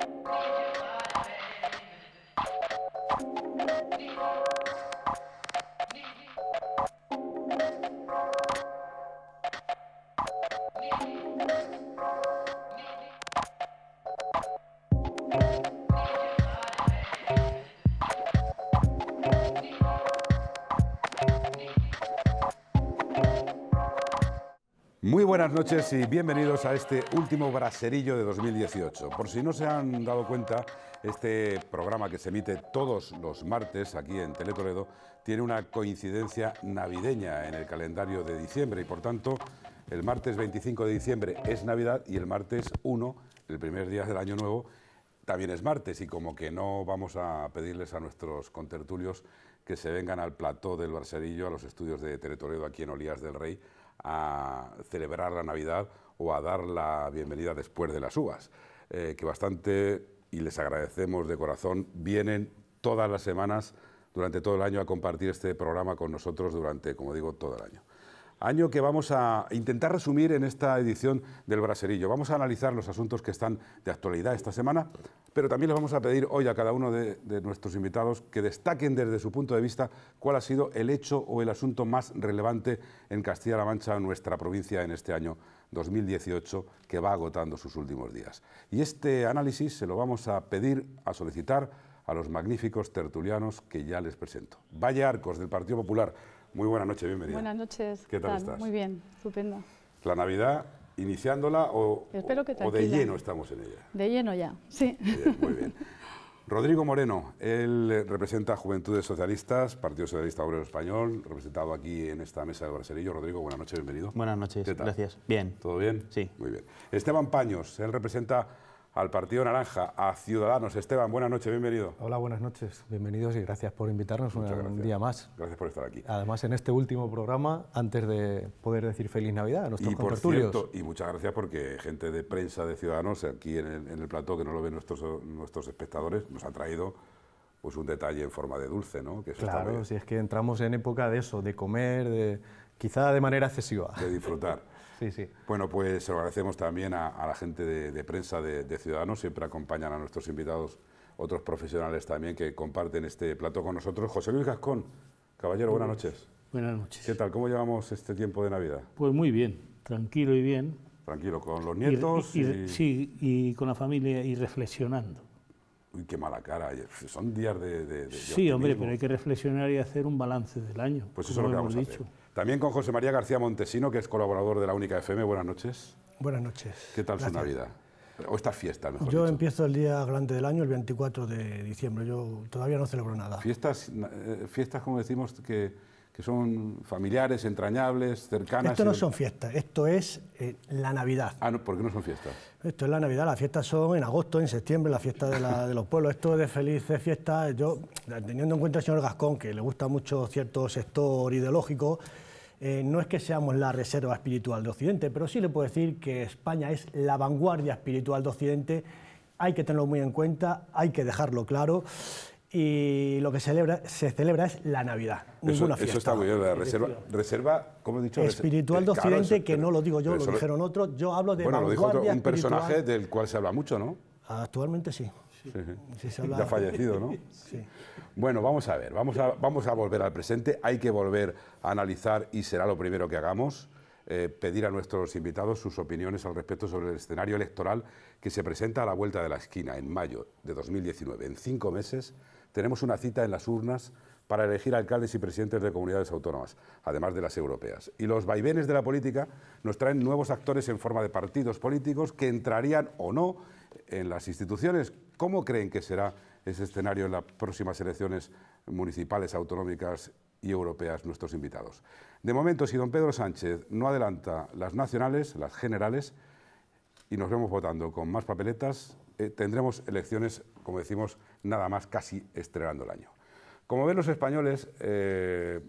Thank you. Muy buenas noches y bienvenidos a este último braserillo de 2018. Por si no se han dado cuenta, este programa que se emite todos los martes aquí en Teletoledo tiene una coincidencia navideña en el calendario de diciembre y por tanto el martes 25 de diciembre es Navidad y el martes 1, el primer día del año nuevo, también es martes y como que no vamos a pedirles a nuestros contertulios que se vengan al plató del braserillo, a los estudios de Teletoledo aquí en Olías del Rey, a celebrar la Navidad o a dar la bienvenida después de las uvas, eh, que bastante, y les agradecemos de corazón, vienen todas las semanas durante todo el año a compartir este programa con nosotros durante, como digo, todo el año año que vamos a intentar resumir en esta edición del Braserillo. Vamos a analizar los asuntos que están de actualidad esta semana, pero también les vamos a pedir hoy a cada uno de, nuestros invitados que destaquen desde su punto de vista cuál ha sido el hecho o el asunto más relevante en Castilla-La Mancha, nuestra provincia, en este año 2018 que va agotando sus últimos días. Y este análisis se lo vamos a pedir, a solicitar a los magníficos tertulianos que ya les presento. Valle Arcos, del Partido Popular. Muy buenas noches, bienvenida. Buenas noches. ¿Qué tal, estás? Muy bien, estupendo. La Navidad, iniciándola o, de lleno estamos en ella. De lleno ya, sí. muy bien. Rodrigo Moreno, él representa Juventudes Socialistas, Partido Socialista Obrero Español, representado aquí en esta mesa de Braserillo. Rodrigo, buenas noches, bienvenido. Buenas noches, gracias. Bien. ¿Todo bien? Sí. Muy bien. Esteban Paños, él representa al Partido Naranja, a Ciudadanos. Esteban, buenas noches, bienvenido. Hola, buenas noches, bienvenidos y gracias por invitarnos un día más. Gracias por estar aquí. Además, en este último programa, antes de poder decir Feliz Navidad a nuestros y por y muchas gracias porque gente de prensa de Ciudadanos, aquí en el, plató que no lo ven nuestros, nuestros espectadores, nos ha traído pues un detalle en forma de dulce, ¿no? Que claro, si es que entramos en época de eso, de comer, de, quizá de manera excesiva. De disfrutar. Bueno, pues se lo agradecemos también a, la gente de, prensa de, Ciudadanos, siempre acompañan a nuestros invitados otros profesionales también que comparten este plato con nosotros. José Luis Gascón, caballero, buenas noches. Buenas noches. ¿Qué tal? ¿Cómo llevamos este tiempo de Navidad? Pues muy bien, tranquilo y bien. Tranquilo, con los nietos. Y, Sí, y con la familia y reflexionando. Uy, qué mala cara. Son días de. sí, hombre, pero hay que reflexionar y hacer un balance del año. Pues eso lo hemos Dicho. También con José María García Montesino, que es colaborador de la Única FM. Buenas noches. Buenas noches. ¿Qué tal su Navidad? O esta fiesta, mejor Yo empiezo el día grande del año, el 24 de diciembre. Yo todavía no celebro nada. Fiestas, eh, fiestas como decimos, que, son familiares, entrañables, cercanas. Esto no son fiestas, esto es eh, la Navidad. Ah, no, ¿por qué no son fiestas? Esto es la Navidad, las fiestas son en agosto, en septiembre, ...la fiesta de, de los pueblos. Esto de felices fiestas, yo, teniendo en cuenta al señor Gascón, que le gusta mucho cierto sector ideológico, eh, no es que seamos la reserva espiritual de Occidente, pero sí le puedo decir que España es la vanguardia espiritual de Occidente. Hay que tenerlo muy en cuenta, hay que dejarlo claro y lo que se celebra es la Navidad, eso, está muy bien, la reserva, he dicho? Espiritual de eh, Occidente, que no lo digo yo, lo dijeron otros, yo hablo de Bueno, lo dijo un personaje del cual se habla mucho, ¿no? Actualmente sí. Se fallecido, ¿no? Sí. Bueno, vamos a ver, vamos a, vamos a volver al presente, hay que volver a analizar y será lo primero que hagamos. Eh, pedir a nuestros invitados sus opiniones al respecto sobre el escenario electoral que se presenta a la vuelta de la esquina en mayo de 2019. En cinco meses tenemos una cita en las urnas para elegir alcaldes y presidentes de comunidades autónomas, además de las europeas. Y los vaivenes de la política nos traen nuevos actores en forma de partidos políticos que entrarían o no en las instituciones, ¿Cómo creen que será ese escenario en las próximas elecciones municipales, autonómicas y europeas nuestros invitados? De momento, si don Pedro Sánchez no adelanta las nacionales, las generales, y nos vemos votando con más papeletas, eh, tendremos elecciones, como decimos, nada más casi estrenando el año. Como ven los españoles, eh,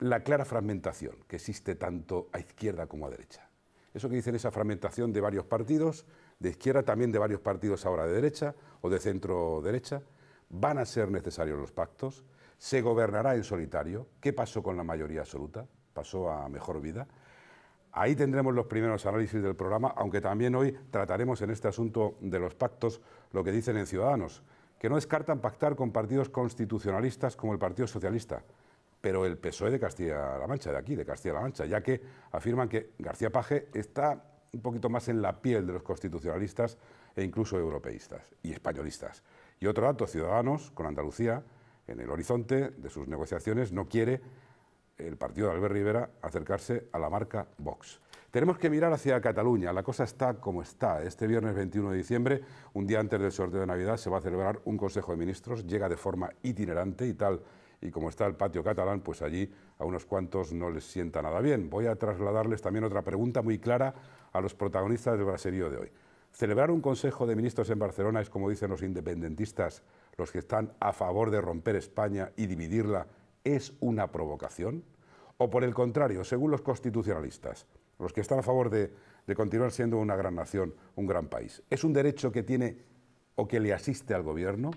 la clara fragmentación que existe tanto a izquierda como a derecha. Eso que dicen esa fragmentación de varios partidos, de izquierda, también de varios partidos ahora de derecha o de centro derecha. Van a ser necesarios los pactos, se gobernará en solitario. ¿Qué pasó con la mayoría absoluta? Pasó a mejor vida. Ahí tendremos los primeros análisis del programa, aunque también hoy trataremos en este asunto de los pactos lo que dicen en Ciudadanos, que no descartan pactar con partidos constitucionalistas como el Partido Socialista, pero el PSOE de Castilla-La Mancha, de aquí, de Castilla-La Mancha, ya que afirman que García Paje está un poquito más en la piel de los constitucionalistas e incluso europeístas y españolistas. Y otro dato, Ciudadanos, con Andalucía, en el horizonte de sus negociaciones, no quiere el partido de Albert Rivera acercarse a la marca Vox. Tenemos que mirar hacia Cataluña. La cosa está como está. Este viernes 21 de diciembre, un día antes del sorteo de Navidad, se va a celebrar un Consejo de Ministros. Llega de forma itinerante y tal. Y como está el patio catalán, pues allí a unos cuantos no les sienta nada bien. Voy a trasladarles también otra pregunta muy clara a los protagonistas del braserío de hoy. Celebrar un Consejo de Ministros en Barcelona es, como dicen los independentistas, los que están a favor de romper España y dividirla, es una provocación? ¿O por el contrario, según los constitucionalistas, los que están a favor de, continuar siendo una gran nación, un gran país, es un derecho que tiene o que le asiste al gobierno?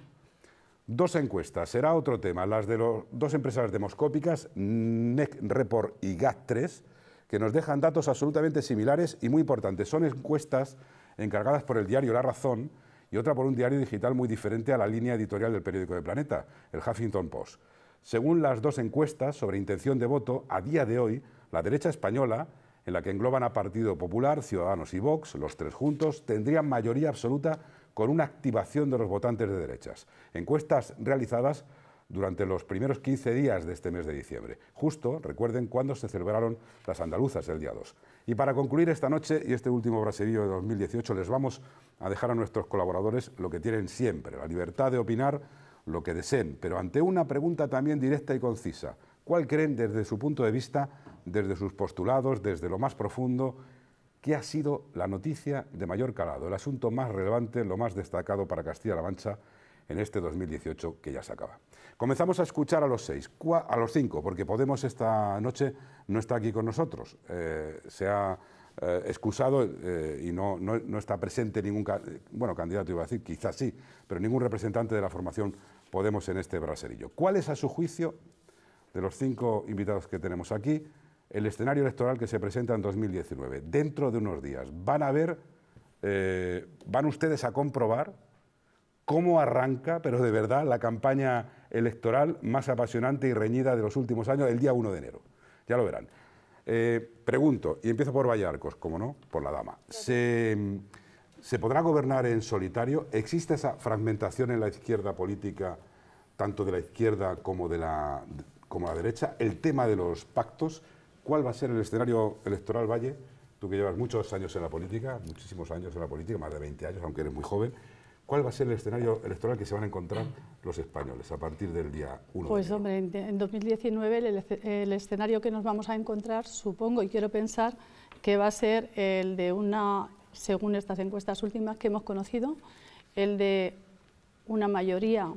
Dos encuestas, será otro tema, las de los dos empresas demoscópicas, NEC Report y GAT3, que nos dejan datos absolutamente similares y muy importantes. Son encuestas encargadas por el diario La Razón y otra por un diario digital muy diferente a la línea editorial del periódico de Planeta, el Huffington Post. Según las dos encuestas sobre intención de voto, a día de hoy, la derecha española, en la que engloban a Partido Popular, Ciudadanos y Vox, los tres juntos, tendrían mayoría absoluta con una activación de los votantes de derechas. Encuestas realizadas durante los primeros 15 días de este mes de diciembre. Justo, recuerden, cuando se celebraron las andaluzas el día 2. Y para concluir esta noche y este último braserío de 2018, les vamos a dejar a nuestros colaboradores lo que tienen siempre, la libertad de opinar lo que deseen, pero ante una pregunta también directa y concisa. ¿Cuál creen desde su punto de vista, desde sus postulados, desde lo más profundo, qué ha sido la noticia de mayor calado, el asunto más relevante, lo más destacado para Castilla-La Mancha en este 2018 que ya se acaba? Comenzamos a escuchar a los seis, a los cinco, porque Podemos esta noche no está aquí con nosotros. Eh, se ha eh, excusado eh, y no, está presente ningún, bueno, candidato iba a decir, quizás sí, pero ningún representante de la formación Podemos en este braserillo. ¿Cuál es, a su juicio, de los cinco invitados que tenemos aquí, el escenario electoral que se presenta en 2019? Dentro de unos días, ¿van a ver, van ustedes a comprobar cómo arranca, pero de verdad, la campaña electoral más apasionante y reñida de los últimos años, el día 1 de enero. Ya lo verán. Eh, pregunto, y empiezo por Vallarcos, como no, por la dama. ¿Se, podrá gobernar en solitario? ¿Existe esa fragmentación en la izquierda política, tanto de la izquierda como de la, como la derecha? El tema de los pactos, ¿cuál va a ser el escenario electoral, Valle? Tú que llevas muchos años en la política, muchísimos años en la política, más de 20 años, aunque eres muy joven. ¿Cuál va a ser el escenario electoral que se van a encontrar los españoles a partir del día 1? Pues hombre, en 2019 el, escenario que nos vamos a encontrar, supongo y quiero pensar, que va a ser el de una, según estas encuestas últimas que hemos conocido, el de una mayoría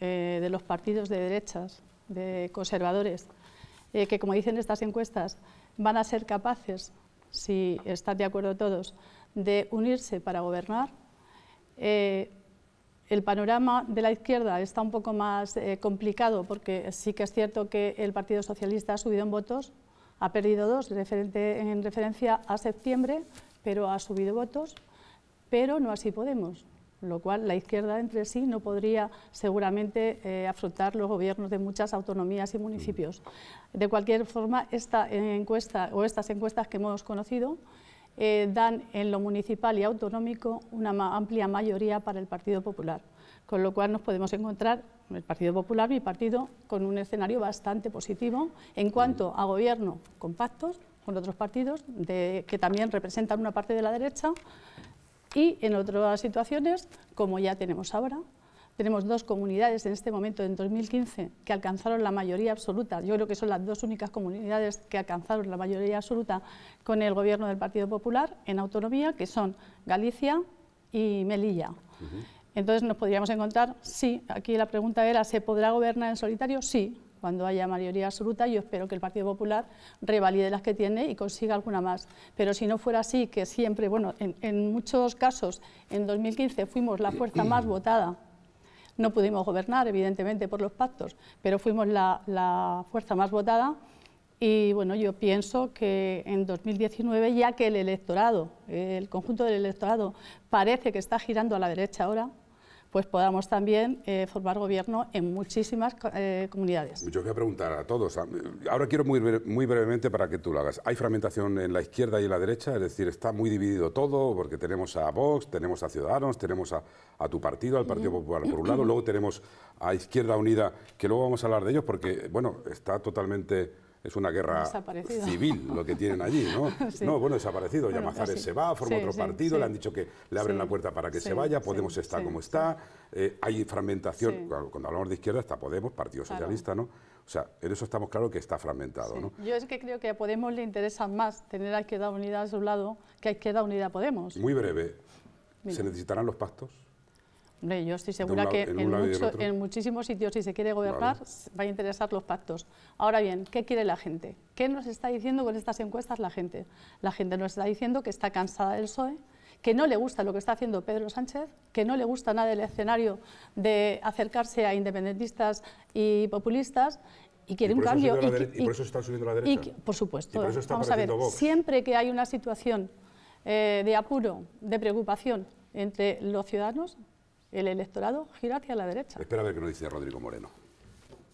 eh, de los partidos de derechas, de conservadores, eh, que como dicen estas encuestas, van a ser capaces, si están de acuerdo todos, de unirse para gobernar eh, el panorama de la izquierda está un poco más eh, complicado porque sí que es cierto que el Partido Socialista ha subido en votos, ha perdido dos en referencia a septiembre, pero ha subido votos, pero no así Podemos, lo cual la izquierda entre sí no podría seguramente eh, afrontar los gobiernos de muchas autonomías y municipios. Mm. De cualquier forma, esta encuesta o estas encuestas que hemos conocido eh, dan en lo municipal y autonómico una amplia mayoría para el Partido Popular, con lo cual nos podemos encontrar el Partido Popular, mi partido, con un escenario bastante positivo en cuanto a gobierno con con otros partidos que también representan una parte de la derecha y en otras situaciones, como ya tenemos ahora, tenemos dos comunidades en este momento, en 2015, que alcanzaron la mayoría absoluta. Yo creo que son las dos únicas comunidades que alcanzaron la mayoría absoluta con el gobierno del Partido Popular en autonomía, que son Galicia y Melilla. Entonces nos podríamos encontrar, sí, aquí la pregunta era, ¿se podrá gobernar en solitario? Sí, cuando haya mayoría absoluta, yo espero que el Partido Popular revalide las que tiene y consiga alguna más. Pero si no fuera así, que siempre, bueno, en muchos casos, en 2015 fuimos la fuerza más votada no pudimos gobernar, evidentemente, por los pactos, pero fuimos la, fuerza más votada y bueno, yo pienso que en 2019, ya que el electorado, el conjunto del electorado parece que está girando a la derecha ahora, pues podamos también eh, formar gobierno en muchísimas eh, comunidades. Yo voy a preguntar a todos. Ahora quiero muy, muy brevemente para que tú lo hagas. ¿Hay fragmentación en la izquierda y en la derecha? Es decir, está muy dividido todo porque tenemos a Vox, tenemos a Ciudadanos, tenemos a, a tu partido, al Partido Popular por un lado, luego tenemos a Izquierda Unida, que luego vamos a hablar de ellos porque, bueno, está totalmente es una guerra civil lo que tienen allí, ¿no? No, bueno, desaparecido, bueno, pues se va, forma otro partido, le han dicho que le abren la puerta para que se vaya, Podemos está como está, eh, hay fragmentación, cuando hablamos de izquierda está Podemos, Partido Socialista, ¿no? O sea, en eso estamos claros que está fragmentado, ¿no? Yo es que creo que a Podemos le interesa más tener a Izquierda Unida a su lado que a Izquierda Unida a Podemos. Muy breve, ¿se necesitarán los pactos? yo estoy segura que en, muchísimos sitios, si se quiere gobernar, va a interesar los pactos. Ahora bien, ¿qué quiere la gente? ¿Qué nos está diciendo con estas encuestas la gente? La gente nos está diciendo que está cansada del PSOE, que no le gusta lo que está haciendo Pedro Sánchez, que no le gusta nada el escenario de acercarse a independentistas y populistas y quiere un cambio. Y, por eso está subiendo la derecha. por supuesto. vamos a ver, siempre que hay una situación eh, de apuro, de preocupación entre los ciudadanos, el electorado gira hacia la derecha. Espera a ver qué nos dice Rodrigo Moreno.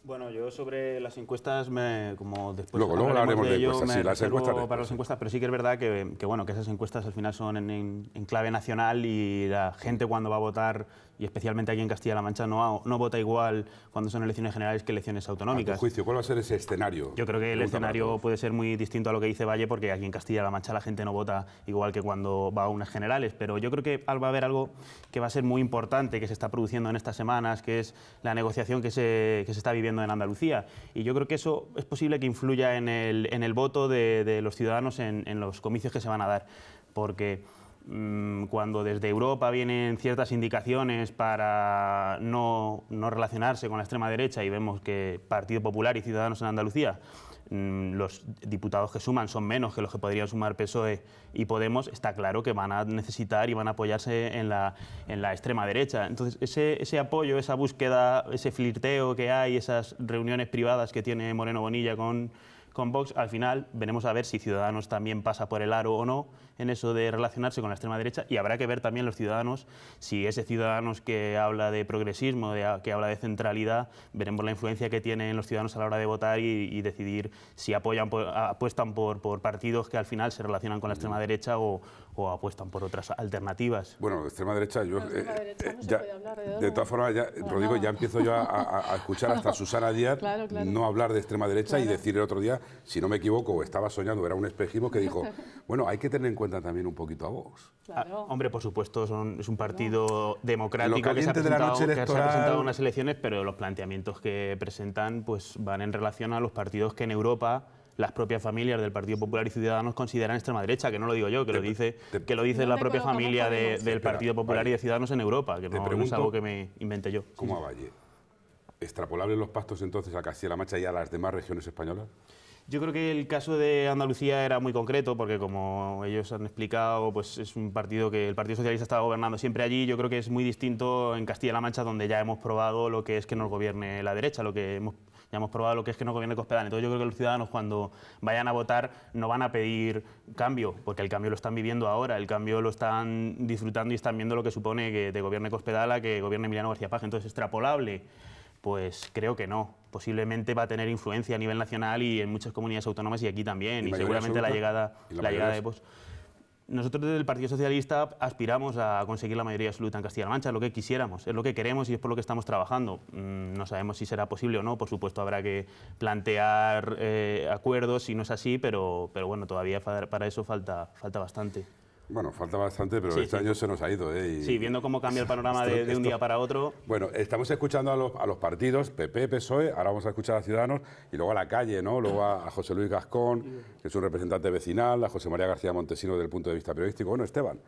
Bueno, yo sobre las encuestas, me, como después luego, luego hablaremos de, ello, me sí, las encuestas para las encuestas, pero sí que es verdad que, bueno, que esas encuestas al final son en, clave nacional y la gente cuando va a votar y especialmente aquí en Castilla-La Mancha, no, no vota igual cuando son elecciones generales que elecciones autonómicas. juicio, ¿cuál va a ser ese escenario? Yo creo que el escenario puede ser muy distinto a lo que dice Valle, porque aquí en Castilla-La Mancha la gente no vota igual que cuando va a unas generales, pero yo creo que va a haber algo que va a ser muy importante, que se está produciendo en estas semanas, que es la negociación que se, está viviendo en Andalucía. Y yo creo que eso es posible que influya en el, voto de, los ciudadanos en, en los comicios que se van a dar, porque Mm, cuando desde Europa vienen ciertas indicaciones para no, no, relacionarse con la extrema derecha y vemos que Partido Popular y Ciudadanos en Andalucía, mm, los diputados que suman son menos que los que podrían sumar PSOE y Podemos, está claro que van a necesitar y van a apoyarse en la, en la extrema derecha. Entonces, ese, ese apoyo, esa búsqueda, ese flirteo que hay, esas reuniones privadas que tiene Moreno Bonilla con con al final veremos a ver si Ciudadanos también pasa por el aro o no en eso de relacionarse con la extrema derecha y habrá que ver también los ciudadanos si ese Ciudadanos que habla de progresismo, de, que habla de centralidad, veremos la influencia que tienen los ciudadanos a la hora de votar y, decidir si apoyan, apuestan por, por partidos que al final se relacionan con la extrema derecha o, o apuestan por otras alternativas? Bueno, de extrema derecha, yo. de, todas formas, ya, ya empiezo yo a, escuchar hasta Susana Díaz no hablar de extrema derecha y decir el otro día, si no me equivoco, estaba soñando, era un espejismo que dijo, bueno, hay que tener en cuenta también un poquito a vos. Ah, hombre, por supuesto, es un partido democrático que se, ha presentado la presentado unas elecciones, pero los planteamientos que presentan pues van en relación a los partidos que en Europa las propias familias del Partido Popular y Ciudadanos consideran extrema derecha, que no lo digo yo, que lo dice, que lo dice la propia familia del Partido Popular y de Ciudadanos en Europa, que no, es algo que me inventé yo. ¿Cómo a Valle? ¿Extrapolables los pactos entonces a Castilla-La Mancha y a las demás regiones españolas? Yo creo que el caso de Andalucía era muy concreto, porque como ellos han explicado, pues es un partido que el Partido Socialista estaba gobernando siempre allí. Yo creo que es muy distinto en Castilla-La Mancha, donde ya hemos probado lo que es que nos gobierne la derecha, lo que hemos, ya hemos probado lo que es que nos gobierne Cospedal. Entonces yo creo que los ciudadanos cuando vayan a votar no van a pedir cambio, porque el cambio lo están viviendo ahora, el cambio lo están disfrutando y están viendo lo que supone que te gobierne Cospedal a que gobierne Emiliano García Paje. Entonces es extrapolable pues creo que no. Posiblemente va a tener influencia a nivel nacional y en muchas comunidades autónomas y aquí también. Y, seguramente la llegada, la, llegada de Nosotros desde el Partido Socialista aspiramos a conseguir la mayoría absoluta en Castilla-La Mancha, lo que quisiéramos, es lo que queremos y es por lo que estamos trabajando. Mm, no sabemos si será posible o no, por supuesto habrá que plantear eh, acuerdos si no es así, pero, pero bueno, todavía para eso falta, falta bastante. Bueno, falta bastante, pero este año se nos ha ido. ¿eh? Sí, viendo cómo cambia el panorama de, un día para otro. Bueno, estamos escuchando a los, partidos, PP, PSOE, ahora vamos a escuchar a Ciudadanos y luego a la calle, ¿no? Luego a, José Luis Gascón, que es un representante vecinal, a José María García Montesino desde el punto de vista periodístico. Bueno, Esteban,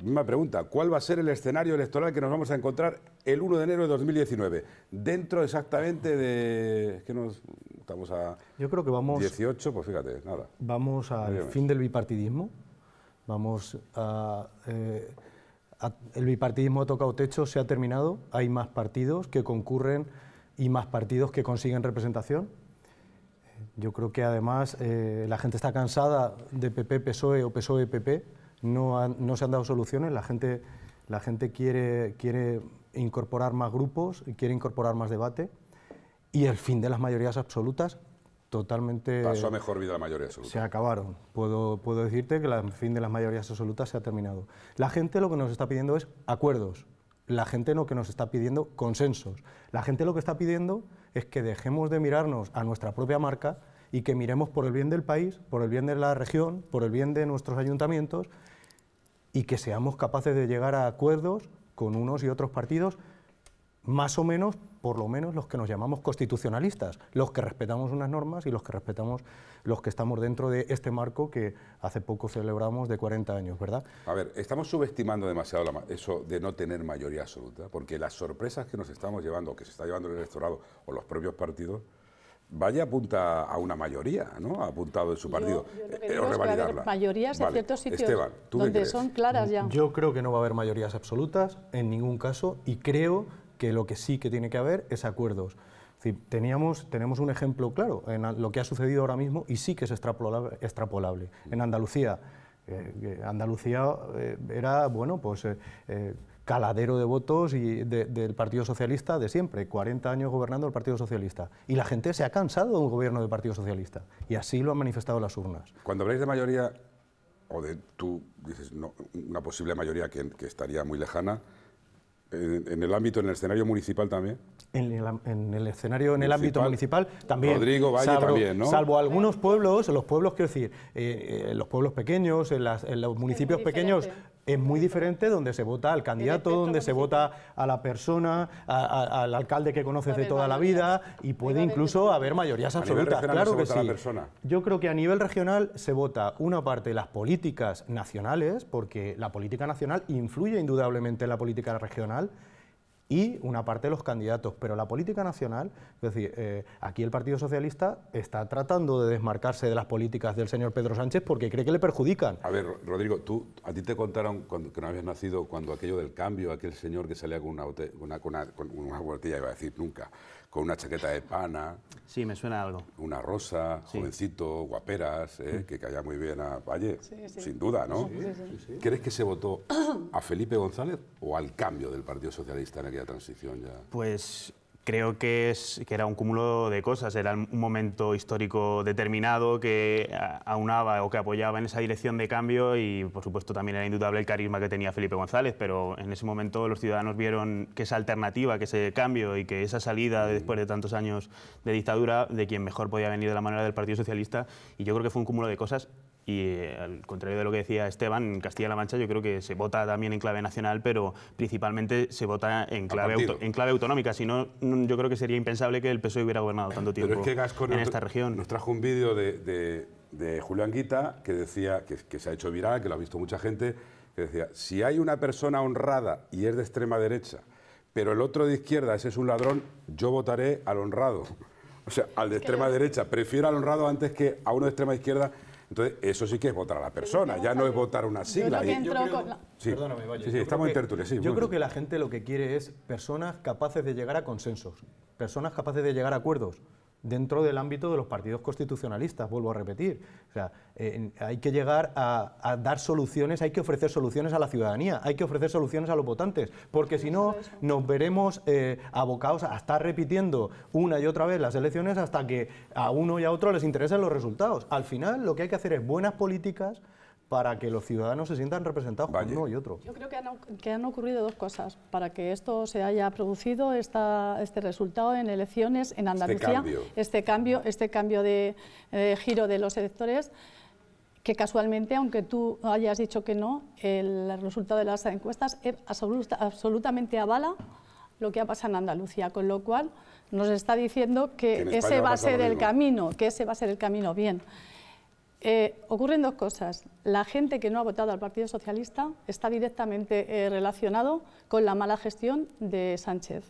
misma pregunta, ¿cuál va a ser el escenario electoral que nos vamos a encontrar el 1 de enero de 2019? Dentro exactamente de... que nos... Estamos a... Yo creo que vamos... 18, pues fíjate, nada. Vamos al fin del bipartidismo Vamos eh, a, el bipartidismo ha tocado techo, se ha terminado, hay más partidos que concurren y más partidos que consiguen representación. Yo creo que además eh, la gente está cansada de PP, PSOE o e PSOE, PP. No, se han dado soluciones. La gente, la gente quiere, quiere incorporar más grupos, quiere incorporar más debate. Y el fin de las mayorías absolutas totalmente... Pasó a mejor vida la mayoría absoluta. Se acabaron. Puedo, puedo decirte que el fin de las mayorías absolutas se ha terminado. La gente lo que nos está pidiendo es acuerdos. La gente lo que nos está pidiendo consensos. La gente lo que está pidiendo es que dejemos de mirarnos a nuestra propia marca y que miremos por el bien del país, por el bien de la región, por el bien de nuestros ayuntamientos y que seamos capaces de llegar a acuerdos con unos y otros partidos más o menos, por lo menos los que nos llamamos constitucionalistas, los que respetamos unas normas y los que respetamos los que estamos dentro de este marco que hace poco celebramos de 40 años, ¿verdad? A ver, estamos subestimando demasiado la eso de no tener mayoría absoluta, porque las sorpresas que nos estamos llevando, que se está llevando el electorado o los propios partidos, Vaya apunta a una mayoría, ¿no? Ha apuntado en su partido. Yo, yo eh, eh, mayorías en ciertos sitios donde son claras ya. Yo creo que no va a haber mayorías absolutas en ningún caso y creo que lo que sí que tiene que haber es acuerdos. teníamos, tenemos un ejemplo claro en lo que ha sucedido ahora mismo y sí que es extrapolable. En Andalucía, eh, eh, Andalucía eh, era, bueno, pues... caladero de votos y del Partido Socialista de siempre, 40 años gobernando el Partido Socialista. Y la gente se ha cansado de un gobierno del Partido Socialista. Y así lo han manifestado las urnas. Cuando habláis de mayoría, o de tú dices una posible mayoría que estaría muy lejana, en, el ámbito, en el escenario municipal también. En el, escenario, en el ámbito municipal también. Rodrigo salvo, ¿no? Salvo algunos pueblos, los pueblos, quiero decir, eh, eh, los pueblos pequeños, en los municipios pequeños es muy diferente donde se vota al candidato, donde se vota a la persona, al alcalde que conoces de toda la vida y puede incluso haber mayorías absolutas. claro que sí. Yo creo que a nivel regional se vota una parte de las políticas nacionales, porque la política nacional influye indudablemente en la política regional y una parte de los candidatos. Pero la política nacional, es decir, eh, aquí el Partido Socialista está tratando de desmarcarse de las políticas del señor Pedro Sánchez porque cree que le perjudican. A ver, Rodrigo, tú, a ti te contaron cuando, que no habías nacido cuando aquello del cambio, aquel señor que salía con una, con una, con iba a decir nunca, con una chaqueta de pana. Sí, me suena algo. Una rosa, jovencito, guaperas, eh, que caía muy bien a Valle, sin duda, ¿no? ¿Crees que se votó a Felipe González o al cambio del Partido Socialista en aquella transición ya? Pues creo que, es, que era un cúmulo de cosas, era un momento histórico determinado que aunaba o que apoyaba en esa dirección de cambio y por supuesto también era indudable el carisma que tenía Felipe González, pero en ese momento los ciudadanos vieron que esa alternativa, que ese cambio y que esa salida mm. después de tantos años de dictadura de quien mejor podía venir de la manera del Partido Socialista y yo creo que fue un cúmulo de cosas y eh, al contrario de lo que decía Esteban, en Castilla-La Mancha yo creo que se vota también en clave nacional, pero principalmente se vota en clave, en clave autonómica. Si no, mm, yo creo que sería impensable que el PSOE hubiera gobernado tanto tiempo pero es que en esta región. Nos trajo un vídeo de, de, Julián Guita que decía, que, que se ha hecho viral, que lo ha visto mucha gente, que decía, si hay una persona honrada y es de extrema derecha, pero el otro de izquierda, ese es un ladrón, yo votaré al honrado. O sea, al de extrema derecha. Prefiero al honrado antes que a uno de extrema izquierda entonces, eso sí que es votar a la persona, ya no es votar una sigla. estamos yo creo que la gente lo que quiere es personas capaces de llegar a consensos, personas capaces de llegar a acuerdos dentro del ámbito de los partidos constitucionalistas, vuelvo a repetir. hay que llegar a, dar soluciones, hay que ofrecer soluciones a la ciudadanía, hay que ofrecer soluciones a los votantes, porque si no nos veremos eh, abocados a estar repitiendo una y otra vez las elecciones hasta que a uno y a otro les interesen los resultados. Al final lo que hay que hacer es buenas políticas para que los ciudadanos se sientan representados uno y otro. Yo creo que han, ocurrido dos cosas. Para que esto se haya producido, esta, este resultado en elecciones en este Andalucía, este cambio, este cambio, de eh, giro de los electores, que casualmente, aunque tú hayas dicho que no, el resultado de las encuestas absolutamente avala lo que ha pasado en Andalucía, con lo cual nos está diciendo que ese va a ser el camino, que ese va a ser el camino bien. Eh, ocurren dos cosas. La gente que no ha votado al Partido Socialista está directamente eh, relacionado con la mala gestión de Sánchez.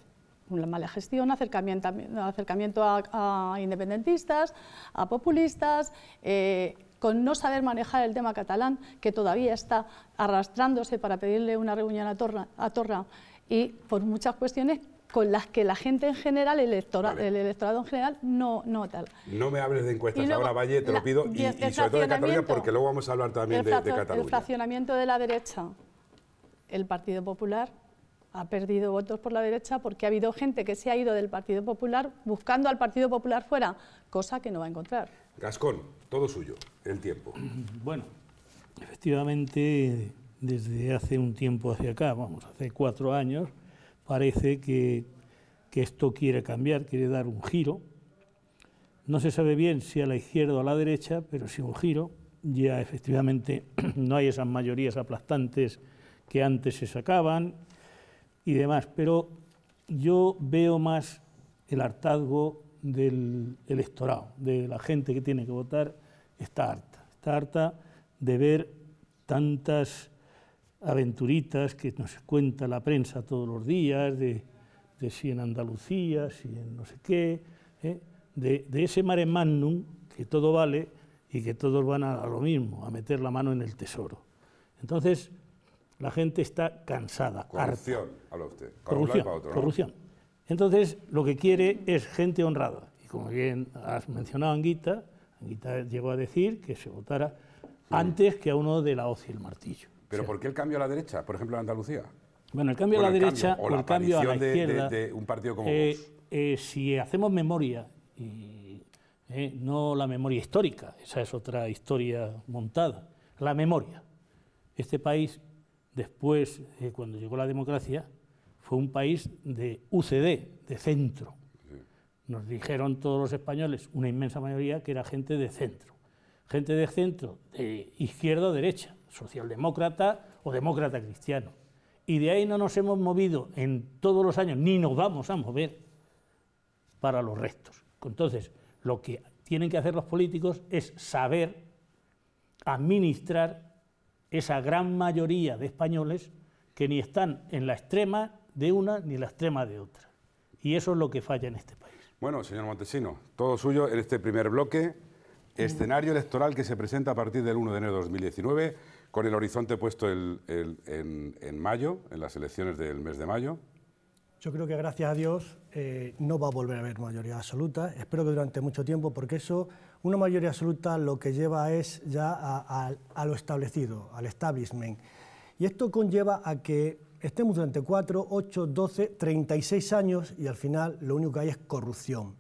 Una mala gestión, acercamiento, acercamiento a, independentistas, a populistas, eh, con no saber manejar el tema catalán, que todavía está arrastrándose para pedirle una reunión a a Torra y por muchas cuestiones con las que la gente en general, el, electorado en general, no, no tal. No me hables de encuestas ahora, Valle, te lo pido, y, sobre todo de Cataluña, porque luego vamos a hablar también de, de, Cataluña. El fraccionamiento de la derecha, el Partido Popular ha perdido votos por la derecha porque ha habido gente que se ha ido del Partido Popular buscando al Partido Popular fuera, cosa que no va a encontrar. Gascón, todo suyo, el tiempo. Bueno, efectivamente, desde hace un tiempo hacia acá, vamos, hace cuatro años, parece que, esto quiere cambiar, quiere dar un giro. No se sabe bien si a la izquierda o a la derecha, pero si un giro. Ya efectivamente no hay esas mayorías aplastantes que antes se sacaban y demás, pero yo veo más el hartazgo del electorado, de la gente que tiene que votar, está harta. Está harta de ver tantas aventuritas que nos cuenta la prensa todos los días, de, si en Andalucía, si en no sé qué, ¿eh? de, ese mare magnum que todo vale y que todos van a, lo mismo, a meter la mano en el tesoro. Entonces, la gente está cansada. Corrupción, habla usted. Corrupción, Entonces, lo que quiere es gente honrada. Y como bien has mencionado, Anguita, Anguita llegó a decir que se votara antes que a uno de la hoz y el martillo. ¿Pero por qué el cambio a la derecha, por ejemplo, en Andalucía? Bueno, el cambio a la derecha el cambio a la izquierda. De, un partido como eh, eh, si hacemos memoria, y, eh, no la memoria histórica, esa es otra historia montada, la memoria. Este país, después, cuando llegó la democracia, fue un país de UCD, de centro. Nos dijeron todos los españoles, una inmensa mayoría, que era gente de centro. Gente de centro, de izquierda o derecha socialdemócrata o demócrata cristiano. Y de ahí no nos hemos movido en todos los años, ni nos vamos a mover para los restos. Entonces, lo que tienen que hacer los políticos es saber administrar esa gran mayoría de españoles que ni están en la extrema de una ni en la extrema de otra. Y eso es lo que falla en este país. Bueno, señor Montesino, todo suyo en este primer bloque, escenario electoral que se presenta a partir del 1 de enero de 2019 con el horizonte puesto en, mayo, en las elecciones del mes de mayo. Yo creo que gracias a Dios eh, no va a volver a haber mayoría absoluta, espero que durante mucho tiempo, porque eso, una mayoría absoluta lo que lleva es ya a, a lo establecido, al establishment. Y esto conlleva a que estemos durante 4, 8, 12, 36 años y al final lo único que hay es corrupción.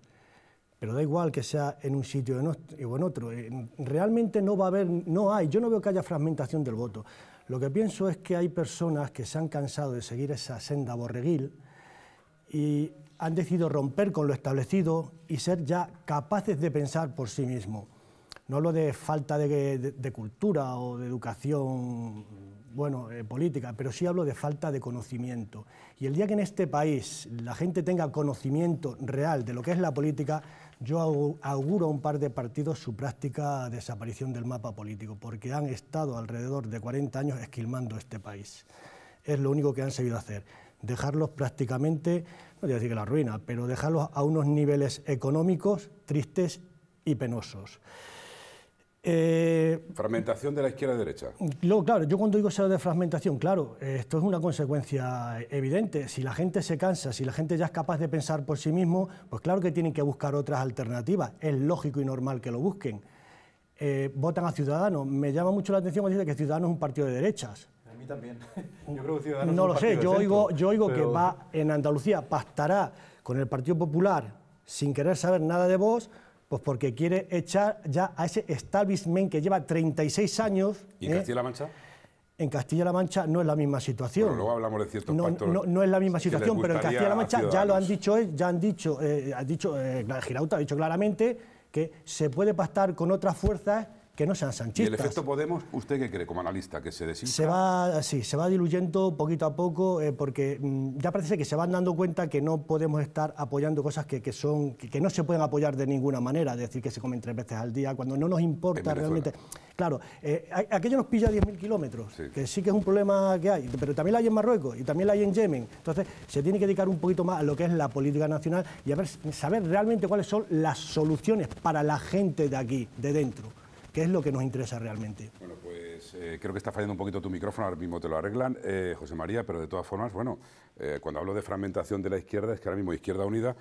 Pero da igual que sea en un sitio o en otro. Eh, realmente no va a haber, no hay, yo no veo que haya fragmentación del voto. Lo que pienso es que hay personas que se han cansado de seguir esa senda borreguil y han decidido romper con lo establecido y ser ya capaces de pensar por sí mismos. No hablo de falta de, cultura o de educación bueno, eh, política, pero sí hablo de falta de conocimiento. Y el día que en este país la gente tenga conocimiento real de lo que es la política, yo auguro a un par de partidos su práctica desaparición del mapa político, porque han estado alrededor de 40 años esquilmando este país. Es lo único que han sabido hacer, dejarlos prácticamente, no voy decir que la ruina, pero dejarlos a unos niveles económicos tristes y penosos. Eh, fragmentación de la izquierda y derecha. Luego, claro, yo cuando digo eso de fragmentación, claro, esto es una consecuencia evidente. Si la gente se cansa, si la gente ya es capaz de pensar por sí mismo, pues claro que tienen que buscar otras alternativas. Es lógico y normal que lo busquen. Eh, votan a Ciudadanos. Me llama mucho la atención cuando dice que Ciudadanos es un partido de derechas. A mí también. Yo creo que Ciudadanos No es un lo sé, yo oigo, que va en Andalucía, pastará con el Partido Popular sin querer saber nada de vos pues porque quiere echar ya a ese establishment que lleva 36 años. ¿Y en ¿eh? Castilla-La Mancha? En Castilla-La Mancha no es la misma situación. Pero luego hablamos de ciertos no, no, es la misma situación, pero en Castilla-La Mancha ya lo han dicho, ya han dicho, eh, ha dicho, eh, Girauta ha dicho claramente que se puede pactar con otras fuerzas que no sean sanchistas. ¿Y el efecto Podemos, usted qué cree como analista, que se desinfla? Se va, sí, se va diluyendo poquito a poco eh, porque mm, ya parece que se van dando cuenta que no podemos estar apoyando cosas que, son, que, no se pueden apoyar de ninguna manera, es decir, que se comen tres veces al día, cuando no nos importa realmente. Claro, eh, aquello nos pilla 10.000 kilómetros, que sí que es un problema que hay, pero también la hay en Marruecos y también la hay en Yemen. Entonces, se tiene que dedicar un poquito más a lo que es la política nacional y a ver, saber realmente cuáles son las soluciones para la gente de aquí, de dentro. ¿Qué es lo que nos interesa realmente. Bueno, pues eh, creo que está fallando un poquito tu micrófono, ahora mismo te lo arreglan, eh, José María, pero de todas formas, bueno, eh, cuando hablo de fragmentación de la izquierda, es que ahora mismo Izquierda Unida,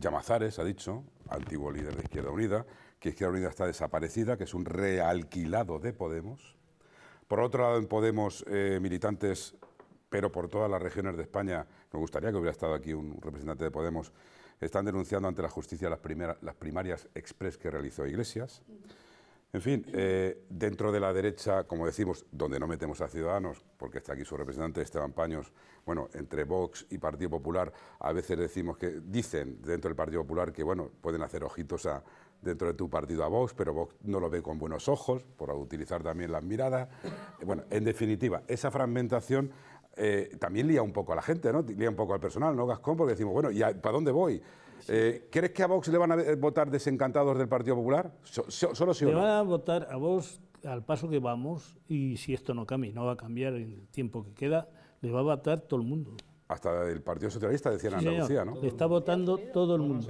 Llamazares ha dicho, antiguo líder de Izquierda Unida, que Izquierda Unida está desaparecida, que es un realquilado de Podemos. Por otro lado, en Podemos, militantes, pero por todas las regiones de España, me gustaría que hubiera estado aquí un representante de Podemos, están denunciando ante la justicia las, las primarias express que realizó Iglesias. En fin, eh, dentro de la derecha, como decimos, donde no metemos a Ciudadanos, porque está aquí su representante Esteban Paños, bueno, entre Vox y Partido Popular, a veces decimos que, dicen dentro del Partido Popular que, bueno, pueden hacer ojitos a, dentro de tu partido a Vox, pero Vox no lo ve con buenos ojos, por utilizar también las miradas. Bueno, en definitiva, esa fragmentación eh, también lía un poco a la gente, ¿no? Lía un poco al personal, ¿no, Gascón? Porque decimos, bueno, ¿y para dónde voy? Eh, ¿Crees que a Vox le van a eh, votar desencantados del Partido Popular? solo si Le van a votar a Vox al paso que vamos y si esto no cambia y no va a cambiar en el tiempo que queda, le va a votar todo el mundo. Hasta el Partido Socialista decía Andalucía, ¿no? Le está votando todo el mundo.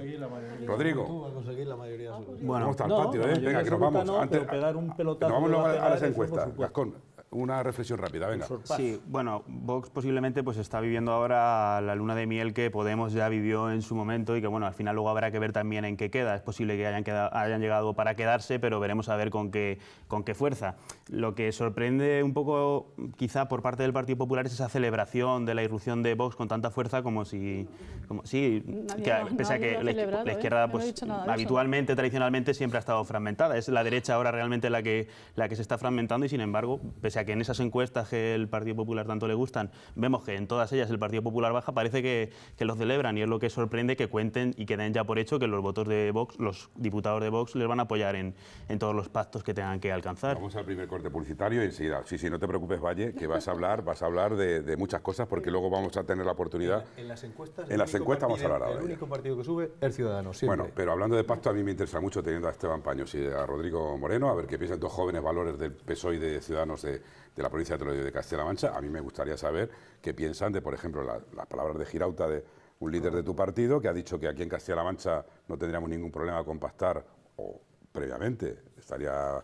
Rodrigo. Ah, pues bueno, vamos patio, ¿eh? Venga, que nos vamos. No, Antes, pegar un pelotazo vamos a, las encuestas. Gascón, una reflexión rápida, venga. Sí, bueno, Vox posiblemente pues está viviendo ahora la luna de miel que Podemos ya vivió en su momento y que bueno, al final luego habrá que ver también en qué queda. Es posible que hayan, hayan llegado para quedarse, pero veremos a ver con qué, con qué fuerza. Lo que sorprende un poco quizá por parte del Partido Popular es esa celebración de la irrupción de Vox con tanta fuerza como si... Como, sí, que, pese a que la, izquierda ¿eh? pues, habitualmente, tradicionalmente siempre ha estado fragmentada. Es la derecha ahora realmente la que, la que se está fragmentando y sin embargo, pese a que en esas encuestas que el Partido Popular tanto le gustan, vemos que en todas ellas el Partido Popular baja, parece que, los celebran y es lo que sorprende que cuenten y que den ya por hecho que los votos de Vox, los diputados de Vox, les van a apoyar en, todos los pactos que tengan que alcanzar. Vamos al primer corte publicitario y enseguida. Sí, sí, no te preocupes, Valle, que vas a hablar, vas a hablar de, muchas cosas porque luego vamos a tener la oportunidad. En, las encuestas. En las encuestas vamos a hablar ahora. El único partido que sube es Ciudadanos. Bueno, pero hablando de pacto, a mí me interesa mucho teniendo a Esteban Paños y a Rodrigo Moreno, a ver qué piensan dos jóvenes valores del PSOE y de Ciudadanos de, de la provincia de de Castilla-La Mancha. A mí me gustaría saber qué piensan de, por ejemplo, las palabras de Girauta de un líder de tu partido que ha dicho que aquí en Castilla-La Mancha no tendríamos ningún problema con pactar o previamente estaría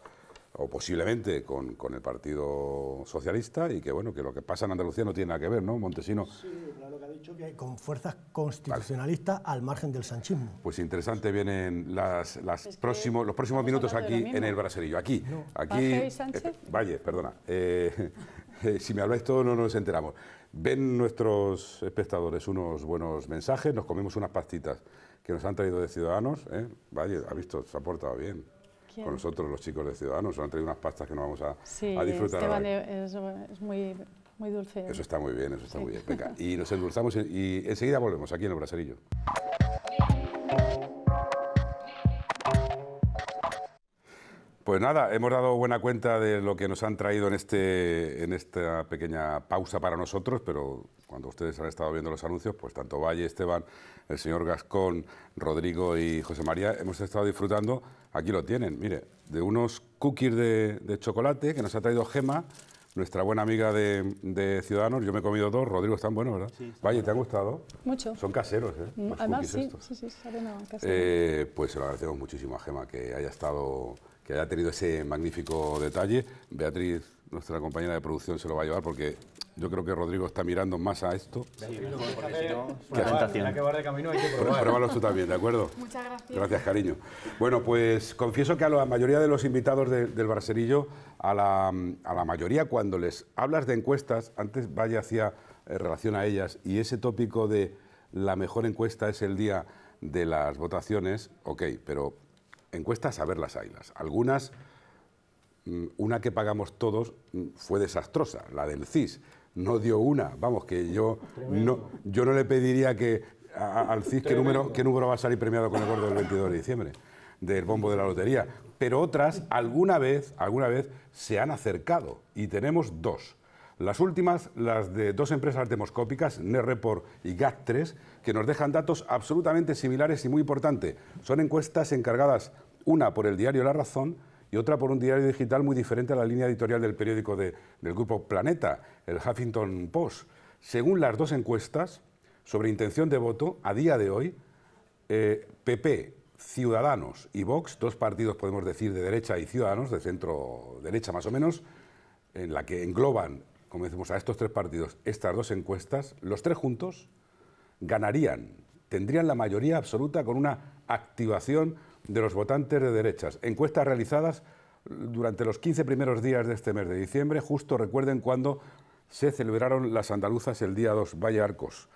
o posiblemente con, con, el Partido Socialista y que bueno que lo que pasa en Andalucía no tiene nada que ver, ¿no? Montesino. Sí, claro que ha dicho que con fuerzas constitucionalistas al margen del sanchismo. Pues interesante vienen las, próximos, los próximos minutos aquí en el Braserillo. Aquí, aquí. Eh, Valle, perdona. Eh, eh, si me habláis todo no nos enteramos. Ven nuestros espectadores unos buenos mensajes, nos comemos unas pastitas que nos han traído de Ciudadanos. ¿eh? Valle, ha visto, se ha portado bien. Con nosotros, los chicos de Ciudadanos, nos han traído unas pastas que nos vamos a, disfrutar. es, muy, dulce. Eso está muy bien, eso está muy bien. Venga, y nos endulzamos y enseguida volvemos aquí en el Braserillo. Pues nada, hemos dado buena cuenta de lo que nos han traído en, este, en esta pequeña pausa para nosotros, pero cuando ustedes han estado viendo los anuncios, pues tanto Valle, Esteban, el señor Gascón, Rodrigo y José María hemos estado disfrutando, aquí lo tienen, mire, de unos cookies de, chocolate que nos ha traído Gema, nuestra buena amiga de, Ciudadanos. Yo me he comido dos, Rodrigo, están buenos, ¿verdad? Valle, ¿te han gustado? Mucho. Son caseros, ¿eh? Mm, además, sí, sí, sí, salen a eh, Pues se lo agradecemos muchísimo a Gema que haya estado que haya tenido ese magnífico detalle. Beatriz, nuestra compañera de producción, se lo va a llevar porque yo creo que Rodrigo está mirando más a esto. Sí, porque si de tú también, ¿de acuerdo? Muchas gracias. Gracias, cariño. Bueno, pues confieso que a la mayoría de los invitados del Barcerillo, a la, mayoría cuando les hablas de encuestas, antes vaya hacia eh, relación a ellas, y ese tópico de la mejor encuesta es el día de las votaciones, ok, pero encuestas a ver las ailas. Algunas, mm, una que pagamos todos mm, fue desastrosa, la del CIS. No dio una, vamos, que yo, no, yo no le pediría que al CIS qué número, qué número va a salir premiado con el gordo del 22 de diciembre, del bombo de la lotería. Pero otras, alguna vez, alguna vez se han acercado y tenemos dos. Las últimas, las de dos empresas demoscópicas, report y GAT3, que nos dejan datos absolutamente similares y muy importantes. Son encuestas encargadas, una por el diario La Razón y otra por un diario digital muy diferente a la línea editorial del periódico del grupo Planeta, el Huffington Post. Según las dos encuestas sobre intención de voto, a día de hoy, PP, eh, Ciudadanos y Vox, dos partidos podemos decir de derecha y Ciudadanos, de centro derecha más o menos, en la que engloban como decimos, a estos tres partidos, estas dos encuestas, los tres juntos ganarían, tendrían la mayoría absoluta con una activación de los votantes de derechas. Encuestas realizadas durante los 15 primeros días de este mes de diciembre, justo recuerden cuando se celebraron las andaluzas el día 2, Valle Arcos.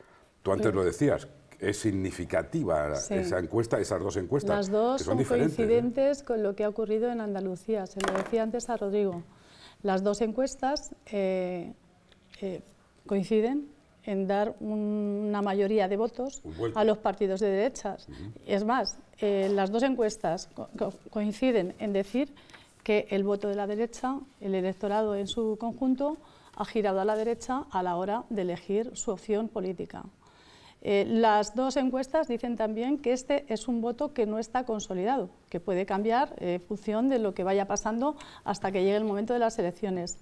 Tú antes lo decías, es significativa esa encuesta, esas dos encuestas. Las dos son, ¿eh? coincidentes con lo que ha ocurrido en Andalucía, se lo decía antes a Rodrigo. Las dos encuestas eh, eh, coinciden en dar una mayoría de votos a los partidos de derechas. Es más, eh, las dos encuestas coinciden en decir que el voto de la derecha, el electorado en su conjunto, ha girado a la derecha a la hora de elegir su opción política. Eh, las dos encuestas dicen también que este es un voto que no está consolidado, que puede cambiar eh, en función de lo que vaya pasando hasta que llegue el momento de las elecciones.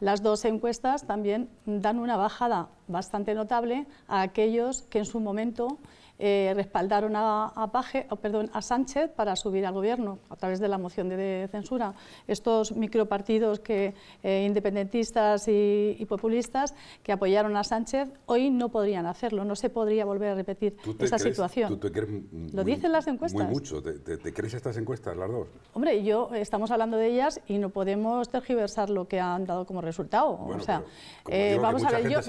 Las dos encuestas también dan una bajada bastante notable a aquellos que en su momento eh, respaldaron a, oh, perdón, a Sánchez para subir al gobierno a través de la moción de, censura. Estos micropartidos que, eh, independentistas y, populistas que apoyaron a Sánchez hoy no podrían hacerlo, no se podría volver a repetir esa situación. Lo dicen las encuestas. mucho. ¿Te, crees estas encuestas, las dos? Hombre, yo estamos hablando de ellas y no podemos tergiversar lo que han dado como resultado. o sea, eh, vamos a ver, yo,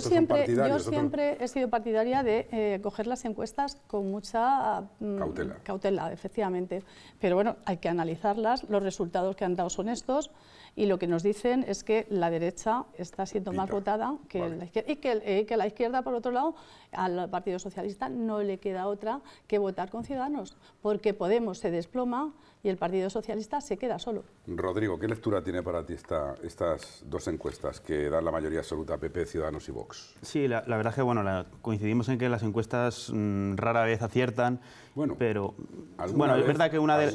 siempre, Yo siempre he sido partidaria de coger las encuestas con mucha mm, cautela. efectivamente. Pero bueno, hay que analizarlas, los resultados que han dado son estos y lo que nos dicen es que la derecha está siendo más votada que la izquierda, y que la izquierda, por otro lado, al Partido Socialista no le queda otra que votar con Ciudadanos, porque Podemos se desploma y el Partido Socialista se queda solo. Rodrigo, ¿qué lectura tiene para ti estas dos encuestas que dan la mayoría absoluta a PP, Ciudadanos y Vox? Sí, la, verdad es que bueno, coincidimos en que las encuestas mm, rara vez aciertan, bueno, pero bueno, es verdad que una de,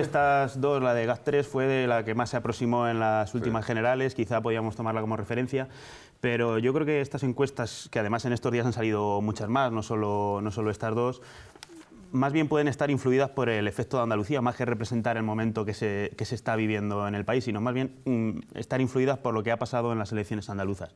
estas dos, la de GAS 3, fue la que más se aproximó en las últimas generales, quizá podíamos tomarla como referencia, pero yo creo que estas encuestas, que además en estos días han salido muchas más, no solo, no solo estas dos, más bien pueden estar influidas por el efecto de Andalucía, más que representar el momento que se, está viviendo en el país, sino más bien mm, estar influidas por lo que ha pasado en las elecciones andaluzas.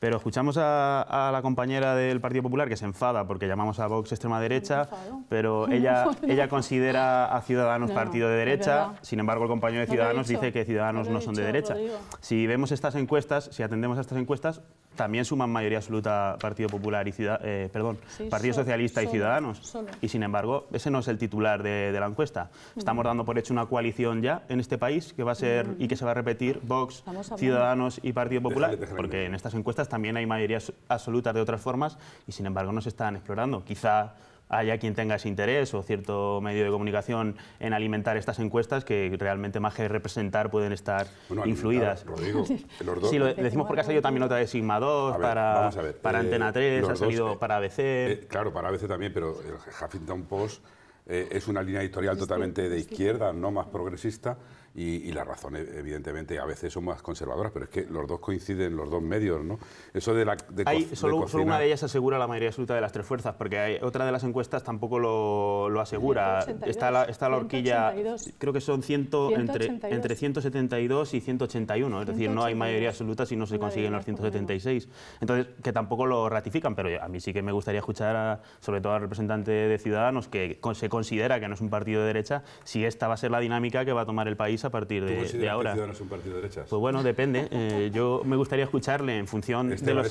Pero escuchamos a, la compañera del Partido Popular que se enfada porque llamamos a Vox extrema derecha, pero ella, ella considera a Ciudadanos partido de derecha, sin embargo el compañero de Ciudadanos dice que Ciudadanos no, son de derecha. Si vemos estas encuestas, si atendemos a estas encuestas, también suman mayoría absoluta Partido Popular y Ciudad, eh, perdón, Partido Socialista y Ciudadanos. Y sin embargo, ese no es el titular de, la encuesta. Mm. Estamos dando por hecho una coalición ya en este país que va a ser mm. y que se va a repetir Vox, Ciudadanos y Partido Popular, porque en estas encuestas también hay mayorías absolutas de otras formas y sin embargo no se están explorando. Quizá haya quien tenga ese interés o cierto medio de comunicación en alimentar estas encuestas que realmente más que representar pueden estar influidas. Rodrigo, los lo decimos porque ha salido también otra de Sigma 2, para, para eh, Antena 3, ha salido eh, para ABC. Eh, claro, para ABC también, pero el Huffington Post es una línea editorial totalmente de izquierda, no más progresista y, las razones, evidentemente, a veces son más conservadoras, pero es que los dos coinciden, los dos medios, ¿no? Eso de la. solo, una de ellas asegura la mayoría absoluta de las tres fuerzas, porque hay, otra de las encuestas tampoco lo, asegura. está, la, está la horquilla, creo que son ciento entre, entre 172 y 181, es decir, no hay mayoría absoluta si no se consiguen los 176. Entonces, que tampoco lo ratifican, pero a mí sí que me gustaría escuchar, a, sobre todo al representante de Ciudadanos, que se considera que no es un partido de derecha, si esta va a ser la dinámica que va a tomar el país a partir de, ahora. un partido de derechas? Pues bueno, depende. Eh, yo me gustaría escucharle en función este de, los,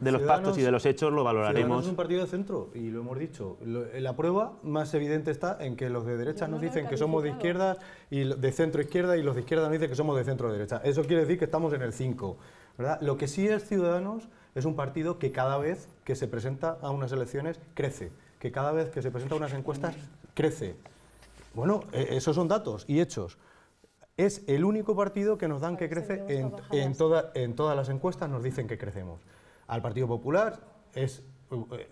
de, los, pactos y de los hechos, lo valoraremos. es un partido de centro y lo hemos dicho. La prueba más evidente está en que los de derechas nos dicen que somos de izquierda y de centro izquierda y los de izquierda nos dicen que somos de centro derecha. Eso quiere decir que estamos en el 5. ¿verdad? Lo que sí es Ciudadanos es un partido que cada vez que se presenta a unas elecciones crece, que cada vez que se presenta a unas encuestas crece. Bueno, e, esos son datos y hechos es el único partido que nos dan que crece en, todas las encuestas, nos dicen que crecemos. Al Partido Popular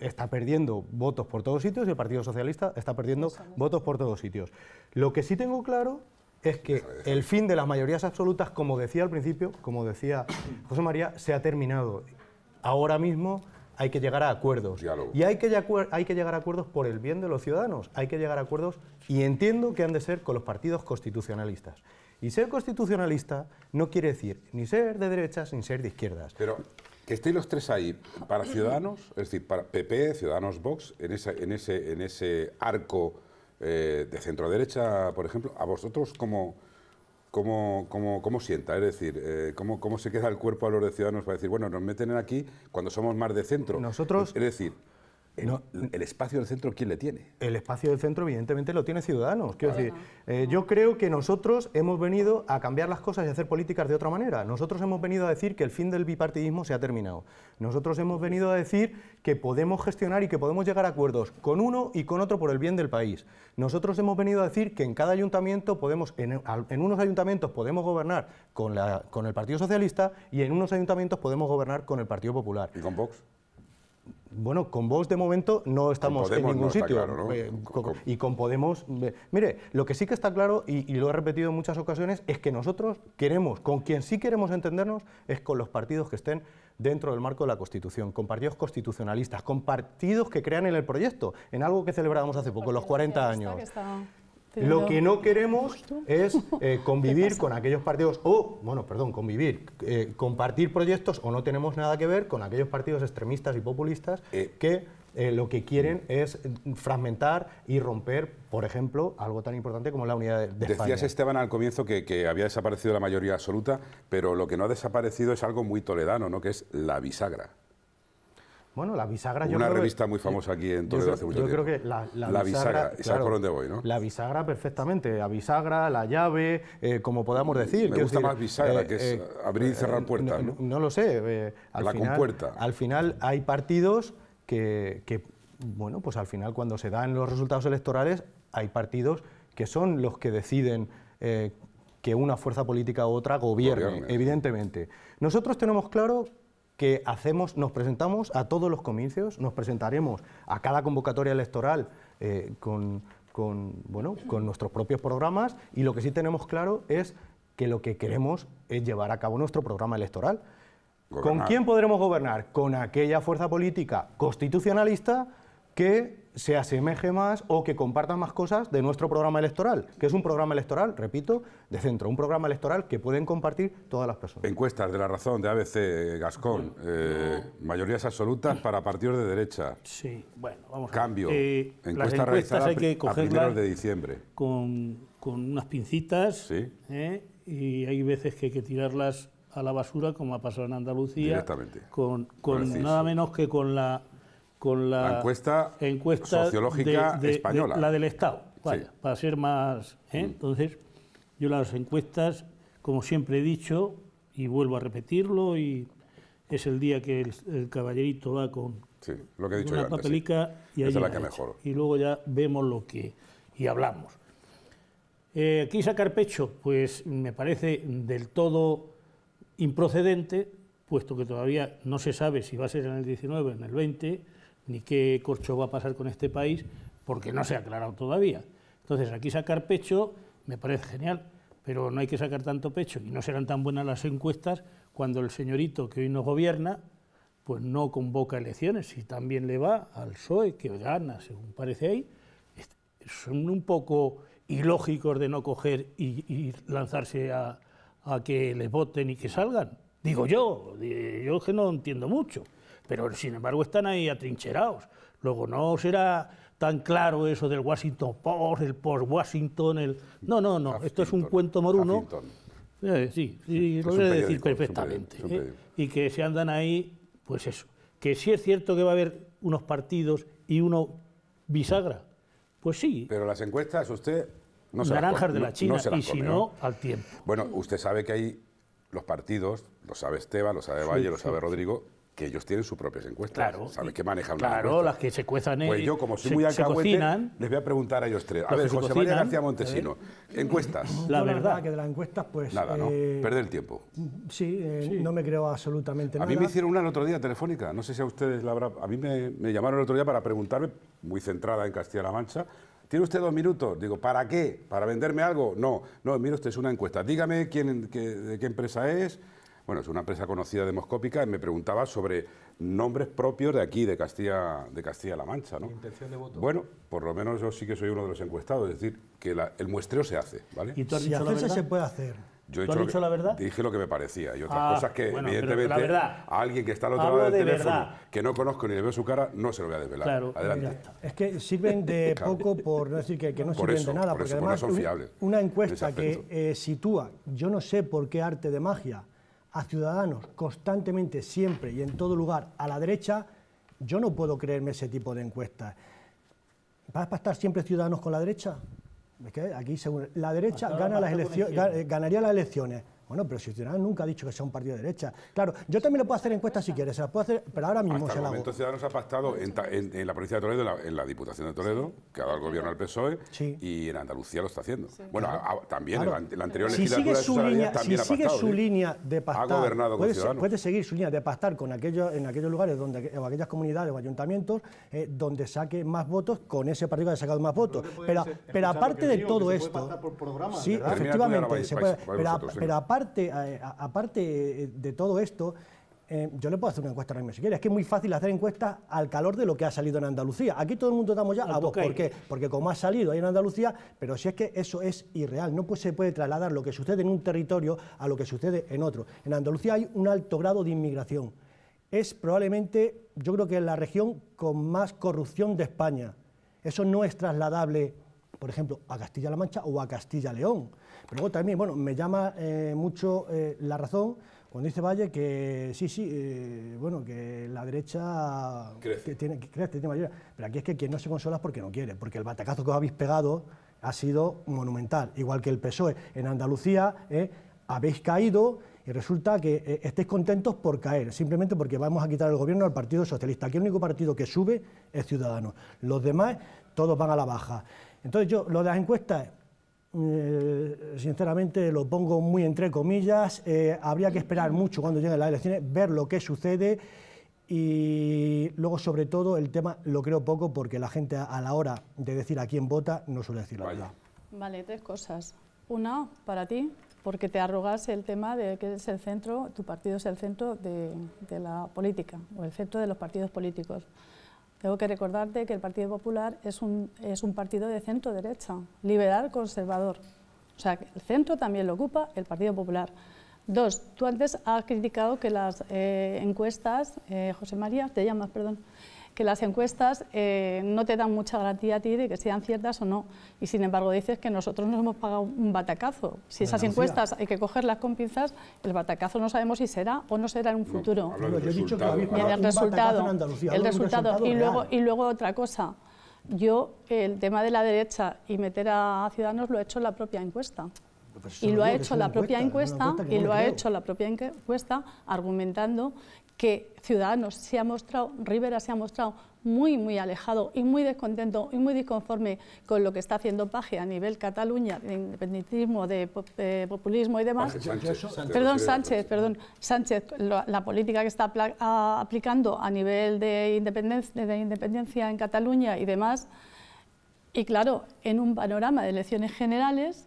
está perdiendo votos por todos sitios y el Partido Socialista está perdiendo votos por todos sitios. Lo que sí tengo claro es que el fin de las mayorías absolutas, como decía al principio, como decía José María, se ha terminado. Ahora mismo hay que llegar a acuerdos. Y hay que llegar a acuerdos por el bien de los ciudadanos, hay que llegar a acuerdos y entiendo que han de ser con los partidos constitucionalistas. Y ser constitucionalista no quiere decir ni ser de derechas ni ser de izquierdas. Pero que estéis los tres ahí, para Ciudadanos, es decir, para PP, Ciudadanos Vox, en, ese en, ese, en ese arco eh, de centro-derecha, por ejemplo, ¿a vosotros cómo, cómo, sienta? Es decir, eh, ¿cómo, ¿cómo se queda el cuerpo a los de Ciudadanos para decir, bueno, nos meten aquí cuando somos más de centro? Nosotros... Es decir, eh, ¿El espacio del centro quién le tiene? El espacio del centro evidentemente lo tiene Ciudadanos. Quiero decir, eh, yo creo que nosotros hemos venido a cambiar las cosas y hacer políticas de otra manera. Nosotros hemos venido a decir que el fin del bipartidismo se ha terminado. Nosotros hemos venido a decir que podemos gestionar y que podemos llegar a acuerdos con uno y con otro por el bien del país. Nosotros hemos venido a decir que en cada ayuntamiento podemos, en, unos ayuntamientos podemos gobernar con, con el Partido Socialista y en unos ayuntamientos podemos gobernar con el Partido Popular. ¿Y con Vox? Bueno, con vos de momento no estamos en ningún sitio. Eh, y con Podemos, eh, mire, lo que sí que está claro, y, y, lo he repetido en muchas ocasiones, es que nosotros queremos, con quien sí queremos entendernos, es con los partidos que estén dentro del marco de la Constitución, con partidos constitucionalistas, con partidos que crean en el proyecto, en algo que celebramos hace poco, los 40 años lo que no queremos es eh, convivir con aquellos partidos, o, bueno, perdón, convivir, eh, compartir proyectos o no tenemos nada que ver con aquellos partidos extremistas y populistas eh. que lo que quieren es fragmentar y romper, por ejemplo, algo tan importante como la unidad de, Decías, España. Decías, Esteban, al comienzo que, había desaparecido la mayoría absoluta, pero lo que no ha desaparecido es algo muy toledano, ¿no? que es la bisagra. Bueno, la bisagra yo Una revista muy famosa aquí en Toledo hace mucho yo tiempo. Yo creo que la, la, la bisagra, por dónde voy, ¿no? La bisagra perfectamente, la bisagra, la llave, eh, como podamos mm, decir. Me gusta más bisagra, eh, que es eh, abrir y cerrar puertas. No, lo sé. la final, compuerta. Al final hay partidos que, bueno, pues al final cuando se dan los resultados electorales hay partidos que son los que deciden que una fuerza política u otra gobierne. evidentemente. Nosotros tenemos claro que hacemos, nos presentamos a todos los comicios, nos presentaremos a cada convocatoria electoral eh, con, bueno, con nuestros propios programas y lo que sí tenemos claro es que lo que queremos es llevar a cabo nuestro programa electoral. ¿Con quién podremos gobernar? Con aquella fuerza política constitucionalista que se asemeje más o que compartan más cosas de nuestro programa electoral, que es un programa electoral, repito, de centro, un programa electoral que pueden compartir todas las personas. Encuestas de la razón de ABC Gascón, eh, mayorías absolutas para partidos de derecha. Sí, bueno, vamos a ver. Cambio. Eh, encuestas encuesta hay que a de diciembre. Con, unas pincitas ¿eh? y hay veces que hay que tirarlas a la basura, como ha pasado en Andalucía, Directamente. con nada menos que con la con la, encuesta, sociológica española. la del Estado, vaya, para ser más... ¿eh? Mm. Entonces, yo las encuestas, como siempre he dicho, y vuelvo a repetirlo, y es el día que el, caballerito va con sí, una papelica y Y luego ya vemos lo que... y hablamos. Eh, aquí sacar pecho, pues me parece del todo improcedente, puesto que todavía no se sabe si va a ser en el 19 o en el 20, ni qué corcho va a pasar con este país, porque no se ha aclarado todavía. Entonces, aquí sacar pecho me parece genial, pero no hay que sacar tanto pecho y no serán tan buenas las encuestas cuando el señorito que hoy nos gobierna pues no convoca elecciones y también le va al PSOE, que gana, según parece ahí. Son un poco ilógicos de no coger y, lanzarse a, a que les voten y que salgan. Digo yo, yo que no entiendo mucho pero sin embargo están ahí atrincherados. Luego no será tan claro eso del Washington Post, el post-Washington, el... No, no, no, esto es un cuento moruno. Eh, sí, sí, lo voy decir perfectamente. ¿eh? Y que se andan ahí, pues eso. Que sí es cierto que va a haber unos partidos y uno bisagra. Pues sí. Pero las encuestas usted no Naranjas de la China, y si no, al tiempo. Bueno, usted sabe que hay los partidos, lo sabe Esteban, lo sabe Valle, lo sabe Rodrigo, que ellos tienen sus propias encuestas. Claro. Sabes qué manejan Claro, las que se cuezan ellos, Pues yo, como soy muy alcahuete, les voy a preguntar a ellos tres. A ver, José María García Montesino, encuestas. La, verdad. que de las encuestas, pues... Nada, ¿no? Eh, Perder el tiempo. Eh, sí, no me creo absolutamente nada. A mí me hicieron una el otro día telefónica, no sé si a ustedes la habrá... A mí me, llamaron el otro día para preguntarme, muy centrada en Castilla-La Mancha, ¿Tiene usted dos minutos? Digo, ¿para qué? ¿Para venderme algo? No, no, mire usted, es una encuesta. Dígame quién, de qué empresa es, bueno, es una empresa conocida demoscópica, y me preguntaba sobre nombres propios de aquí, de Castilla-La de Castilla Mancha. ¿no? ¿Intención de voto? Bueno, por lo menos yo sí que soy uno de los encuestados, es decir, que el muestreo se hace, ¿vale? Y tú has si dicho se puede hacer. Yo he dicho la verdad? Dije lo que me parecía y otras ah, cosas que, evidentemente, a alguien que está al otro lado del teléfono, que no conozco ni le veo su cara, no se lo voy a desvelar. Claro, Adelante. es que sirven de poco, por no decir que, no sirven de nada, porque además no son fiables, una encuesta que eh, sitúa, yo no sé por qué arte de magia, a ciudadanos constantemente, siempre y en todo lugar a la derecha, yo no puedo creerme ese tipo de encuestas. ¿Vas a estar siempre ciudadanos con la derecha? que aquí según la derecha gana las elecciones, ganaría las elecciones bueno, pero Ciudadanos nunca ha dicho que sea un partido de derecha. Claro, yo también lo puedo hacer encuestas si quieres, se las puedo hacer, pero ahora mismo se la momento Ciudadanos ha pactado en, la provincia de Toledo, en la Diputación de Toledo, que ha dado el gobierno al PSOE, y en Andalucía lo está haciendo. Bueno, también la, anterior si legislatura sigue su ¿eh? línea, si sigue su línea de pactar, puede, seguir su línea de pactar con aquellos, en aquellos lugares donde, o aquellas comunidades o ayuntamientos eh, donde saque más votos con ese partido que ha sacado más votos. Pero, pero aparte de todo esto, sí, efectivamente, pero aparte aparte, de todo esto, eh, yo le puedo hacer una encuesta a mismo si quiere. Es que es muy fácil hacer encuestas al calor de lo que ha salido en Andalucía. Aquí todo el mundo estamos ya a vos. ¿Por qué? Porque como ha salido ahí en Andalucía, pero si es que eso es irreal. No pues se puede trasladar lo que sucede en un territorio a lo que sucede en otro. En Andalucía hay un alto grado de inmigración. Es probablemente, yo creo que es la región con más corrupción de España. Eso no es trasladable, por ejemplo, a Castilla-La Mancha o a Castilla-León. Pero pues luego también, bueno, me llama eh, mucho eh, la razón cuando dice Valle que sí, sí, eh, bueno, que la derecha crece. tiene, que crece, tiene mayoría. Pero aquí es que quien no se consola es porque no quiere, porque el batacazo que os habéis pegado ha sido monumental, igual que el PSOE. En Andalucía habéis caído y resulta que estáis contentos por caer, simplemente porque vamos a quitar el gobierno al Partido Socialista. Aquí el único partido que sube es Ciudadanos. Los demás, todos van a la baja. Entonces yo, lo de las encuestas, eh, sinceramente lo pongo muy entre comillas, eh, habría que esperar mucho cuando lleguen las elecciones, ver lo que sucede y luego sobre todo el tema lo creo poco porque la gente a la hora de decir a quién vota no suele decir la verdad. Vale, tres cosas. Una, para ti, porque te arrogas el tema de que es el centro, tu partido es el centro de la política o el centro de los partidos políticos. Tengo que recordarte que el Partido Popular es un, es un partido de centro-derecha, liberal conservador. O sea, el centro también lo ocupa el Partido Popular. Dos, tú antes has criticado que las eh, encuestas, eh, José María, te llamas, perdón, que las encuestas eh, no te dan mucha garantía a ti de que sean ciertas o no. Y sin embargo dices que nosotros nos hemos pagado un batacazo. Si esas encuestas hay que cogerlas con pinzas, el batacazo no sabemos si será o no será en un futuro. el resultado, el resultado. Y luego, y luego otra cosa. Yo el tema de la derecha y meter a Ciudadanos lo he hecho la propia encuesta. Y lo, ha hecho la propia encuesta, y lo ha hecho la propia encuesta argumentando que Ciudadanos se ha mostrado, Rivera se ha mostrado muy, muy alejado y muy descontento y muy disconforme con lo que está haciendo Paje a nivel Cataluña, de independentismo, de, populismo y demás. perdón, Sánchez, perdón, Sánchez, la, política que está aplicando a nivel de independencia, de independencia en Cataluña y demás. Y claro, en un panorama de elecciones generales,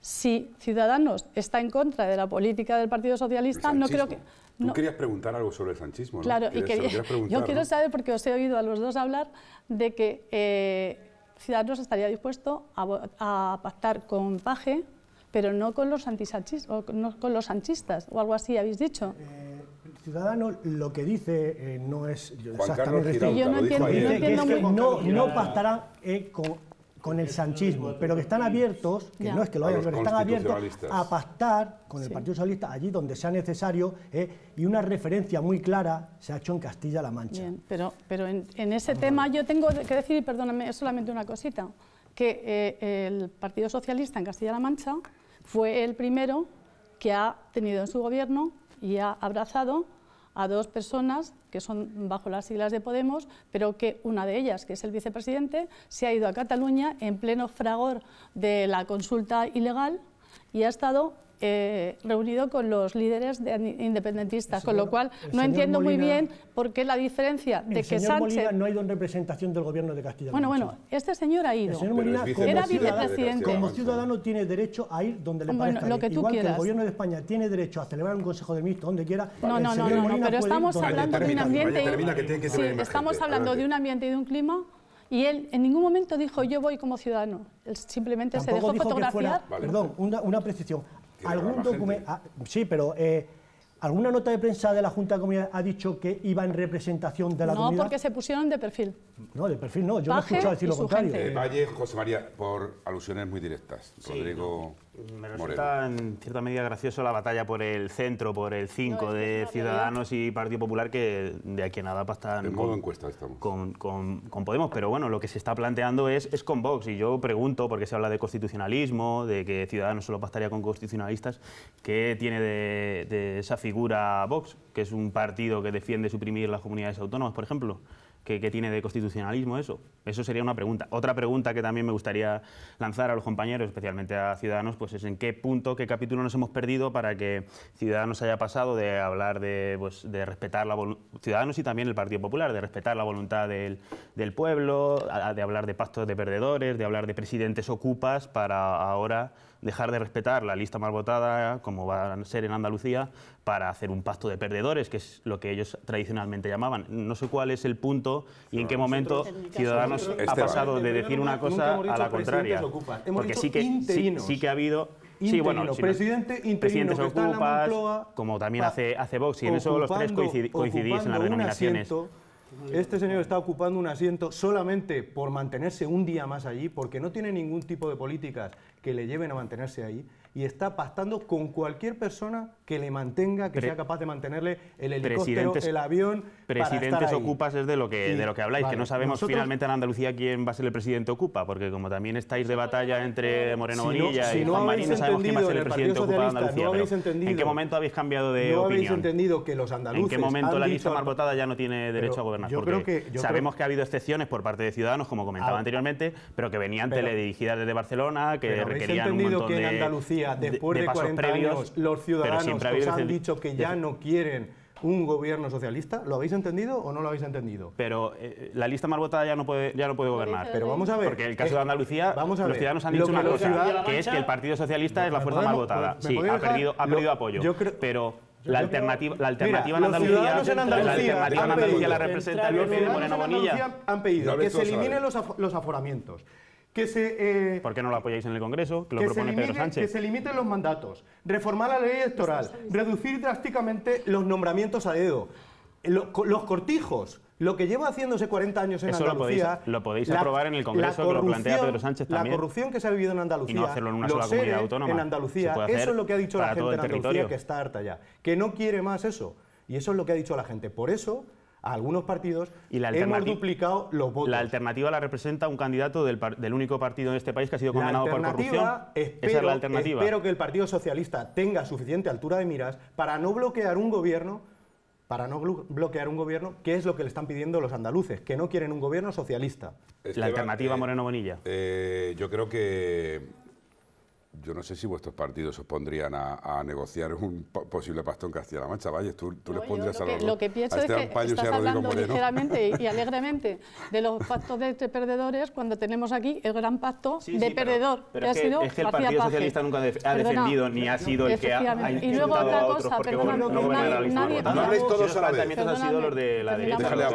si Ciudadanos está en contra de la política del Partido Socialista, no creo que Tú no. querías preguntar algo sobre el sanchismo, ¿no? Claro, y quería, yo quiero saber, porque os he oído a los dos hablar, de que eh, Ciudadanos estaría dispuesto a, pactar con Paje, pero no con los o no con los sanchistas, o algo así habéis dicho. Ciudadanos, eh, Ciudadano lo que dice eh, no es Juan exactamente... Girauta, yo no dijo no, entiendo que muy... no, no pactarán con con el sanchismo, pero que están abiertos, no es que lo hayan, están abiertos a pactar con el Partido Socialista allí donde sea necesario eh, y una referencia muy clara se ha hecho en Castilla-La Mancha. pero, pero en, ese tema yo tengo que decir, y perdóname, solamente una cosita, que eh, el Partido Socialista en Castilla-La Mancha fue el primero que ha tenido en su gobierno y ha abrazado a dos personas que son bajo las siglas de Podemos, pero que una de ellas, que es el vicepresidente, se ha ido a Cataluña en pleno fragor de la consulta ilegal y ha estado eh, reunido con los líderes independentistas, con lo cual no entiendo muy bien por qué la diferencia de el que señor Molina no ha ido en representación del gobierno de Castilla. Bueno, bueno, este señor ha ido. El señor Molina, como era vicepresidente. Como ciudadano tiene derecho a ir donde le parezca. Lo que tú quieras. el gobierno de España tiene derecho a celebrar un consejo de ministros donde quiera. No, no, no, no, pero estamos hablando de un ambiente. Y, estamos hablando de un ambiente y de un clima y él en ningún momento dijo yo voy como ciudadano, él simplemente se dejó fotografiar. Perdón, una, una precisión. ¿Algún documento? Ah, sí, pero... Eh, ¿Alguna nota de prensa de la Junta de Comunidad ha dicho que iba en representación de la no, porque se pusieron de perfil. No, de perfil no, yo no he escuchado decir lo contrario. Eh, Valle, José María, por alusiones muy directas. Rodrigo. Me resulta en cierta medida gracioso la batalla por el centro, por el 5 de Ciudadanos y Partido Popular, que de aquí a nada están en con, Con, Podemos. Pero bueno, lo que se está planteando es, con Vox. Y yo pregunto, porque se habla de constitucionalismo, de que Ciudadanos solo bastaría con constitucionalistas, ¿qué tiene de, de esa figura Vox, que es un partido que defiende suprimir las comunidades autónomas, por ejemplo? ¿Qué, tiene de constitucionalismo eso? Eso sería una pregunta. Otra pregunta que también me gustaría lanzar a los compañeros, especialmente a Ciudadanos, pues es en qué punto, qué capítulo nos hemos perdido para que Ciudadanos haya pasado de hablar de, pues, de respetar la voluntad, Ciudadanos y también el Partido Popular, de respetar la voluntad del, pueblo, de hablar de pactos de perdedores, de hablar de presidentes ocupas, para ahora dejar de respetar la lista más votada, como va a ser en Andalucía, para hacer un pacto de perdedores, que es lo que ellos tradicionalmente llamaban. No sé cuál es el punto y en qué momento Ciudadanos ha pasado de decir una cosa a la contraria. Porque sí que, sí, que ha habido... Sí, bueno, presidente presidentes ocupas, como también hace, hace Vox, y en eso los tres coincidís en las denominaciones. Este señor está ocupando un asiento solamente por mantenerse un día más allí, porque no tiene ningún tipo de políticas que le lleven a mantenerse ahí y está pastando con cualquier persona que le mantenga, que sea capaz de mantenerle el helicóptero, el avión. Presidentes ocupas es de lo que, de lo que habláis, que no sabemos finalmente en Andalucía quién va a ser el presidente ocupa, porque como también estáis de batalla entre Moreno Bonilla y Juan Marín, sabemos quién va a ser el, presidente ocupa de Andalucía. ¿En qué momento habéis cambiado de opinión? habéis entendido que los andaluces. ¿En qué momento la lista más votada ya no tiene derecho a gobernar? porque sabemos que ha habido excepciones por parte de ciudadanos, como comentaba ah. anteriormente, pero que venían teledirigidas desde Barcelona, que requerían un montón de después de, 40 años, los ciudadanos os han dicho que ya no quieren un gobierno socialista? ¿Lo habéis entendido o no lo habéis entendido? Pero eh, la lista más votada ya no puede, ya no puede gobernar. Pero ¿eh? vamos a ver. Porque el caso de eh, Andalucía, los ciudadanos han dicho una cosa, que es que el Partido Socialista es la fuerza más votada. Sí, ha perdido, ha perdido apoyo. pero... La alternativa, la alternativa en Andalucía, los en la en Andalucía representa el de Moreno Bonilla. Han pedido que se eliminen los aforamientos, que se... Eh, ¿Por qué no lo apoyáis en el Congreso? Que, lo propone se limiten los mandatos, reformar la ley electoral, reducir drásticamente los nombramientos a dedo, los, cortijos, lo que lleva haciéndose 40 años en Andalucía... Lo podéis, lo podéis aprobar en el Congreso, que lo plantea Pedro Sánchez también. La corrupción que se ha vivido en Andalucía... no hacerlo en una sola comunidad autónoma. En Andalucía, eso es lo que ha dicho la gente en Andalucía, que está harta ya. Que no quiere más eso. Y eso es lo que ha dicho la gente. Por eso a algunos partidos, y la hemos duplicado los votos. La alternativa la representa un candidato del, único partido en este país que ha sido condenado por corrupción. la alternativa. Espero que el Partido Socialista tenga suficiente altura de miras para no bloquear un gobierno para no bloquear un gobierno, que es lo que le están pidiendo los andaluces, que no quieren un gobierno socialista. la alternativa eh, Moreno Bonilla. Eh, yo creo que yo no sé si vuestros partidos os pondrían a, negociar un posible pacto en Castilla-La Mancha. Valles, tú, tú les pondrías a los Lo que pienso es que estás hablando ligeramente y, alegremente de los pactos de, este perdedores cuando tenemos aquí el gran pacto de perdedor. que es, ha sido es que el Partido Socialista nunca ha defendido ni ha sido el que ha, intentado Y luego otra cosa, perdona, no, nadie... No todos los la han sido los de la de Déjale a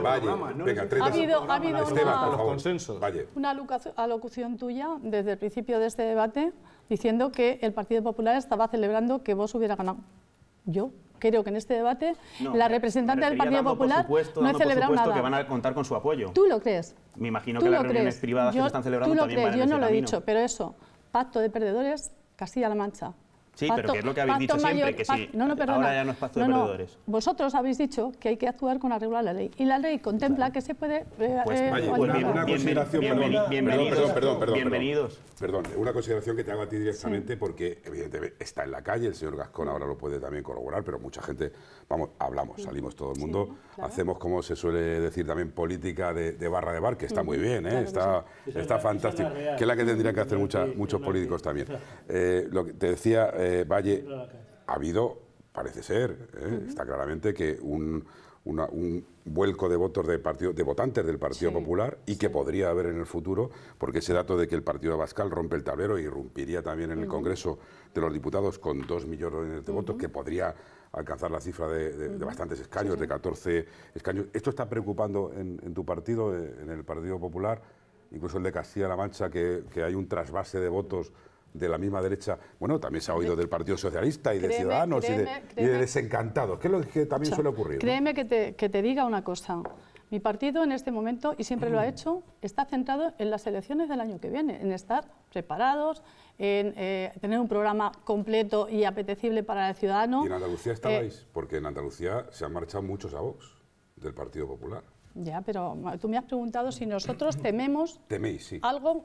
Valle. Venga, 30 Ha habido una alocución tuya desde el principio de este debate diciendo que el Partido Popular estaba celebrando que vos hubiera ganado. Yo creo que en este debate la representante del Partido Popular no ha celebrado que van a contar con su apoyo. ¿Tú lo crees? Me imagino que las reuniones privadas yo, están celebrando Yo no lo he dicho, pero eso, pacto de perdedores, a la Mancha. Sí, pero que es lo que habéis dicho siempre, que sí, no, no, ahora ya no es pacto no, de perdedores. Vosotros habéis dicho que hay que actuar con regla de la ley, y la ley contempla que se puede... Eh, pues, vaya, una consideración... bienvenidos. Perdón, una consideración que te hago a ti directamente, porque evidentemente está en la calle, el señor Gascón ahora lo puede también corroborar, pero mucha gente, vamos, hablamos, salimos todo el mundo, hacemos como se suele decir también política de, barra de bar, que está muy bien, ¿eh? está, está fantástico, que es la que tendrían que hacer muchos políticos también. Eh, lo que te decía eh, Valle, ha habido, parece ser, ¿eh? está claramente que un, vuelco de votos de, partido, de votantes del Partido Popular y que podría haber en el futuro, porque ese dato de que el Partido de Abascal rompe el tablero y irrumpiría también en el Congreso de los Diputados con dos millones de votos, que podría alcanzar la cifra de, bastantes escaños, de 14 escaños. ¿Esto está preocupando en, tu partido, eh, en el Partido Popular, incluso el de Castilla-La Mancha, que, hay un trasvase de votos? de la misma derecha, bueno, también se ha oído del Partido Socialista y de Ciudadanos y, de, desencantados, que es lo que también suele ocurrir. Créeme que, te, diga una cosa. Mi partido en este momento, y siempre lo ha hecho, está centrado en las elecciones del año que viene, en estar preparados, en eh, tener un programa completo y apetecible para el ciudadano. ¿Y en Andalucía estabais? Eh, porque en Andalucía se han marchado muchos a Vox del Partido Popular. Ya, pero tú me has preguntado si nosotros tememos algo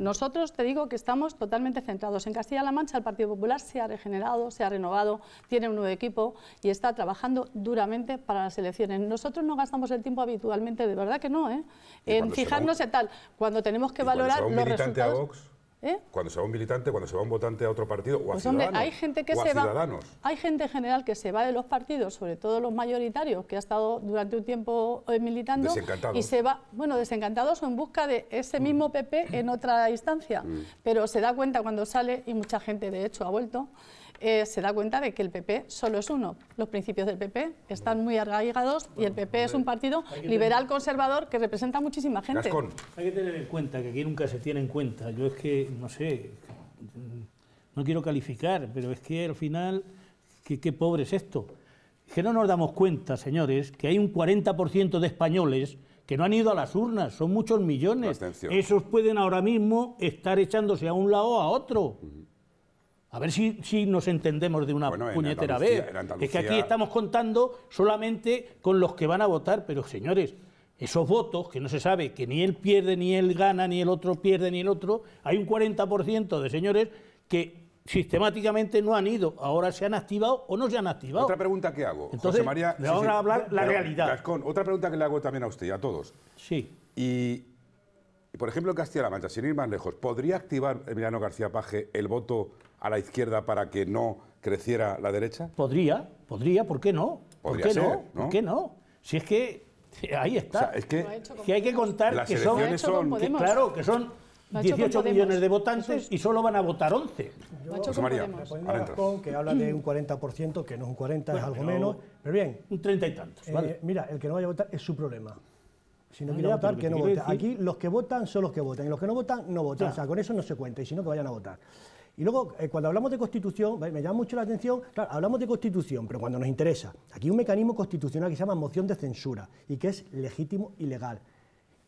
Nosotros te digo que estamos totalmente centrados. En Castilla-La Mancha el Partido Popular se ha regenerado, se ha renovado, tiene un nuevo equipo y está trabajando duramente para las elecciones. Nosotros no gastamos el tiempo habitualmente, de verdad que no, ¿eh? en fijarnos en tal. Cuando tenemos que valorar los resultados... ¿Eh? Cuando se va un militante, cuando se va un votante a otro partido o a pues, ciudadanos, hay gente que hay gente general que se va de los partidos, sobre todo los mayoritarios, que ha estado durante un tiempo eh, militando y se va, bueno, desencantados o en busca de ese mm. mismo PP en otra instancia, mm. pero se da cuenta cuando sale y mucha gente de hecho ha vuelto eh, se da cuenta de que el PP solo es uno. Los principios del PP están muy arraigados y el PP es un partido liberal conservador que representa muchísima gente. Hay que tener en cuenta que aquí nunca se tiene en cuenta. Yo es que, no sé, no quiero calificar, pero es que al final, qué, pobre es esto. Que no nos damos cuenta, señores, que hay un 40% de españoles que no han ido a las urnas, son muchos millones. Esos pueden ahora mismo estar echándose a un lado o a otro. A ver si, si nos entendemos de una puñetera vez. Es que aquí estamos contando solamente con los que van a votar, pero señores, esos votos que no se sabe que ni él pierde, ni él gana, ni el otro pierde, ni el otro, hay un 40% de señores que sistemáticamente no han ido, ahora se han activado o no se han activado. Otra pregunta que hago, Entonces, María. ahora hablar la realidad. otra pregunta que le hago también a usted y a todos. Sí. Y por ejemplo, Castilla-La Mancha, sin ir más lejos, ¿podría activar Emiliano García Paje el voto a la izquierda para que no creciera la derecha? Podría, podría, ¿por qué no? ¿Por qué no? qué no? Si es que ahí está. es que, hay que contar que son, claro, que son 18 millones de votantes y solo van a votar 11. Yo, José María, que habla de un 40%, que no es un 40, es algo menos, pero bien. Un 30 y tantos, eh, Mira, el que no vaya a votar es su problema. Si no, ah, votar, que no vote. Aquí los que votan son los que votan, y los que no votan, no votan. O ah. sea, con eso no se cuenta, y si que vayan a votar. Y luego, eh, cuando hablamos de constitución, me llama mucho la atención, claro, hablamos de constitución, pero cuando nos interesa, aquí hay un mecanismo constitucional que se llama moción de censura, y que es legítimo y legal.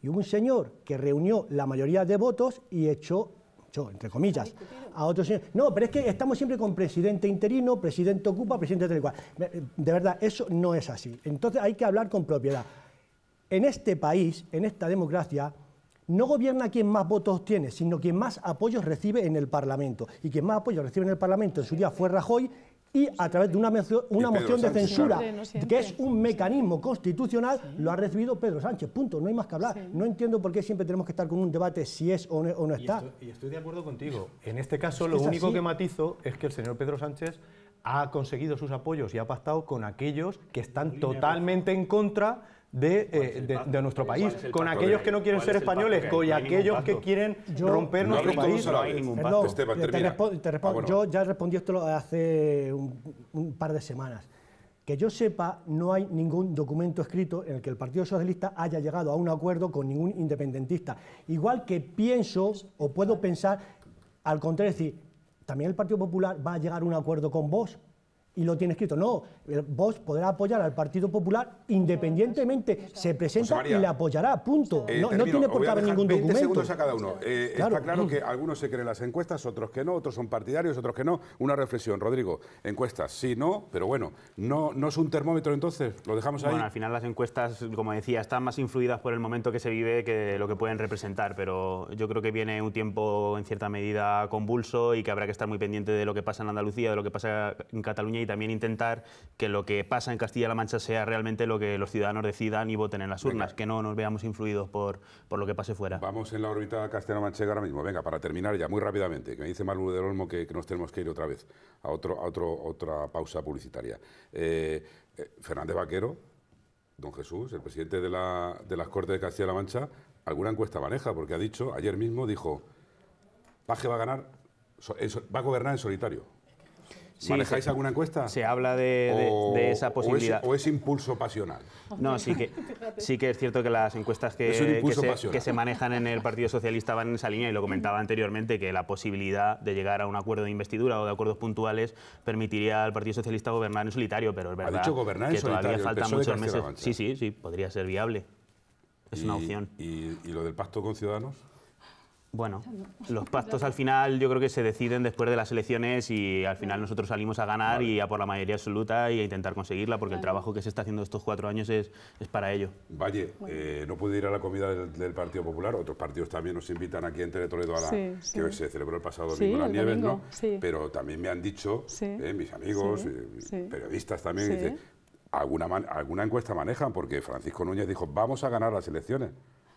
Y hubo un señor que reunió la mayoría de votos y echó entre comillas, a otro señor. No, pero es que estamos siempre con presidente interino, presidente ocupa, presidente del cual. De verdad, eso no es así. Entonces hay que hablar con propiedad. En este país, en esta democracia, no gobierna quien más votos tiene, sino quien más apoyos recibe en el Parlamento. Y quien más apoyos recibe en el Parlamento en su día fue Rajoy y a través de una, moción, de censura, que es un mecanismo constitucional, lo ha recibido Pedro Sánchez. Punto, no hay más que hablar. No entiendo por qué siempre tenemos que estar con un debate si es o no, está. Y estoy, de acuerdo contigo. En este caso, lo único que matizo es que el señor Pedro Sánchez ha conseguido sus apoyos y ha pactado con aquellos que están totalmente en contra eh, de, nuestro país, con aquellos que no quieren ser españoles, con aquellos que quieren romper nuestro país. Este te, ah, Yo ya respondí esto hace un, par de semanas. Que yo sepa, no hay ningún documento escrito en el que el Partido Socialista haya llegado a un acuerdo con ningún independentista. Igual que pienso o puedo pensar al contrario, decir, también el Partido Popular va a llegar a un acuerdo con vos y lo tiene escrito. No, eh, vos podrá apoyar al Partido Popular independientemente, se presenta y le apoyará, punto. Eh, no, tiene por qué haber ningún 20 documento. segundos a cada uno. Eh, está claro que mm. algunos se creen las encuestas, otros que no, otros son partidarios, otros que no. Una reflexión, Rodrigo. Encuestas, sí, no, pero bueno, no, no es un termómetro entonces, lo dejamos ahí. Bueno, al final las encuestas, como decía, están más influidas por el momento que se vive que lo que pueden representar, pero yo creo que viene un tiempo en cierta medida convulso y que habrá que estar muy pendiente de lo que pasa en Andalucía, de lo que pasa en Cataluña y también intentar que lo que pasa en Castilla-La Mancha sea realmente lo que los ciudadanos decidan y voten en las urnas, que no nos veamos influidos por, por lo que pase fuera. Vamos en la órbita Castilla-La manchega ahora mismo. Venga, para terminar ya muy rápidamente, que me dice Manuel del Olmo que, nos tenemos que ir otra vez a, otro, otro, otra pausa publicitaria. Eh, eh, Fernández Vaquero, don Jesús, el presidente de, la, de las Cortes de Castilla-La Mancha, alguna encuesta maneja, porque ha dicho, ayer mismo dijo, Paje va a ganar, va a gobernar en solitario. ¿Manejáis alguna encuesta? Se habla de, esa posibilidad. O es, impulso pasional? No, sí que, sí que es cierto que las encuestas que, que se, manejan en el Partido Socialista van en esa línea y lo comentaba anteriormente, que la posibilidad de llegar a un acuerdo de investidura o de acuerdos puntuales permitiría al Partido Socialista gobernar en solitario, pero es verdad que todavía faltan e muchos meses. Sí, sí, sí, podría ser viable. Es una opción. ¿Y lo del pacto con Ciudadanos? Bueno, los pactos al final yo creo que se deciden después de las elecciones y al final nosotros salimos a ganar y a por la mayoría absoluta y a intentar conseguirla porque el trabajo que se está haciendo estos cuatro años es, para ello. Valle, eh, no pude ir a la comida del, Partido Popular, otros partidos también nos invitan aquí en Toledo a la sí, sí. que se celebró el pasado domingo las nieves, ¿no? Pero también me han dicho eh, mis amigos, eh, periodistas también, dice alguna, alguna encuesta manejan porque Francisco Núñez dijo, vamos a ganar las elecciones.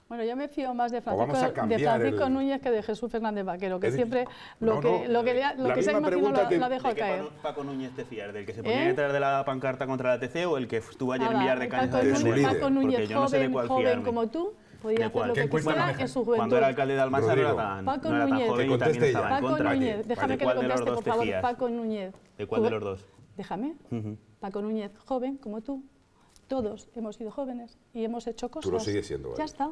Bueno, yo me fío más de Francisco, de Núñez que de Jesús Fernández Vaquero, que siempre lo, que, eh, lo que, lo que, se ha imaginado lo, ha dejado de caer. Paco, Paco Núñez te fías? ¿Del que se ponía ¿Eh? detrás de la pancarta contra la TC o el que estuvo ayer en Villar de Cáceres? Paco, de Paco Núñez, joven, no sé de cuál joven como tú, podía hacer lo que quisiera en su juventud. Cuando era alcalde de Almansa no era tan, también estaba en contra. Paco Núñez, déjame que le conteste, por favor. Paco Núñez. ¿De cuál de los dos? Déjame. Paco Núñez, joven como tú, todos hemos sido jóvenes y hemos hecho cosas. Tú lo sigues siendo. ¿vale? Ya está.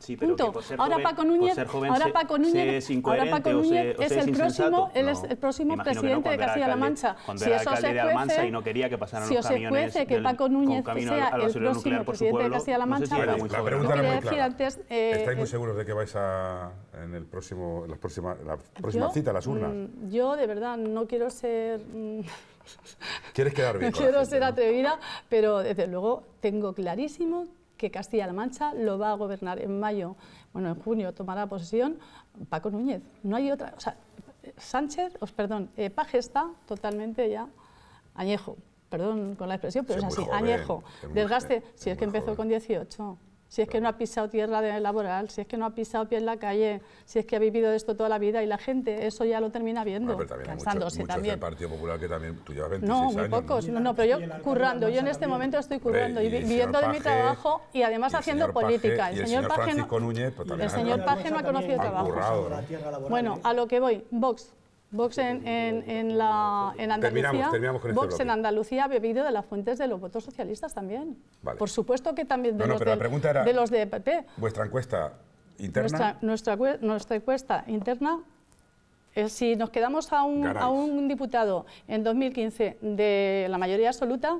Sí, pero Punto. ser ahora joven, Paco Núñez, por ahora Paco Núñez, ahora Paco Núñez es, el próximo, él es el próximo presidente de Castilla-La Mancha. si eso se y no quería que pasaran si os camiones que Paco Núñez sea el próximo presidente de Castilla-La Mancha, no sé si la pregunta era muy clara. Antes, eh, ¿Estáis muy eh, seguros de que vais a en el próximo, la próxima, la próxima cita, las urnas? Mm, yo de verdad no quiero ser mm, ¿Quieres quedar bien? quiero ser atrevida, pero desde luego tengo clarísimo que Castilla-La Mancha lo va a gobernar en mayo, bueno, en junio tomará posesión Paco Núñez. No hay otra, o sea, Sánchez, os perdón, eh, Paje está totalmente ya añejo, perdón con la expresión, pero es, así, añejo, desgaste, si es, que empezó con 18 si es que no ha pisado tierra laboral, si es que no ha pisado pie en la calle, si es que ha vivido esto toda la vida y la gente eso ya lo termina ah, viendo, cansándose muchos también. Del Partido Popular que también tú llevas 26 no, muy pocos, no, pero yo currando, yo en este momento estoy currando y, viviendo de mi trabajo y además haciendo política. El, señor Paje no, pues el señor Paje no ha conocido trabajo. Bueno, a lo que voy, Vox Vox en, en, la, en Andalucía. Este Andalucía ha bebido de las fuentes de los votos socialistas también. Por supuesto que también de, los, de los, e PP. ¿Vuestra encuesta interna? Nuestra, nuestra, encuesta interna, eh, si nos quedamos a un, a un diputado en 2015 de la mayoría absoluta,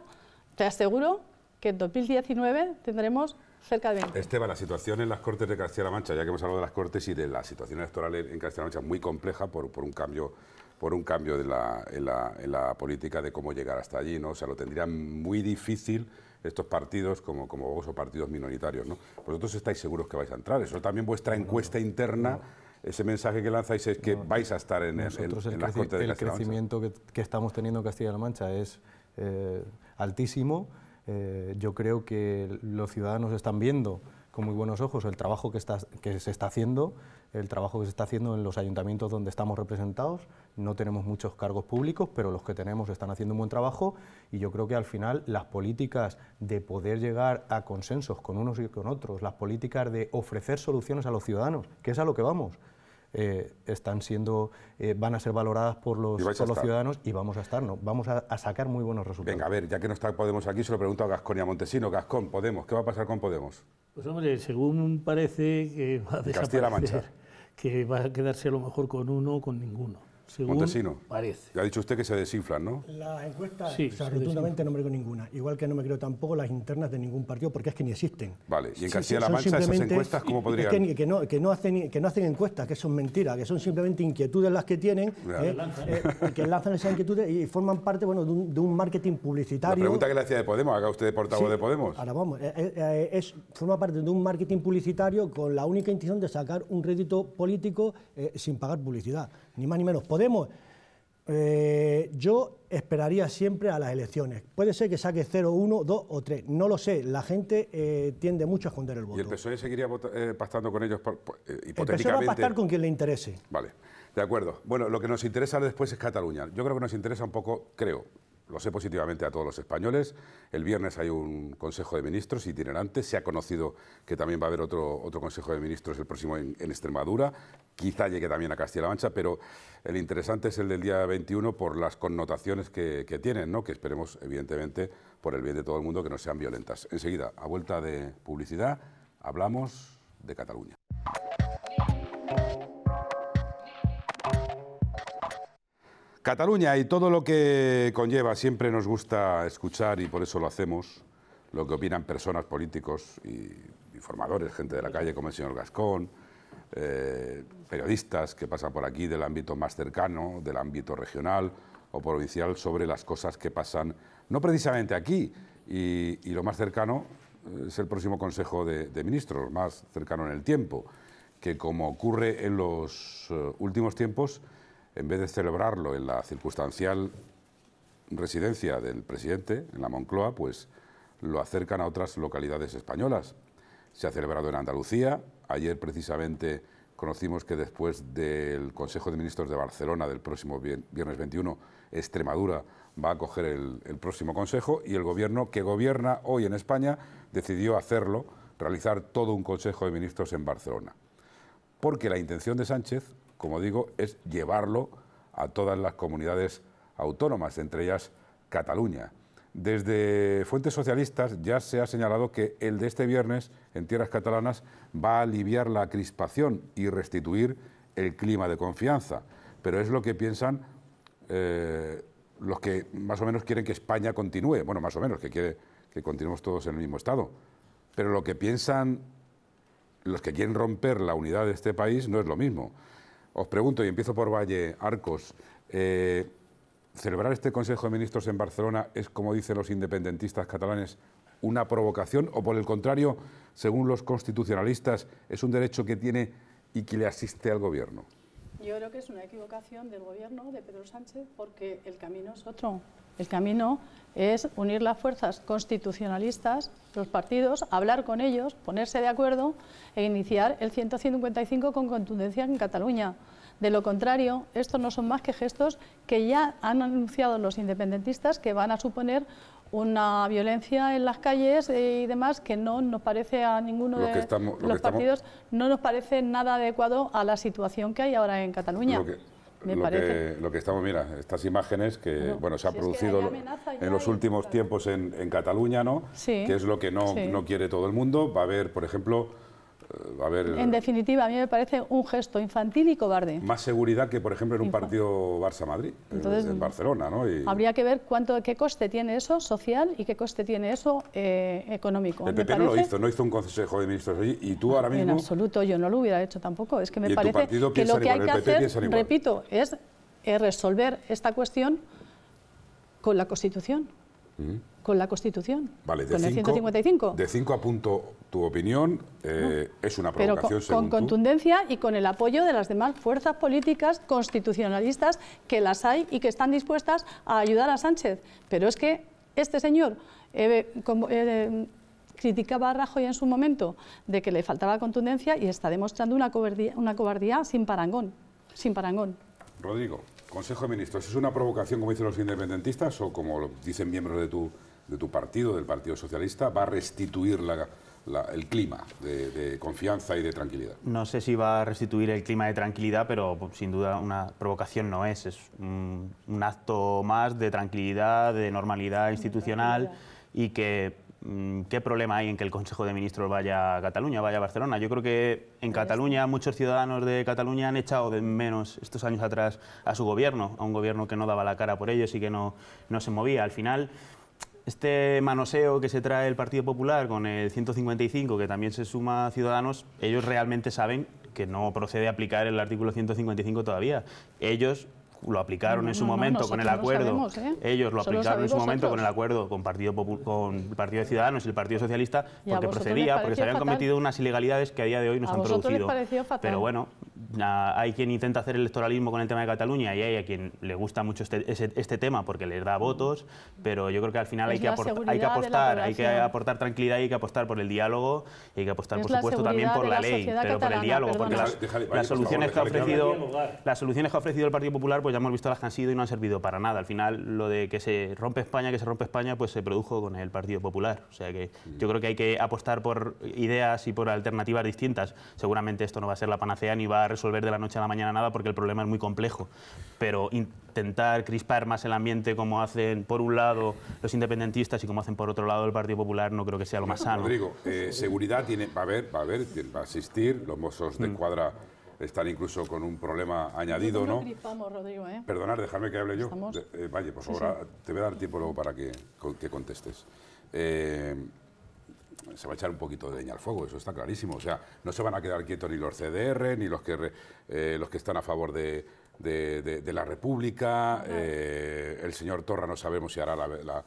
te aseguro que en 2019 tendremos cerca de Esteban, la situación en las Cortes de Castilla-La Mancha, ya que hemos hablado de las Cortes y de la situación electoral en Castilla-La Mancha, es muy compleja por, por un cambio por un cambio de la, en, la, política de cómo llegar hasta allí, ¿no? O sea, lo tendrían muy difícil estos partidos como, como vos o partidos minoritarios, ¿no? Vosotros estáis seguros que vais a entrar, eso también vuestra encuesta interna ese mensaje que lanzáis es que vais a estar en, nosotros en, las Cortes de Castilla-La Mancha. El crecimiento que, que, estamos teniendo en Castilla-La Mancha es eh, altísimo eh, yo creo que los ciudadanos están viendo con muy buenos ojos el trabajo que, que se está haciendo, el trabajo que se está haciendo en los ayuntamientos donde estamos representados. No tenemos muchos cargos públicos, pero los que tenemos están haciendo un buen trabajo y yo creo que al final las políticas de poder llegar a consensos con unos y con otros, las políticas de ofrecer soluciones a los ciudadanos, que es a lo que vamos, eh, están siendo, eh, van a ser valoradas por los, por los ciudadanos y vamos a estar, ¿no? vamos a, sacar muy buenos resultados. Venga, a ver, ya que no está Podemos aquí, se lo pregunto a Gascón y a Montesino. Gascón, Podemos, ¿qué va a pasar con Podemos? Pues hombre, según parece que va a desaparecer, que va a quedarse a lo mejor con uno o con ninguno según Montesino. parece. ha dicho usted que se desinflan, ¿no? Las encuestas, rotundamente no me creo ninguna. Igual que no me creo tampoco las internas de ningún partido, porque es que ni existen. Vale, y en Castilla-La sí, Mancha encuestas, ¿cómo podrían...? Es que, no, que, no hacen, que no hacen encuestas, que son mentiras, que son simplemente inquietudes las que tienen, eh, eh, que lanzan esas inquietudes y forman parte, bueno, de un, de un marketing publicitario... La pregunta que le hacía de Podemos, haga usted de portavoz de Podemos. Ahora vamos, eh, es, forma parte de un marketing publicitario con la única intención de sacar un rédito político sin pagar publicidad ni más ni menos. Podemos, eh, yo esperaría siempre a las elecciones. Puede ser que saque 0, 1, 2 o 3, no lo sé. La gente eh, tiende mucho a esconder el voto. ¿Y el PSOE seguiría eh, pastando con ellos e hipotéticamente? El PSOE a pactar con quien le interese. Vale, de acuerdo. Bueno, lo que nos interesa después es Cataluña. Yo creo que nos interesa un poco, creo, lo sé positivamente a todos los españoles. El viernes hay un Consejo de Ministros itinerante. Se ha conocido que también va a haber otro, otro Consejo de Ministros el próximo en, Extremadura. Quizá llegue también a Castilla-La Mancha, pero el interesante es el del día 21 por las connotaciones que, que tienen, que esperemos, evidentemente, por el bien de todo el mundo, que no sean violentas. Enseguida, a vuelta de publicidad, hablamos de Cataluña. Cataluña y todo lo que conlleva, siempre nos gusta escuchar y por eso lo hacemos, lo que opinan personas, políticos y informadores, gente de la calle como el señor Gascón, eh, periodistas que pasan por aquí del ámbito más cercano, del ámbito regional o provincial, sobre las cosas que pasan, no precisamente aquí, y, lo más cercano eh, es el próximo Consejo de, de Ministros, más cercano en el tiempo, que como ocurre en los eh, últimos tiempos, en vez de celebrarlo en la circunstancial residencia del presidente, en la Moncloa, pues lo acercan a otras localidades españolas. Se ha celebrado en Andalucía, ayer precisamente conocimos que después del Consejo de Ministros de Barcelona del próximo viernes 21, Extremadura va a acoger el próximo Consejo y el gobierno que gobierna hoy en España decidió hacerlo, realizar todo un Consejo de Ministros en Barcelona. Porque la intención de Sánchez como digo, es llevarlo a todas las comunidades autónomas, entre ellas Cataluña. Desde fuentes socialistas ya se ha señalado que el de este viernes en tierras catalanas va a aliviar la crispación y restituir el clima de confianza. Pero es lo que piensan eh, los que más o menos quieren que España continúe. Bueno, más o menos, que quiere que continuemos todos en el mismo estado. Pero lo que piensan los que quieren romper la unidad de este país no es lo mismo. Os pregunto, y empiezo por Valle, Arcos, eh, ¿celebrar este Consejo de Ministros en Barcelona es, como dicen los independentistas catalanes, una provocación o por el contrario, según los constitucionalistas, es un derecho que tiene y que le asiste al Gobierno? Yo creo que es una equivocación del Gobierno de Pedro Sánchez porque el camino es otro. El camino es unir las fuerzas constitucionalistas, los partidos, hablar con ellos, ponerse de acuerdo e iniciar el 155 con contundencia en Cataluña. De lo contrario, estos no son más que gestos que ya han anunciado los independentistas que van a suponer una violencia en las calles y demás que no nos parece a ninguno de los partidos, no nos parece nada adecuado a la situación que hay ahora en Cataluña lo, Que, estamos, mira, estas imágenes que bueno se ha producido en los últimos tiempos en, Cataluña, ¿no? Sí, que es lo que no, no quiere todo el mundo. Va a haber, por ejemplo, en definitiva, a mí me parece un gesto infantil y cobarde. Más seguridad que, por ejemplo, en un partido Barça-Madrid, en Barcelona. ¿no? Habría que ver cuánto, qué coste tiene eso social y qué coste tiene eso eh, económico. El PP no lo hizo, no hizo un consejo de ministros allí y tú ah, ahora mismo... En absoluto, yo no lo hubiera hecho tampoco. Es que me parece que lo que hay que hacer, repito, es resolver esta cuestión con la Constitución. Con la Constitución. de con cinco, el 155. De 5 a punto tu opinión eh, ah. es una provocación. con, contundencia y con el apoyo de las demás fuerzas políticas constitucionalistas que las hay y que están dispuestas a ayudar a Sánchez. Pero es que este señor eh, eh, criticaba a Rajoy en su momento de que le faltaba contundencia y está demostrando una cobardía, una cobardía sin parangón. Sin parangón. Rodrigo, Consejo de Ministros, ¿es una provocación como dicen los independentistas o como dicen miembros de tu de tu partido, del Partido Socialista, va a restituir el clima de, confianza y de tranquilidad. No sé si va a restituir el clima de tranquilidad, pero pues, sin duda una provocación no es. Es un, acto más de tranquilidad, de normalidad institucional y que mm, ¿Qué problema hay en que el Consejo de Ministros vaya a Cataluña, vaya a Barcelona? Yo creo que en Cataluña muchos ciudadanos de Cataluña han echado de menos estos años atrás a su gobierno, a un gobierno que no daba la cara por ellos y que no se movía. Al final, este manoseo que se trae el Partido Popular con el 155, que también se suma a Ciudadanos, ellos realmente saben que no procede a aplicar el artículo 155 todavía. Ellos lo aplicaron en su momento con el acuerdo, ellos lo aplicaron en su momento con el acuerdo con, partido con el Partido de Ciudadanos y el Partido Socialista, porque procedía, porque se habían cometido unas ilegalidades que a día de hoy nos han producido. Pero bueno, hay quien intenta hacer electoralismo con el tema de Cataluña y hay a quien le gusta mucho este, este tema porque les da votos, pero yo creo que al final hay que, hay que apostar, hay que aportar tranquilidad y hay que apostar por el diálogo y hay que apostar, por supuesto, también por la, ley, pero por el diálogo, porque las, soluciones que ha ofrecido, las soluciones que ha ofrecido el Partido Popular, pues ya hemos visto las que han sido y no han servido para nada. Al final, lo de que se rompe España, que se rompe España, pues se produjo con el Partido Popular. O sea que mm. yo creo que hay que apostar por ideas y por alternativas distintas. Seguramente esto no va a ser la panacea ni va a resolver de la noche a la mañana nada porque el problema es muy complejo. Pero intentar crispar más el ambiente como hacen por un lado los independentistas y como hacen por otro lado el Partido Popular no creo que sea lo más sano. Rodrigo, eh, seguridad tiene, va a haber, va a haber, va a asistir, los mozos de mm. cuadra están incluso con un problema añadido, ¿no? Gripamos, Rodrigo, ¿eh? Perdonad, que hable yo. De, eh, vaya, por favor, te voy a dar tiempo luego para que, contestes. Eh, se va a echar un poquito de leña al fuego, eso está clarísimo. O sea, no se van a quedar quietos ni los CDR, ni los que, eh, los que están a favor de, la República. el señor Torra no sabemos si hará la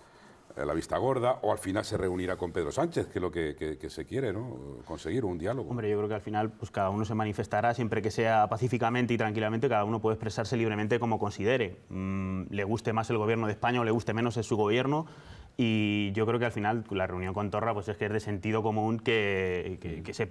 eh, la vista gorda o al final se reunirá con Pedro Sánchez, que es lo que, se quiere, ¿no? Conseguir un diálogo. Hombre, yo creo que al final pues cada uno se manifestará siempre que sea pacíficamente y tranquilamente, cada uno puede expresarse libremente como considere. Mm, le guste más el gobierno de España o le guste menos es su gobierno. Y yo creo que al final la reunión con Torra pues es que es de sentido común que, se,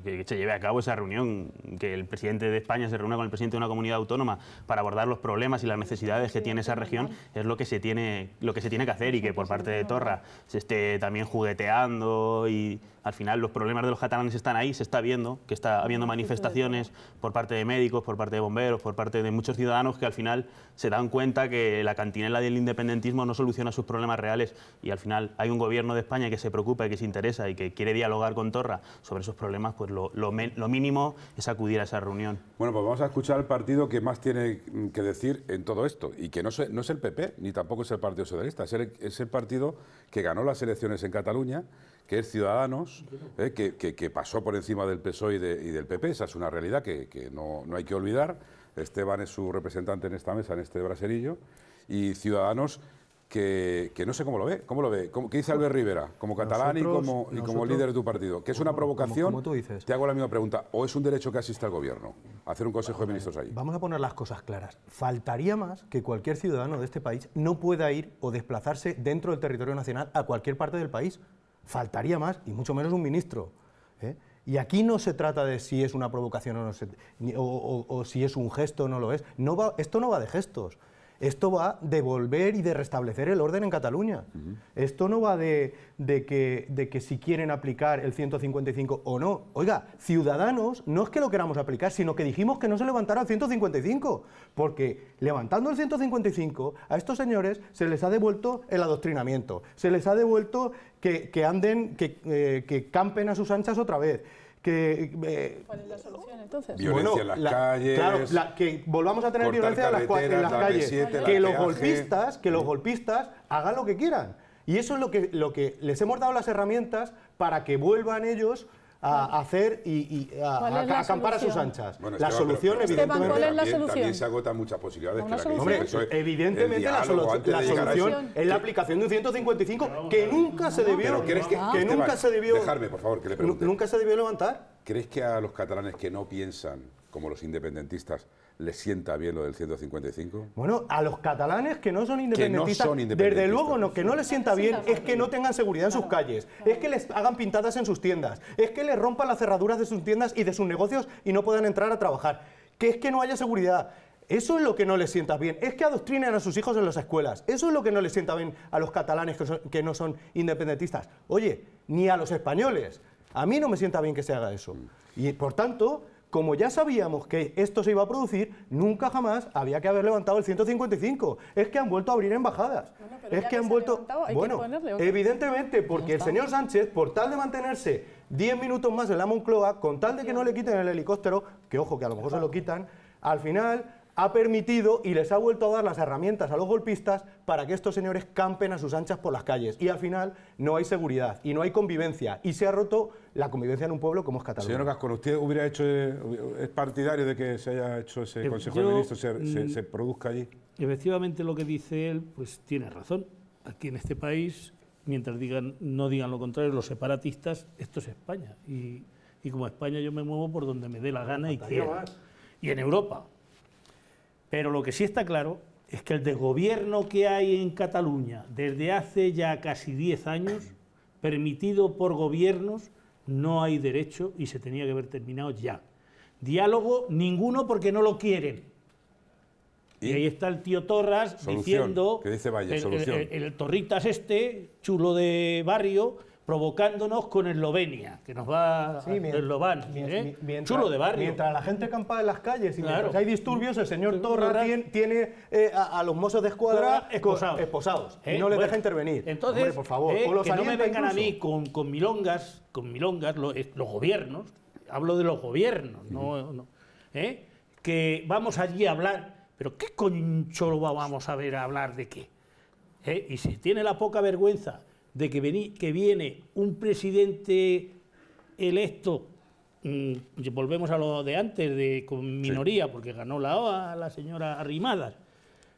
que se lleve a cabo esa reunión, que el presidente de España se reúna con el presidente de una comunidad autónoma para abordar los problemas y las necesidades que tiene esa región, es lo que se tiene, lo que, se tiene que hacer y que por parte de Torra se esté también jugueteando y al final los problemas de los catalanes están ahí, se está viendo, que está habiendo ah, manifestaciones por parte de médicos, por parte de bomberos, por parte de muchos ciudadanos que al final se dan cuenta que la cantinela del independentismo no soluciona sus problemas reales y al final hay un gobierno de España que se preocupa y que se interesa y que quiere dialogar con Torra sobre esos problemas, pues lo, mínimo es acudir a esa reunión. Bueno, pues vamos a escuchar al partido que más tiene que decir en todo esto y que no, no es el PP ni tampoco es el Partido Socialista, es el partido que ganó las elecciones en Cataluña que es Ciudadanos, eh, que, pasó por encima del PSOE y, del PP, esa es una realidad que, no, hay que olvidar. Esteban es su representante en esta mesa, en este braserillo, y Ciudadanos que, no sé cómo lo ve, cómo lo ve, ¿qué dice Albert Rivera, como catalán y, como, líder de tu partido? ¿Que es una provocación? Te hago la misma pregunta, ¿o es un derecho que asiste al gobierno? Hacer un consejo de ministros ahí. Vamos a poner las cosas claras. Faltaría más que cualquier ciudadano de este país no pueda ir o desplazarse dentro del territorio nacional a cualquier parte del país faltaría más, y mucho menos un ministro. ¿eh? Y aquí no se trata de si es una provocación o no, o, si es un gesto o no lo es. No va, esto no va de gestos. Esto va de volver y de restablecer el orden en Cataluña. Esto no va de, que, de que si quieren aplicar el 155 o no. Oiga, ciudadanos, no es que lo queramos aplicar, sino que dijimos que no se levantara el 155. Porque levantando el 155, a estos señores se les ha devuelto el adoctrinamiento, se les ha devuelto que, anden, eh, que, campen a sus anchas otra vez. Que, eh, ¿Cuál es la solución entonces? Violencia en las Claro, que volvamos a tener violencia en las, calles. que los golpistas, que los golpistas hagan lo que quieran. Y eso es lo que, lo que les hemos dado las herramientas para que vuelvan ellos a hacer y, a, acampar a sus anchas. la solución, evidentemente, es la solución? se agotan muchas posibilidades. Que la evidentemente la, solución es la aplicación de un 155 que nunca se debió. que, nunca se debió. Dejarme, por favor, que le pregunte. Nunca se debió levantar. ¿Crees que a los catalanes que no piensan como los independentistas le sienta bien lo del 155? Bueno, a los catalanes que no son independentistas, desde luego no, que no les sienta bien es que no tengan seguridad en sus calles, es que les hagan pintadas en sus tiendas, es que les rompan las cerraduras de sus tiendas y de sus negocios y no puedan entrar a trabajar, que es que no haya seguridad. Eso es lo que no les sienta bien, es que adoctrinen a sus hijos en las escuelas, eso es lo que no les sienta bien a los catalanes que no son independentistas. Oye, ni a los españoles, a mí no me sienta bien que se haga eso. Mm. Y por tanto, como ya sabíamos que esto se iba a producir, nunca jamás había que haber levantado el 155. Es que han vuelto a abrir embajadas. es que, han vuelto... Bueno, evidentemente, porque el señor Sánchez, por tal de mantenerse 10 minutos más en la Moncloa, con tal de que no le quiten el helicóptero, que ojo, que a lo mejor se lo quitan, al final ha permitido y les ha vuelto a dar las herramientas a los golpistas para que estos señores campen a sus anchas por las calles. Y al final no hay seguridad y no hay convivencia. Y se ha roto la convivencia en un pueblo como es Cataluña. Señor Cascón, ¿usted hubiera hecho, eh, es partidario de que se haya hecho ese eh, Consejo de Ministros, mm, se, produzca allí? Efectivamente lo que dice él, pues tiene razón. Aquí en este país, mientras digan, no digan lo contrario los separatistas, esto es España. Y, como España yo me muevo por donde me dé la gana y quiera. Y en Europa, pero lo que sí está claro es que el desgobierno que hay en Cataluña desde hace ya casi 10 años, permitido por gobiernos, no hay derecho y se tenía que haber terminado ya. Diálogo ninguno porque no lo quieren. Y, ahí está el tío Torras diciendo que dice el, el, Torritas este, chulo de barrio, provocándonos con Eslovenia, que nos va sí, ¿eh? mientras, chulo de barrio. Mientras la gente acampa en las calles y hay disturbios, el señor Torra tiene, eh, a, los mozos de escuadra esposados, y ¿Eh? no les deja intervenir. Entonces, por favor, que no me vengan a mí con, milongas, con milongas los, gobiernos, hablo de los gobiernos, no, que vamos allí a hablar, pero ¿qué concholo vamos a ver a hablar de qué? Y si tiene la poca vergüenza de que, que viene un presidente electo, mm, volvemos a lo de antes, de, con minoría, porque ganó la OA la señora Arrimadas,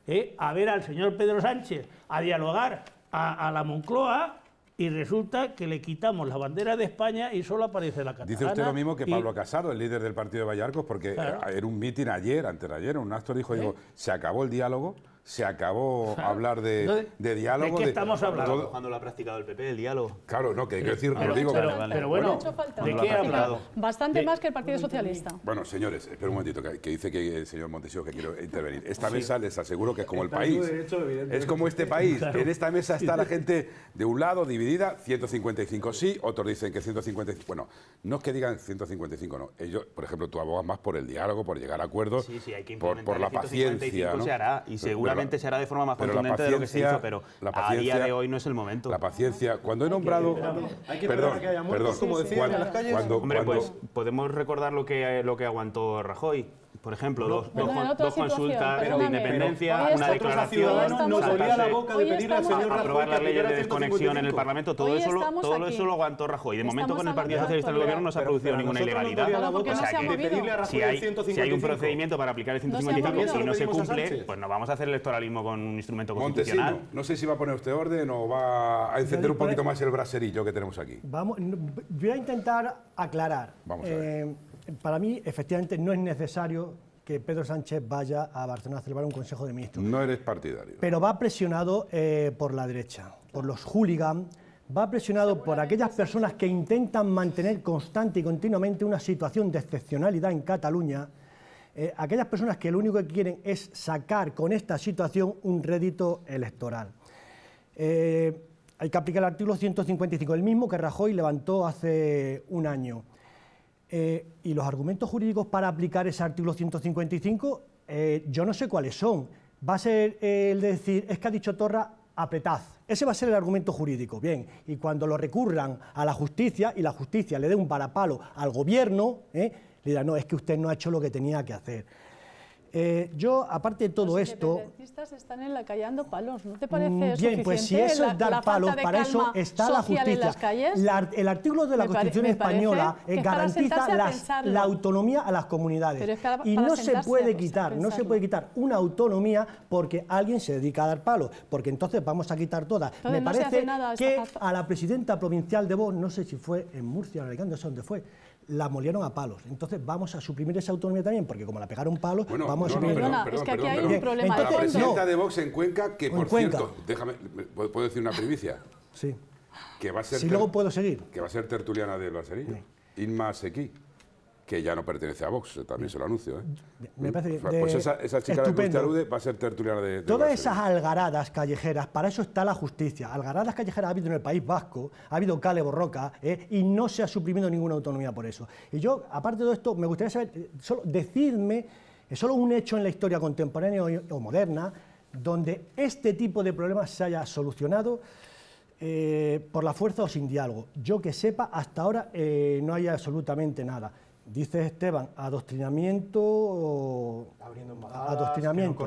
¿eh? a ver al señor Pedro Sánchez, a dialogar a, la Moncloa, y resulta que le quitamos la bandera de España y solo aparece la catalana. Dice usted lo mismo que Pablo Casado, el líder del partido de Vallarcos, porque era un mitin ayer, antes de ayer, un actor dijo, ¿Eh? digo, se acabó el diálogo, se acabó hablar de, diálogo. ¿De qué estamos hablando? Cuando lo ha practicado el PP, el diálogo. Claro, no, que hay que decir, lo digo. Pero, bueno, ¿de qué ha hablado? Bastante más que el Partido Socialista. Bueno, señores, espera un momentito, que, dice que el eh, señor Montesio que quiero intervenir. Esta mesa les aseguro que es como el, país. es como este país. En esta mesa está la gente de un lado dividida, 155 sí, otros dicen que 155. Bueno, no es que digan 155, no. Ellos, por ejemplo, tú abogas más por el diálogo, por llegar a acuerdos, por, la paciencia. se hará y seguramente la, será de forma más contundente de lo que se hizo, pero a día de hoy no es el momento. La paciencia, cuando he nombrado... Hay que perdón, que haya muertos, como decían cuando, en las calles. Hombre, pues podemos recordar lo que, lo que aguantó Rajoy por ejemplo, dos, consultas de independencia, una declaración, no salía la boca de pedirle al señor Rajoy aprobar las leyes de este desconexión en el Parlamento, todo eso lo, todo eso lo aguantó Rajoy. De momento con el Partido Socialista del Gobierno no se ha producido ninguna ilegalidad. o sea, que si, hay, un procedimiento para aplicar el 155 y no se cumple, pues no vamos a hacer electoralismo con un instrumento constitucional. no sé si va a poner usted orden o va a encender un poquito más el braserillo que tenemos aquí. Vamos, voy a intentar aclarar. Vamos a ver. Eh, para mí, efectivamente, no es necesario que Pedro Sánchez vaya a Barcelona a celebrar un Consejo de Ministros. No eres partidario. Pero va presionado eh, por la derecha, por los hooligans, va presionado por aquellas personas que intentan mantener constante y continuamente una situación de excepcionalidad en Cataluña, eh, aquellas personas que lo único que quieren es sacar con esta situación un rédito electoral. Eh, hay que aplicar el artículo 155, el mismo que Rajoy levantó hace un año. Eh, y los argumentos jurídicos para aplicar ese artículo 155, eh, yo no sé cuáles son. Va a ser eh, el de decir, es que ha dicho Torra, apretad. Ese va a ser el argumento jurídico. Bien, y cuando lo recurran a la justicia y la justicia le dé un varapalo al gobierno, le dirán, no, es que usted no ha hecho lo que tenía que hacer. Eh, yo, aparte de todo esto... Los están en la callando palos, ¿no te parece mm, Bien, pues suficiente pues si eso es dar palos, para eso está la justicia. el artículo de la Constitución Española eh, garantiza la autonomía a las comunidades. y no se puede quitar, no se puede quitar una autonomía porque alguien se dedica a dar palos, porque entonces vamos a quitar todas. me parece que a la presidenta provincial de Vox, no sé si fue en Murcia o en Alicante, no sé dónde fue, la molieron a palos. Entonces vamos a suprimir esa autonomía también, porque como la pegaron palos, vamos a suprimir... No, perdona, es que aquí hay un problema. Entonces, la presidenta de Vox en Cuenca, que por cierto, déjame, ¿puedo decir una primicia? Sí. Que va a ser... Si luego puedo seguir. Que va a ser tertuliana de Barcelona Inma Sequi que ya no pertenece a Vox, también se lo anuncio. ¿eh? Me mm, parece Pues esa, chica alude va a ser tertuliana de... Todas esas algaradas callejeras, para eso está la justicia. Algaradas callejeras ha habido en el País Vasco, ha habido Cale Borroca, ¿eh? y no se ha suprimido ninguna autonomía por eso. Y yo, aparte de todo esto, me gustaría saber, eh, solo es solo un hecho en la historia contemporánea o, moderna, donde este tipo de problemas se haya solucionado por la fuerza o sin diálogo. Yo que sepa, hasta ahora no hay absolutamente nada. Dice Esteban, adoctrinamiento... Abriendo embajadas, adoctrinamiento.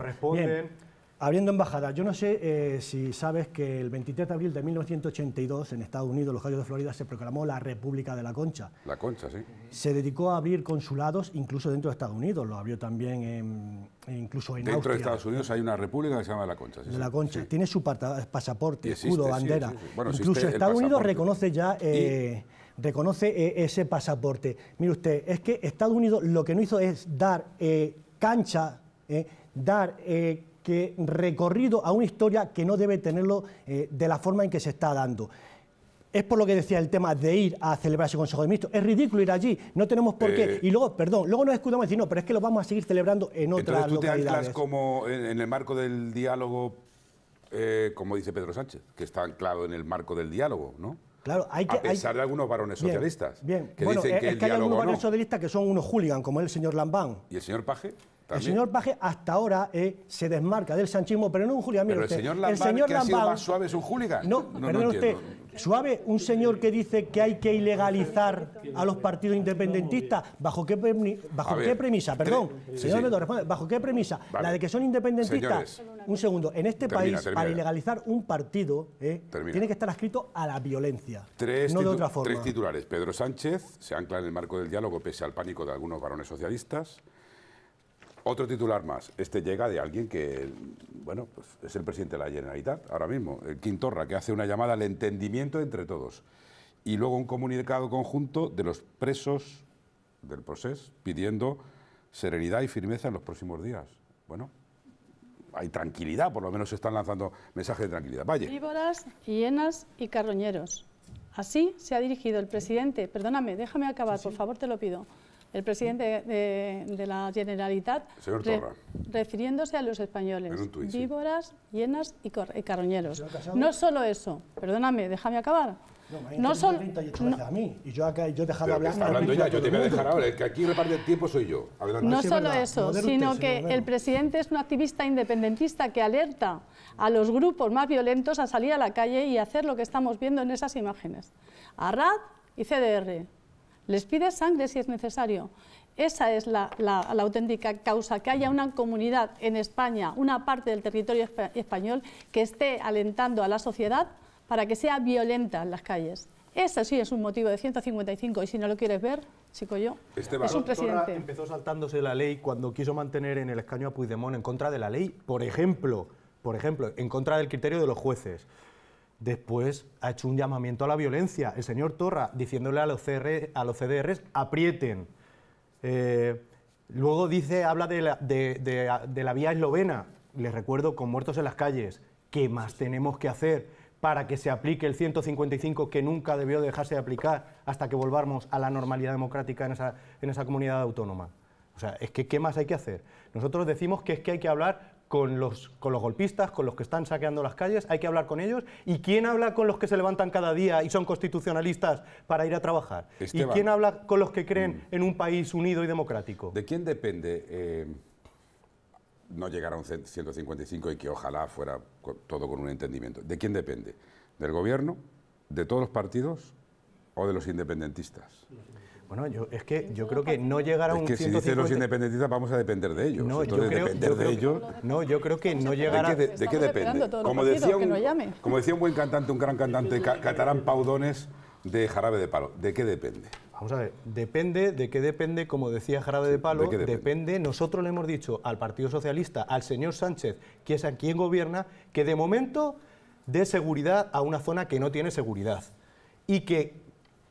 Abriendo embajadas, yo no sé eh, si sabes que el 23 de abril de 1982 en Estados Unidos, los Gallos de Florida, se proclamó la República de la Concha. La Concha, sí. Se dedicó a abrir consulados incluso dentro de Estados Unidos, lo abrió también en, incluso en Dentro de Estados Unidos hay una república que se llama la Concha. Sí, la Concha, tiene su pasaporte, escudo, bandera. incluso Estados Unidos reconoce ya... Eh, reconoce eh, ese pasaporte. Mire usted, es que Estados Unidos lo que no hizo es dar eh, cancha, eh, dar que recorrido a una historia que no debe tenerlo de la forma en que se está dando. Es por lo que decía el tema de ir a celebrar ese Consejo de Ministros. Es ridículo ir allí, no tenemos por qué. y luego, perdón, luego nos escudamos y decir, no, pero es que lo vamos a seguir celebrando en otras tú te anclas como en, el marco del diálogo, como dice Pedro Sánchez, que está anclado en el marco del diálogo, ¿no? Claro, hay que, a pesar de algunos varones socialistas. Bien, Que bueno, dicen es, eh, que, es que hay algunos varones socialistas que son unos hooligans, como el señor Lambán. ¿Y el señor Paje? El señor Paje hasta ahora eh, se desmarca del sanchismo, pero no un hooligan. pero el señor Lambán, el señor que Lambán, ha sido más suave, es un hooligan. No, no, no usted, Suave, un señor que dice que hay que ilegalizar a los partidos independentistas, ¿bajo qué, premisa? Perdón, señor responde, ¿bajo qué premisa? ¿La de que son independentistas? un segundo, en este país, al para ilegalizar un partido, eh, tiene que estar adscrito a la violencia, Tres titulares. Pedro Sánchez se ancla en el marco del diálogo pese al pánico de algunos varones socialistas. Otro titular más. Este llega de alguien que, bueno, pues es el presidente de la Generalitat ahora mismo, el Quintorra, que hace una llamada al entendimiento entre todos. Y luego un comunicado conjunto de los presos del proceso pidiendo serenidad y firmeza en los próximos días. Bueno, hay tranquilidad, por lo menos se están lanzando mensajes de tranquilidad. Víboras, hienas y carroñeros. Así se ha dirigido el presidente. Perdóname, déjame acabar, por favor, te lo pido el presidente de, la Generalitat, refiriéndose a los españoles, víboras, llenas y, cor, carroñeros. No solo eso, perdóname, déjame acabar. No, solo. a mí, y yo, he dejado hablar. hablando ya, yo te voy a dejar que aquí el tiempo soy yo. No solo eso, sino que el presidente es un activista independentista que alerta a los grupos más violentos a salir a la calle y hacer lo que estamos viendo en esas imágenes. Arrad y CDR les pide sangre si es necesario. Esa es la, auténtica causa, que haya una comunidad en España, una parte del territorio español, que esté alentando a la sociedad para que sea violenta en las calles. Ese sí es un motivo de 155 y si no lo quieres ver, chico yo, es un presidente. empezó saltándose la ley cuando quiso mantener en el escaño a Puigdemont en contra de la ley, por ejemplo, por ejemplo, en contra del criterio de los jueces. Después ha hecho un llamamiento a la violencia. El señor Torra diciéndole a los, CR, a los CDRs, aprieten. Eh, luego dice, habla de la, vía eslovena, les recuerdo, con muertos en las calles. ¿Qué más tenemos que hacer para que se aplique el 155 que nunca debió dejarse de aplicar hasta que volvamos a la normalidad democrática en esa, en esa comunidad autónoma? O sea, es que ¿qué más hay que hacer? Nosotros decimos que es que hay que hablar con los, con los golpistas, con los que están saqueando las calles, hay que hablar con ellos. ¿Y quién habla con los que se levantan cada día y son constitucionalistas para ir a trabajar? ¿Y quién habla con los que creen mm. en un país unido y democrático? ¿De quién depende eh, no llegar a un 155 y que ojalá fuera todo con un entendimiento? ¿De quién depende? ¿Del gobierno? ¿De todos los partidos? ¿O de los independentistas? Bueno, yo, es que yo creo que no llegará a un. Es que si dicen los independentistas vamos a depender de ellos. No, yo creo, que no llegará... a. ¿De qué, depende? Como decía, un, buen cantante, un gran cantante catarán Paudones de Jarabe de Palo, ¿de qué depende? Vamos a ver, depende, ¿de qué depende? Como decía Jarabe de Palo, depende? nosotros le hemos dicho al Partido Socialista, al señor Sánchez, que es a quien gobierna, que de momento dé seguridad a una zona que no tiene seguridad y que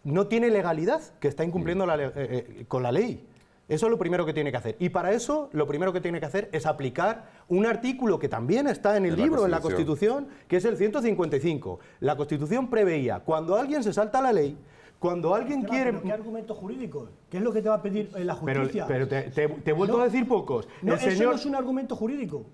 no tiene legalidad, que está incumpliendo mm. eh, eh, con la ley. Eso es lo primero que tiene que hacer. Y para eso, lo primero que tiene que hacer es aplicar un artículo que también está en el libro, en la Constitución, que es el 155. La Constitución preveía, cuando alguien se salta la ley, cuando alguien quiere... ¿Qué argumentos jurídicos? ¿Qué es lo que te va a pedir eh, la justicia? Pero, te, vuelvo a decir pocos. Eso no es un argumento jurídico.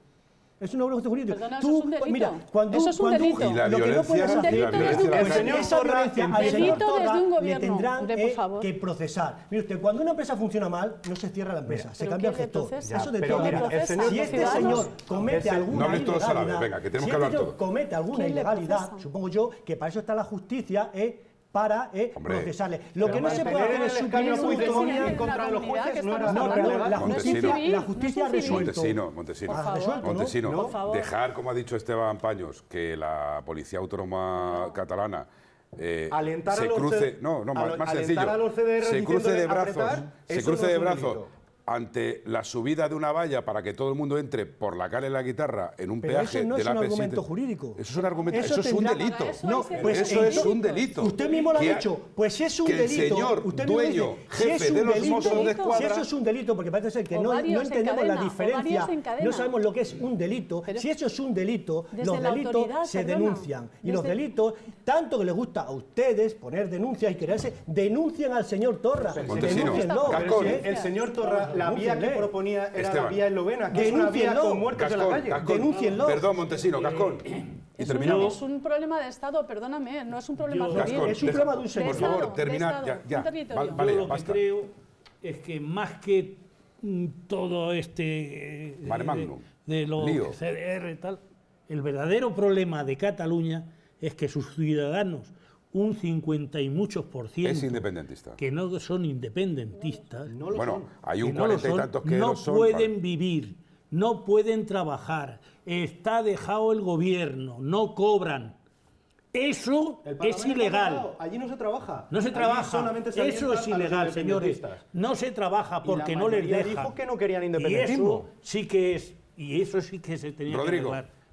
Es un objeto de justicia jurídica. Tú, es mira, cuando, eso es un delito. y la lo que no puedes hacer, es el señor Torra, al señor Torra un le tendrán que procesar. Mire usted, cuando una empresa funciona mal, no se cierra la empresa, se cambia el gestor. eso de pero, todo. Mira, si este señor comete alguna ilegalidad, si este señor comete alguna ilegalidad, supongo yo que para eso está la justicia, eh, para eh, procesarle. Lo que no se puede hacer es suprimir autonomía contra los jueces. No, pero la justicia, la justicia ha resuelto. Montesino, Montesino, ah, Montesino dejar, como ha dicho Esteban Paños, que la policía autónoma catalana eh, se cruce, no, no, más, sencillo, se cruce de brazos, se cruce de brazos ante la subida de una valla para que todo el mundo entre por la calle de la guitarra en un peaje eso no es un argumento jurídico. Eso es un argumento, eso, pues es un delito. Eso no, pues eso es un delito. Usted mismo lo ha dicho, pues es un delito. El señor usted dueño, jefe de los de escuadra. Si eso es un delito, porque parece ser que no, no, entendemos la diferencia, no sabemos lo que es un delito. si eso es un delito, los delitos se denuncian. Y los delitos, tanto que les gusta a ustedes poner denuncias y quererse, denuncian al señor Torra. ¿eh? el señor Torra la vía que proponía era la vía eslovena, que es una vía con muertos en la calle. Perdón, Montesino, Cascón. Eh, eh, es Un, problema de Estado, perdóname, no es un problema de Es un problema de un señor. Por favor, terminad ya. vale, Yo lo que creo es que más que mm, todo este... Eh, de, de los CDR y tal, el verdadero problema de Cataluña es que sus ciudadanos un 50 y muchos por ciento. Que no son independentistas. No bueno, hay un cuarenta tantos que no, pueden vivir, no pueden trabajar, está dejado el gobierno, no cobran. Eso es ilegal. Allí no se trabaja. No se trabaja. eso es ilegal, señores. No se trabaja porque no les dejan. dijo que no querían independentismo. eso sí que es. Y eso sí que se tenía que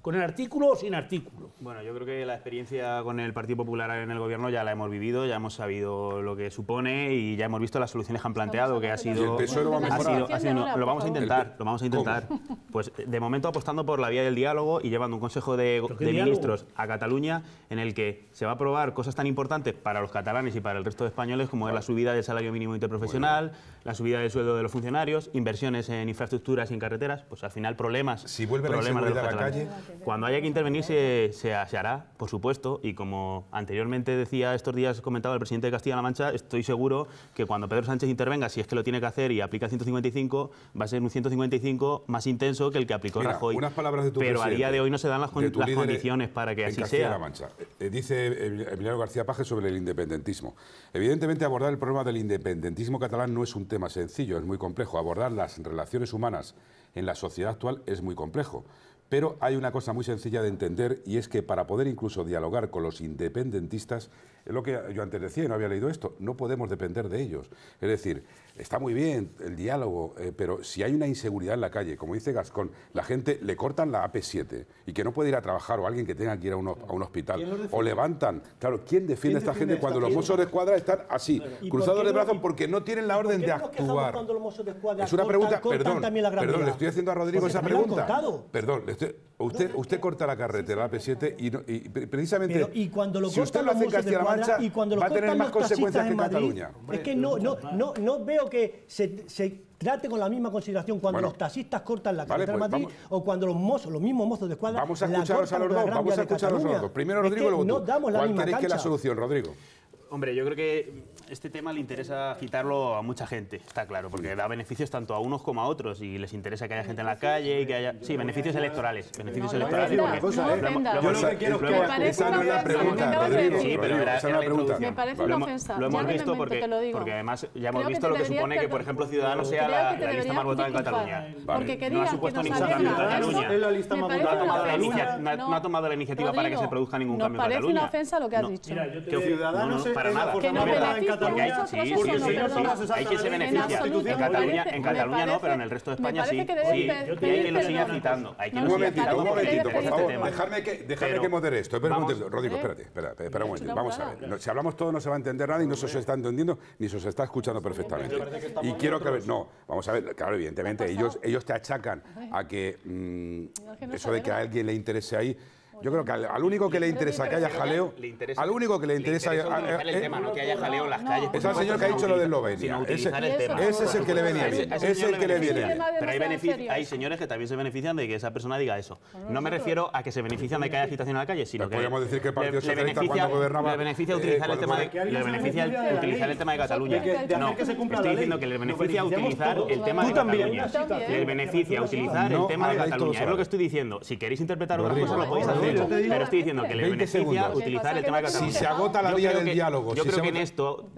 ¿Con el artículo o sin artículo? Bueno, yo creo que la experiencia con el Partido Popular en el gobierno ya la hemos vivido, ya hemos sabido lo que supone y ya hemos visto las soluciones que han planteado, que ha sido... lo lo vamos a intentar, lo vamos a intentar. Pues de momento apostando por la vía del diálogo y llevando un consejo de, ministros a Cataluña en el que se va a aprobar cosas tan importantes para los catalanes y para el resto de españoles como es la subida del salario mínimo interprofesional, la subida del sueldo de los funcionarios, inversiones en infraestructuras y en carreteras, pues al final problemas. Si vuelve problemas de los la calle cuando haya que intervenir se, hará, por supuesto, y como anteriormente decía, estos días comentaba el presidente de Castilla-La Mancha, estoy seguro que cuando Pedro Sánchez intervenga, si es que lo tiene que hacer y aplica 155, va a ser un 155 más intenso que el que aplicó Rajoy. Pero a día de hoy no se dan las, condiciones para que así Castilla sea. Mancha. Eh, eh, dice Emiliano García Paje sobre el independentismo. Evidentemente abordar el problema del independentismo catalán no es un tema sencillo, es muy complejo. Abordar las relaciones humanas en la sociedad actual es muy complejo. Pero hay una cosa muy sencilla de entender y es que para poder incluso dialogar con los independentistas es lo que yo antes decía, no había leído esto, no podemos depender de ellos. Es decir, está muy bien el diálogo, eh, pero si hay una inseguridad en la calle, como dice Gascón, la gente le cortan la AP7 y que no puede ir a trabajar o alguien que tenga que ir a un, hospital, o levantan, claro, ¿quién defiende, a esta gente cuando los mozos de escuadra están así, cruzados de brazos porque no tienen la orden de actuar? es una pregunta, perdón, perdón, le estoy haciendo a Rodrigo esa pregunta. Perdón, le estoy... Usted, usted corta la carretera, la P7, y, y precisamente. y cuando lo si usted lo hace en Castilla-La Mancha, y cuando lo va a tener más consecuencias que en Cataluña. es que no, no, no, no veo que se, trate con la misma consideración cuando los taxistas cortan la carretera vale, pues Madrid o cuando los mozos, mismos mozos de escuadra. Vamos a escucharlos a los dos, vamos a escucharlos a los dos. Primero Rodrigo, luego tú. No damos la ¿Cuál que la solución, Rodrigo? Hombre, yo creo que este tema le interesa quitarlo a mucha gente, está claro, porque da beneficios tanto a unos como a otros y les interesa que haya gente en la calle y que haya... Sí, beneficios electorales, beneficios electorales. ¿eh? Yo lo que quiero que... la pregunta, Sí, Me parece una ofensa. Lo hemos visto porque además ya hemos visto lo que supone que, por ejemplo, Ciudadanos sea la lista más votada en Cataluña. Porque que no ha Cataluña. la No ha tomado la iniciativa para que se produzca ningún cambio en Cataluña. Me parece una ofensa lo que has dicho. Que no, en Cataluña, sí, hay que se beneficia. En Cataluña, en Cataluña no, pero en el resto de España sí. Sí, y hay quien lo siga citando. Un momentito, un momentito, por este favor. déjame que, dejadme que modere esto. Espera Rodrigo, espérate, espera, un momento. Vamos a ver. Si hablamos todo no se va a entender nada y no se os está entendiendo ni se os está escuchando perfectamente. Y quiero que... No, vamos a ver, claro, evidentemente, ellos te achacan a que mm, eso de que a alguien le interese ahí yo creo que al, único que le interesa que haya jaleo, al único que le interesa el eh, tema, no que haya eh, jaleo en las calles. Es al señor que ha dicho lo del Eslovenia. Ese, es el que le venía bien. Ese es el que le viene Pero hay, señores que también se benefician de que esa persona diga eso. No me refiero a que se benefician de que haya agitación en la calle, sino que podríamos decir que el Partido cuando beneficia utilizar el tema de le beneficia utilizar el tema de Cataluña. No, estoy diciendo que le beneficia utilizar el tema de Cataluña. Le beneficia utilizar el tema de Cataluña. Es lo que estoy diciendo. Si queréis interpretar otra cosa lo podéis hacer. Pero estoy diciendo que le beneficia utilizar el tema de Cataluña. Si se agota la vía del diálogo. Yo creo que en esto,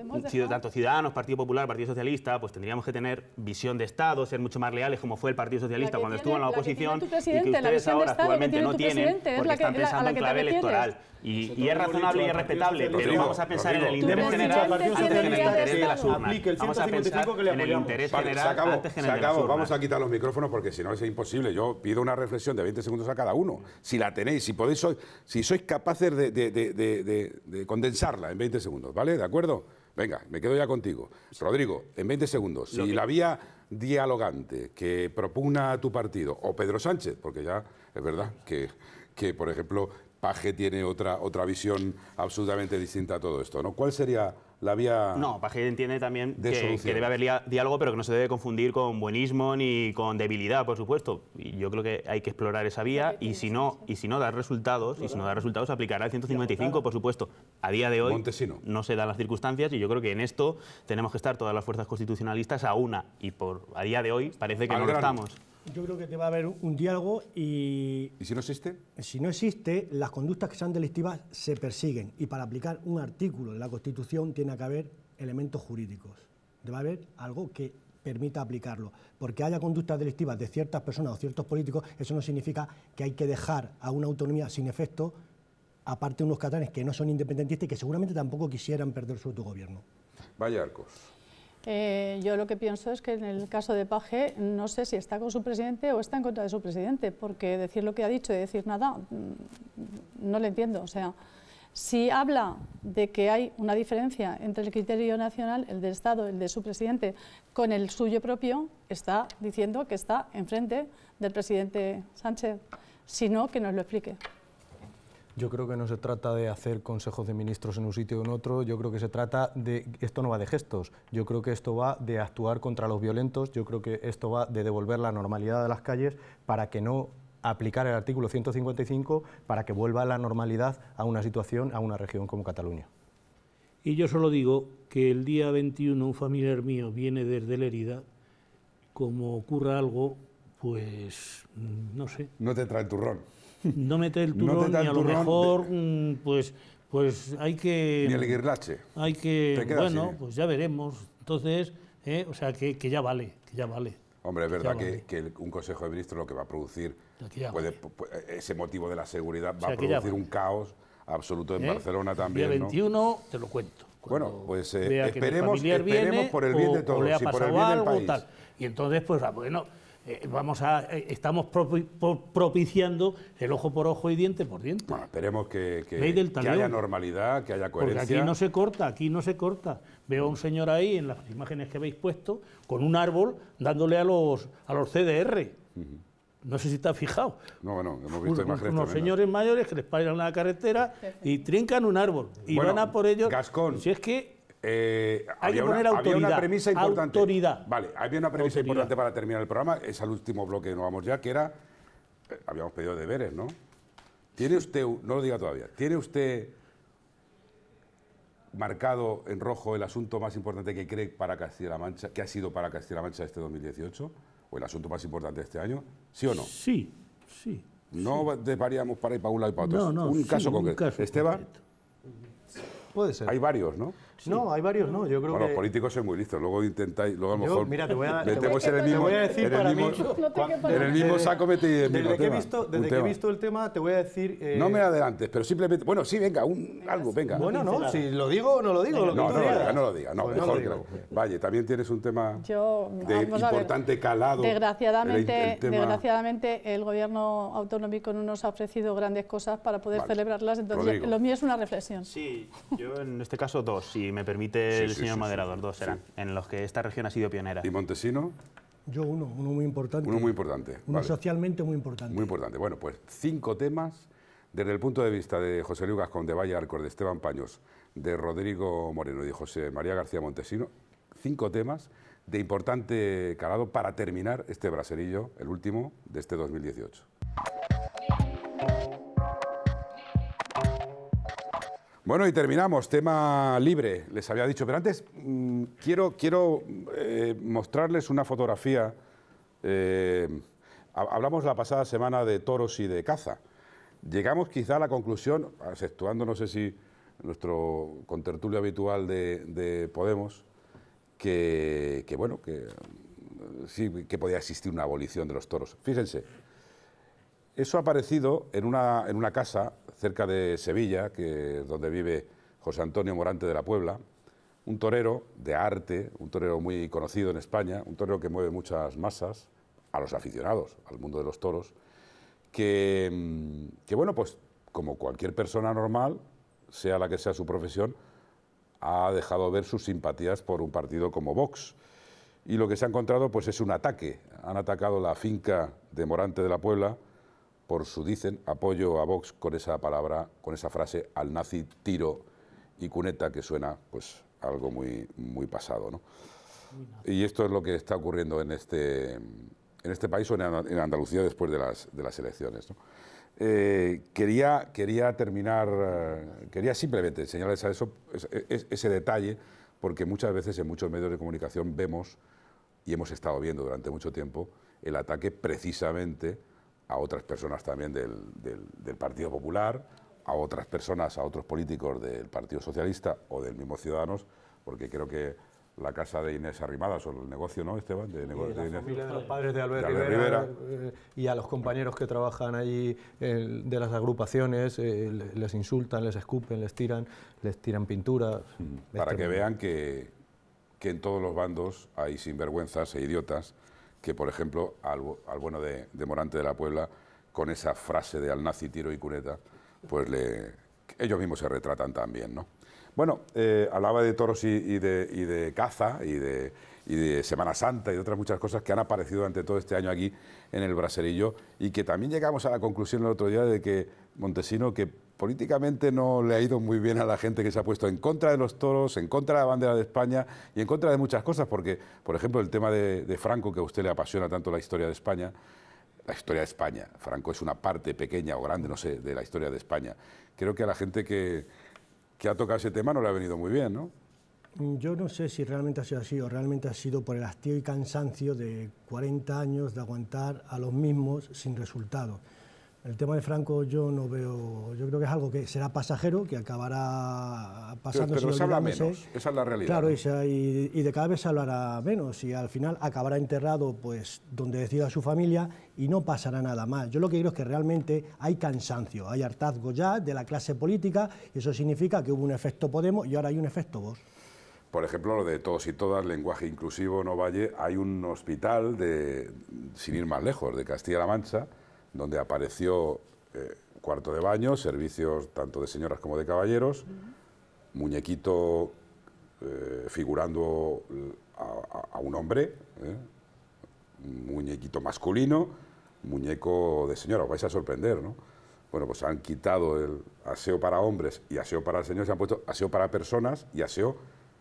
tanto Ciudadanos, Partido Popular, Partido Socialista, pues tendríamos que tener visión de Estado, ser mucho más leales como fue el Partido Socialista cuando estuvo en la oposición y que ustedes ahora actualmente no tienen porque están pensando en clave electoral. Y, es razonable y es respetable, pero vamos a pensar en el interés general antes que en el interés de las urnas. Vamos a pensar en el interés general el Vamos a quitar los micrófonos porque si no es imposible. Yo pido una reflexión de 20 segundos a cada uno. Si la tenéis, podéis, si sois capaces de, condensarla en 20 segundos, ¿vale? ¿De acuerdo? Venga, me quedo ya contigo. Rodrigo, en 20 segundos, si la vía dialogante que propugna tu partido, o Pedro Sánchez, porque ya es verdad que, que por ejemplo, Paje tiene otra, otra visión absolutamente distinta a todo esto, ¿no? ¿Cuál sería la vía... No, Paje entiende también que, debe haber diálogo, pero que no se debe confundir con buenismo ni con debilidad, por supuesto. Y yo creo que hay que explorar esa vía y si no, y si no da resultados, y si no da resultados, aplicará el 155, por supuesto. A día de hoy no se dan las circunstancias y yo creo que en esto tenemos que estar todas las fuerzas constitucionalistas a una y por a día de hoy parece que no lo estamos yo creo que te va a haber un diálogo y... ¿Y si no existe? Si no existe, las conductas que sean delictivas se persiguen y para aplicar un artículo de la Constitución tiene que haber elementos jurídicos. Debe haber algo que permita aplicarlo. Porque haya conductas delictivas de ciertas personas o ciertos políticos, eso no significa que hay que dejar a una autonomía sin efecto, aparte de unos catalanes que no son independentistas y que seguramente tampoco quisieran perder su autogobierno. Vaya arcos. Eh, yo lo que pienso es que en el caso de Paje, no sé si está con su presidente o está en contra de su presidente, porque decir lo que ha dicho y decir nada, mm, no le entiendo. O sea, si habla de que hay una diferencia entre el criterio nacional, el del Estado, el de su presidente, con el suyo propio, está diciendo que está enfrente del presidente Sánchez, sino que nos lo explique. Yo creo que no se trata de hacer consejos de ministros en un sitio o en otro, yo creo que se trata de, esto no va de gestos, yo creo que esto va de actuar contra los violentos, yo creo que esto va de devolver la normalidad a las calles para que no aplicar el artículo 155 para que vuelva la normalidad a una situación, a una región como Cataluña. Y yo solo digo que el día 21 un familiar mío viene desde Lérida, como ocurra algo, pues mm, no sé. No te trae turrón. no meter el turrón ni a lo mejor mm, pues pues hay que ni el guirlache. Hay que bueno, pues ya veremos. Entonces, eh, o sea que, que, ya vale, que ya vale. Hombre, es verdad que, un Consejo de Ministros lo que va a producir ese motivo de la seguridad va a producir un caos absoluto en ¿Eh? Barcelona también. El 21 te lo cuento. Bueno, pues eh, esperemos, por el bien de todos y por el bien del país. Y entonces, pues ah, bueno, eh, vamos a, eh, estamos propiciando el ojo por ojo y diente por diente. esperemos que, que, haya normalidad, que haya coherencia. Porque aquí no se corta, aquí no se corta. Veo a un señor ahí, en las imágenes que habéis puesto, con un árbol dándole a los, a los CDR. No sé si está fijado. No, bueno, hemos visto Unos señores mayores que les paran la carretera y trincan un árbol. Y van a por ellos. Gascón. Si es que eh, Hay que poner autoridad. una premisa importante. Autoridad. Vale, había una premisa importante para terminar el programa. Es al último bloque que nos vamos ya, que era. Eh, habíamos pedido deberes, ¿no? ¿Tiene usted, no lo diga todavía, ¿tiene usted marcado en rojo el asunto más importante que cree para Castilla-La Mancha, que ha sido para Castilla-La Mancha este 2018? ¿O el asunto más importante de este año? ¿Sí o no? Sí, sí. No deparíamos para ir para un lado y para otro. No, no, un caso concreto. Esteban. Puede ser. Hay varios, ¿no? No, hay varios no. Yo creo que... los políticos son muy listos. Luego intentáis, luego a lo mejor mira, te voy a, metemos te voy a, en el mismo, decir en el en el mismo saco metéis desde Que he visto, desde que he visto el tema, te voy a decir. Eh, no me adelantes, pero simplemente, bueno, sí, venga, algo, venga. Bueno, no, si lo digo o no lo digo, lo no, no, lo diga, no lo diga, no, pues mejor no Vaya, también tienes un tema de importante calado. Desgraciadamente, el, desgraciadamente, el gobierno autonómico no nos ha ofrecido grandes cosas para poder celebrarlas. Entonces, lo, mío es una reflexión. Sí, yo en este caso dos me permite el señor Maderador, dos eran, en los que esta región ha sido pionera. ¿Y Montesino? Yo uno, uno muy importante. Uno muy importante. Uno socialmente muy importante. Muy importante. Bueno, pues cinco temas desde el punto de vista de José Lucas con de Valle Arcos, de Esteban Paños, de Rodrigo Moreno y de José María García Montesino, cinco temas de importante calado para terminar este braserillo, el último de este 2018. Bueno, y terminamos. Tema libre, les había dicho. Pero antes mm, quiero, quiero eh, mostrarles una fotografía. Eh, hablamos la pasada semana de toros y de caza. Llegamos quizá a la conclusión, exceptuando, no sé si nuestro contertulio habitual de, Podemos, que, que, bueno, que sí que podía existir una abolición de los toros. Fíjense, eso ha aparecido en una, en una casa cerca de Sevilla, que, donde vive José Antonio Morante de la Puebla, un torero de arte, un torero muy conocido en España, un torero que mueve muchas masas, a los aficionados, al mundo de los toros, que, mm, que bueno, pues como cualquier persona normal, sea la que sea su profesión, ha dejado ver sus simpatías por un partido como Vox. Y lo que se ha encontrado pues es un ataque. Han atacado la finca de Morante de la Puebla por su, dicen, apoyo a Vox con esa palabra, con esa frase, al nazi tiro y cuneta, que suena pues algo muy, muy pasado. ¿no? Y esto es lo que está ocurriendo en este, en este país o en, Andalucía después de las, de las elecciones. Eh, quería, quería terminar, quería simplemente señalar a eso ese detalle, porque muchas veces en muchos medios de comunicación vemos y hemos estado viendo durante mucho tiempo el ataque precisamente a otras personas también del, Partido Popular, a otras personas, a otros políticos del Partido Socialista o del mismo Ciudadanos, porque creo que la casa de Inés Arrimadas o el negocio, ¿no, Esteban? De, y la familia de los padres de Albert, Rivera, eh, y a los compañeros que trabajan allí de las agrupaciones, eh, les insultan, les escupen, les tiran, les tiran pintura. Para que vean que, que en todos los bandos hay sinvergüenzas e idiotas que, por ejemplo, al, bueno de, Morante de la Puebla, con esa frase de al nazi tiro y cuneta, pues le, ellos mismos se retratan también, ¿no? Bueno, eh, hablaba de toros y, de, caza y de, y de, Semana Santa y de otras muchas cosas que han aparecido durante todo este año aquí en el Braserillo y que también llegamos a la conclusión el otro día de que Montesino, que políticamente no le ha ido muy bien a la gente que se ha puesto en contra de los toros, en contra de la bandera de España y en contra de muchas cosas, porque, por ejemplo, el tema de, Franco, que a usted le apasiona tanto la historia de España, la historia de España, Franco es una parte pequeña o grande, no sé, de la historia de España. Creo que a la gente que, ha tocado ese tema no le ha venido muy bien, ¿no? Yo no sé si realmente ha sido así o realmente ha sido por el hastío y cansancio de 40 años de aguantar a los mismos sin resultado el tema de Franco yo no veo, yo creo que es algo que será pasajero, que acabará pasando. Pero, se habla menos, esa es la realidad. Claro, y, de cada vez se hablará menos y al final acabará enterrado pues donde decida su familia y no pasará nada más. Yo lo que quiero es que realmente hay cansancio, hay hartazgo ya de la clase política y eso significa que hubo un efecto Podemos y ahora hay un efecto vos por ejemplo, lo de todos y todas, lenguaje inclusivo, no valle, hay un hospital de, sin ir más lejos, de Castilla-La Mancha, donde apareció eh, cuarto de baño, servicios tanto de señoras como de caballeros, muñequito eh, figurando a, un hombre, ¿eh? muñequito masculino, muñeco de señora, os vais a sorprender, ¿no? Bueno, pues han quitado el aseo para hombres y aseo para señores, se han puesto aseo para personas y aseo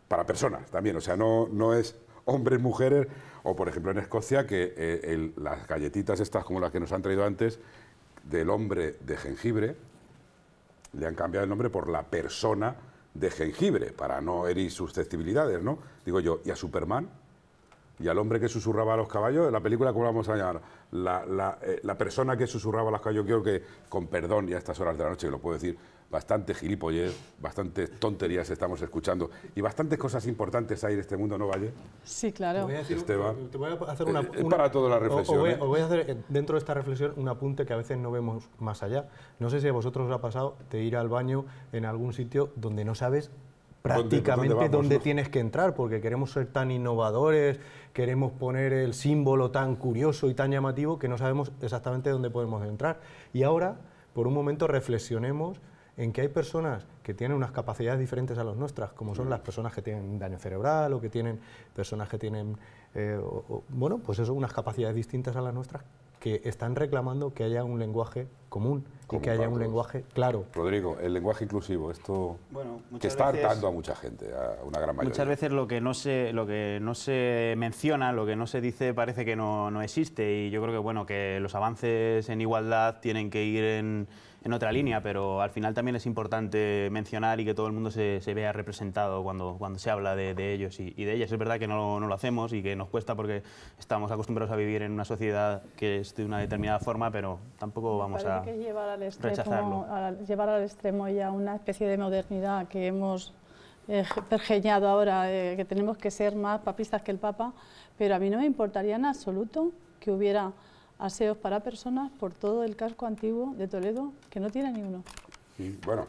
para personas también, o sea, no, no es hombres, mujeres, o por ejemplo en Escocia, que eh, las galletitas estas como las que nos han traído antes, del hombre de jengibre, le han cambiado el nombre por la persona de jengibre, para no herir susceptibilidades, ¿no? Digo yo, ¿y a Superman? y al hombre que susurraba a los caballos, la película, ¿cómo la vamos a llamar? La, la, eh, persona que susurraba a los caballos, creo que, con perdón, y a estas horas de la noche, que lo puedo decir, Bastante gilipollez, bastantes tonterías estamos escuchando y bastantes cosas importantes hay en este mundo, ¿no, Valle? Sí, claro. Esteban, te voy a hacer eh, eh, una, para toda la reflexión. Os ¿eh? voy, a hacer dentro de esta reflexión un apunte que a veces no vemos más allá. No sé si a vosotros os ha pasado de ir al baño en algún sitio donde no sabes prácticamente dónde tienes que entrar, porque queremos ser tan innovadores, queremos poner el símbolo tan curioso y tan llamativo que no sabemos exactamente dónde podemos entrar. Y ahora, por un momento, reflexionemos en que hay personas que tienen unas capacidades diferentes a las nuestras, como son mm. las personas que tienen daño cerebral o que tienen personas que tienen, eh, bueno, pues eso, unas capacidades distintas a las nuestras que están reclamando que haya un lenguaje común que haya un lenguaje claro. Rodrigo, el lenguaje inclusivo, esto que está hartando a mucha gente, a una gran mayoría. Muchas veces lo que no se, lo que no se menciona, lo que no se dice, parece que no, no existe y yo creo que bueno que los avances en igualdad tienen que ir en en otra línea, pero al final también es importante mencionar y que todo el mundo se, vea representado cuando, cuando se habla de, ellos y, de ellas. Es verdad que no, lo hacemos y que nos cuesta porque estamos acostumbrados a vivir en una sociedad que es de una determinada forma, pero tampoco vamos a que llevar al extremo, rechazarlo. A llevar al extremo ya una especie de modernidad que hemos eh, pergeñado ahora, eh, que tenemos que ser más papistas que el Papa, pero a mí no me importaría en absoluto que hubiera aseos para personas por todo el casco antiguo de Toledo, que no tiene ni uno. bueno,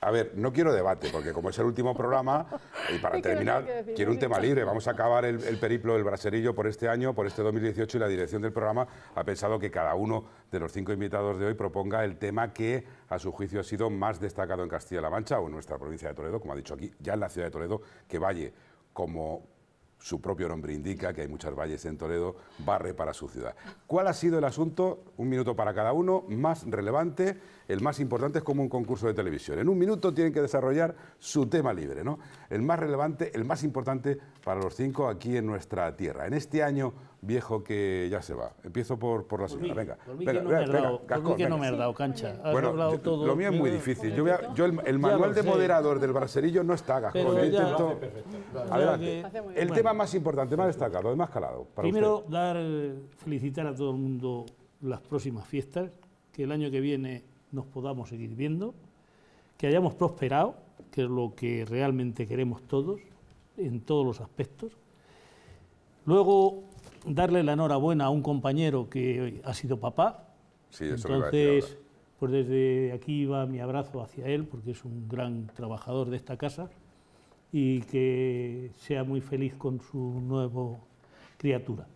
a ver, no quiero debate, porque como es el último programa, y para terminar, quiero un tema libre. Vamos a acabar el, el, periplo del braserillo por este año, por este 2018, y la dirección del programa ha pensado que cada uno de los cinco invitados de hoy proponga el tema que, a su juicio, ha sido más destacado en Castilla-La Mancha o en nuestra provincia de Toledo, como ha dicho aquí, ya en la ciudad de Toledo, que Valle, como, su propio nombre indica que hay muchas valles en Toledo, barre para su ciudad. ¿Cuál ha sido el asunto, un minuto para cada uno, más relevante el más importante es como un concurso de televisión. En un minuto tienen que desarrollar su tema libre, ¿no? El más relevante, el más importante para los cinco aquí en nuestra tierra. En este año viejo que ya se va. Empiezo por, la señora. venga, por no me has dado, cancha. lo mío es muy difícil. Yo, el, manual de moderador del braserillo no está, Gascón. El tema más importante, más destacado, más calado. Primero, dar eh, felicitar a todo el mundo las próximas fiestas, que el año que viene nos podamos seguir viendo, que hayamos prosperado, que es lo que realmente queremos todos, en todos los aspectos. Luego, darle la enhorabuena a un compañero que ha sido papá. Entonces, pues desde aquí va mi abrazo hacia él, porque es un gran trabajador de esta casa y que sea muy feliz con su nuevo criatura.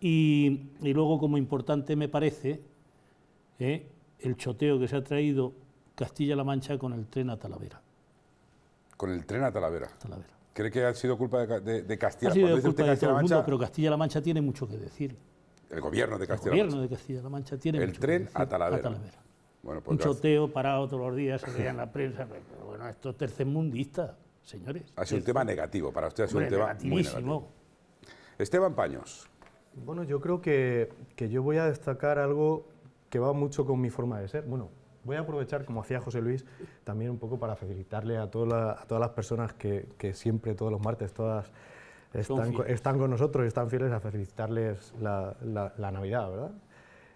Y, luego, como importante me parece, ¿eh? el choteo que se ha traído Castilla-La Mancha con el tren a Talavera. ¿Con el tren a Talavera? ¿Cree que ha sido culpa de, de, de Castilla? Ha sido culpa de todo el mundo, pero Castilla-La Mancha tiene mucho que decir. El gobierno de Castilla-La Mancha. El gobierno de Castilla-La Mancha tiene mucho que decir. El tren a Talavera. Bueno, Un pues choteo parado todos los días, se veía en la prensa. Pero bueno, esto es señores. Ha sido un tema negativo, para usted un tema negativísimo. negativo. Esteban Paños. Bueno, yo creo que yo voy a destacar algo que va mucho con mi forma de ser. Bueno, voy a aprovechar, como hacía José Luis, también un poco para felicitarle a, a todas las personas que, siempre, todos los martes, todas están, con nosotros y están fieles a felicitarles la, la Navidad, ¿verdad?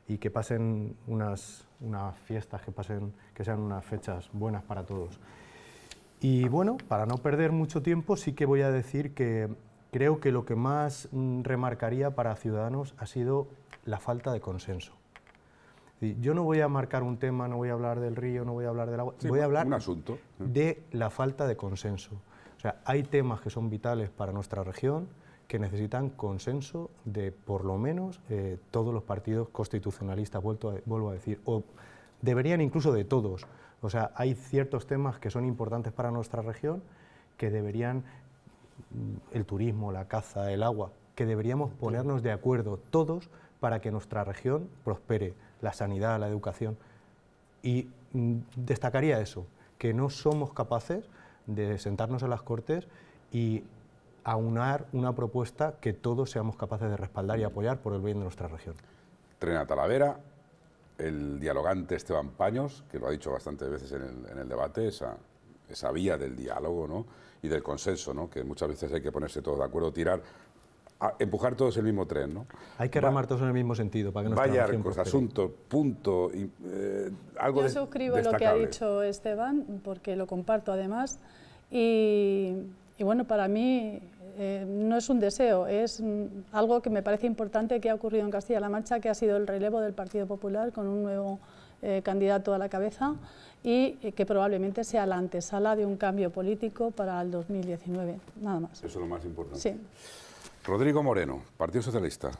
Y que pasen unas, unas fiestas, que, pasen, que sean unas fechas buenas para todos. Y bueno, para no perder mucho tiempo, sí que voy a decir que creo que lo que más mm, remarcaría para Ciudadanos ha sido la falta de consenso. Yo no voy a marcar un tema, no voy a hablar del río, no voy a hablar del agua, voy a hablar de la falta de consenso. O sea, hay temas que son vitales para nuestra región que necesitan consenso de por lo menos eh, todos los partidos constitucionalistas, vuelvo a decir, o deberían incluso de todos. O sea, hay ciertos temas que son importantes para nuestra región que deberían, el turismo, la caza, el agua, que deberíamos ponernos de acuerdo todos para que nuestra región prospere la sanidad, la educación. Y mm, destacaría eso, que no somos capaces de sentarnos en las Cortes y aunar una propuesta que todos seamos capaces de respaldar y apoyar por el bien de nuestra región. Trena Talavera, el dialogante Esteban Paños, que lo ha dicho bastantes veces en el, debate, esa, esa, vía del diálogo y del consenso, ¿no? que muchas veces hay que ponerse todos de acuerdo, tirar empujar todos el mismo tren. ¿no? Hay que remar todos en el mismo sentido para que no Vaya asunto, punto, y, eh, algo Yo suscribo lo que ha dicho Esteban, porque lo comparto además, y, bueno, para mí eh, no es un deseo, es algo que me parece importante que ha ocurrido en Castilla-La Mancha, que ha sido el relevo del Partido Popular con un nuevo eh, candidato a la cabeza y que probablemente sea la antesala de un cambio político para el 2019, nada más. Eso es lo más importante. Sí. Rodrigo Moreno, Partido Socialista.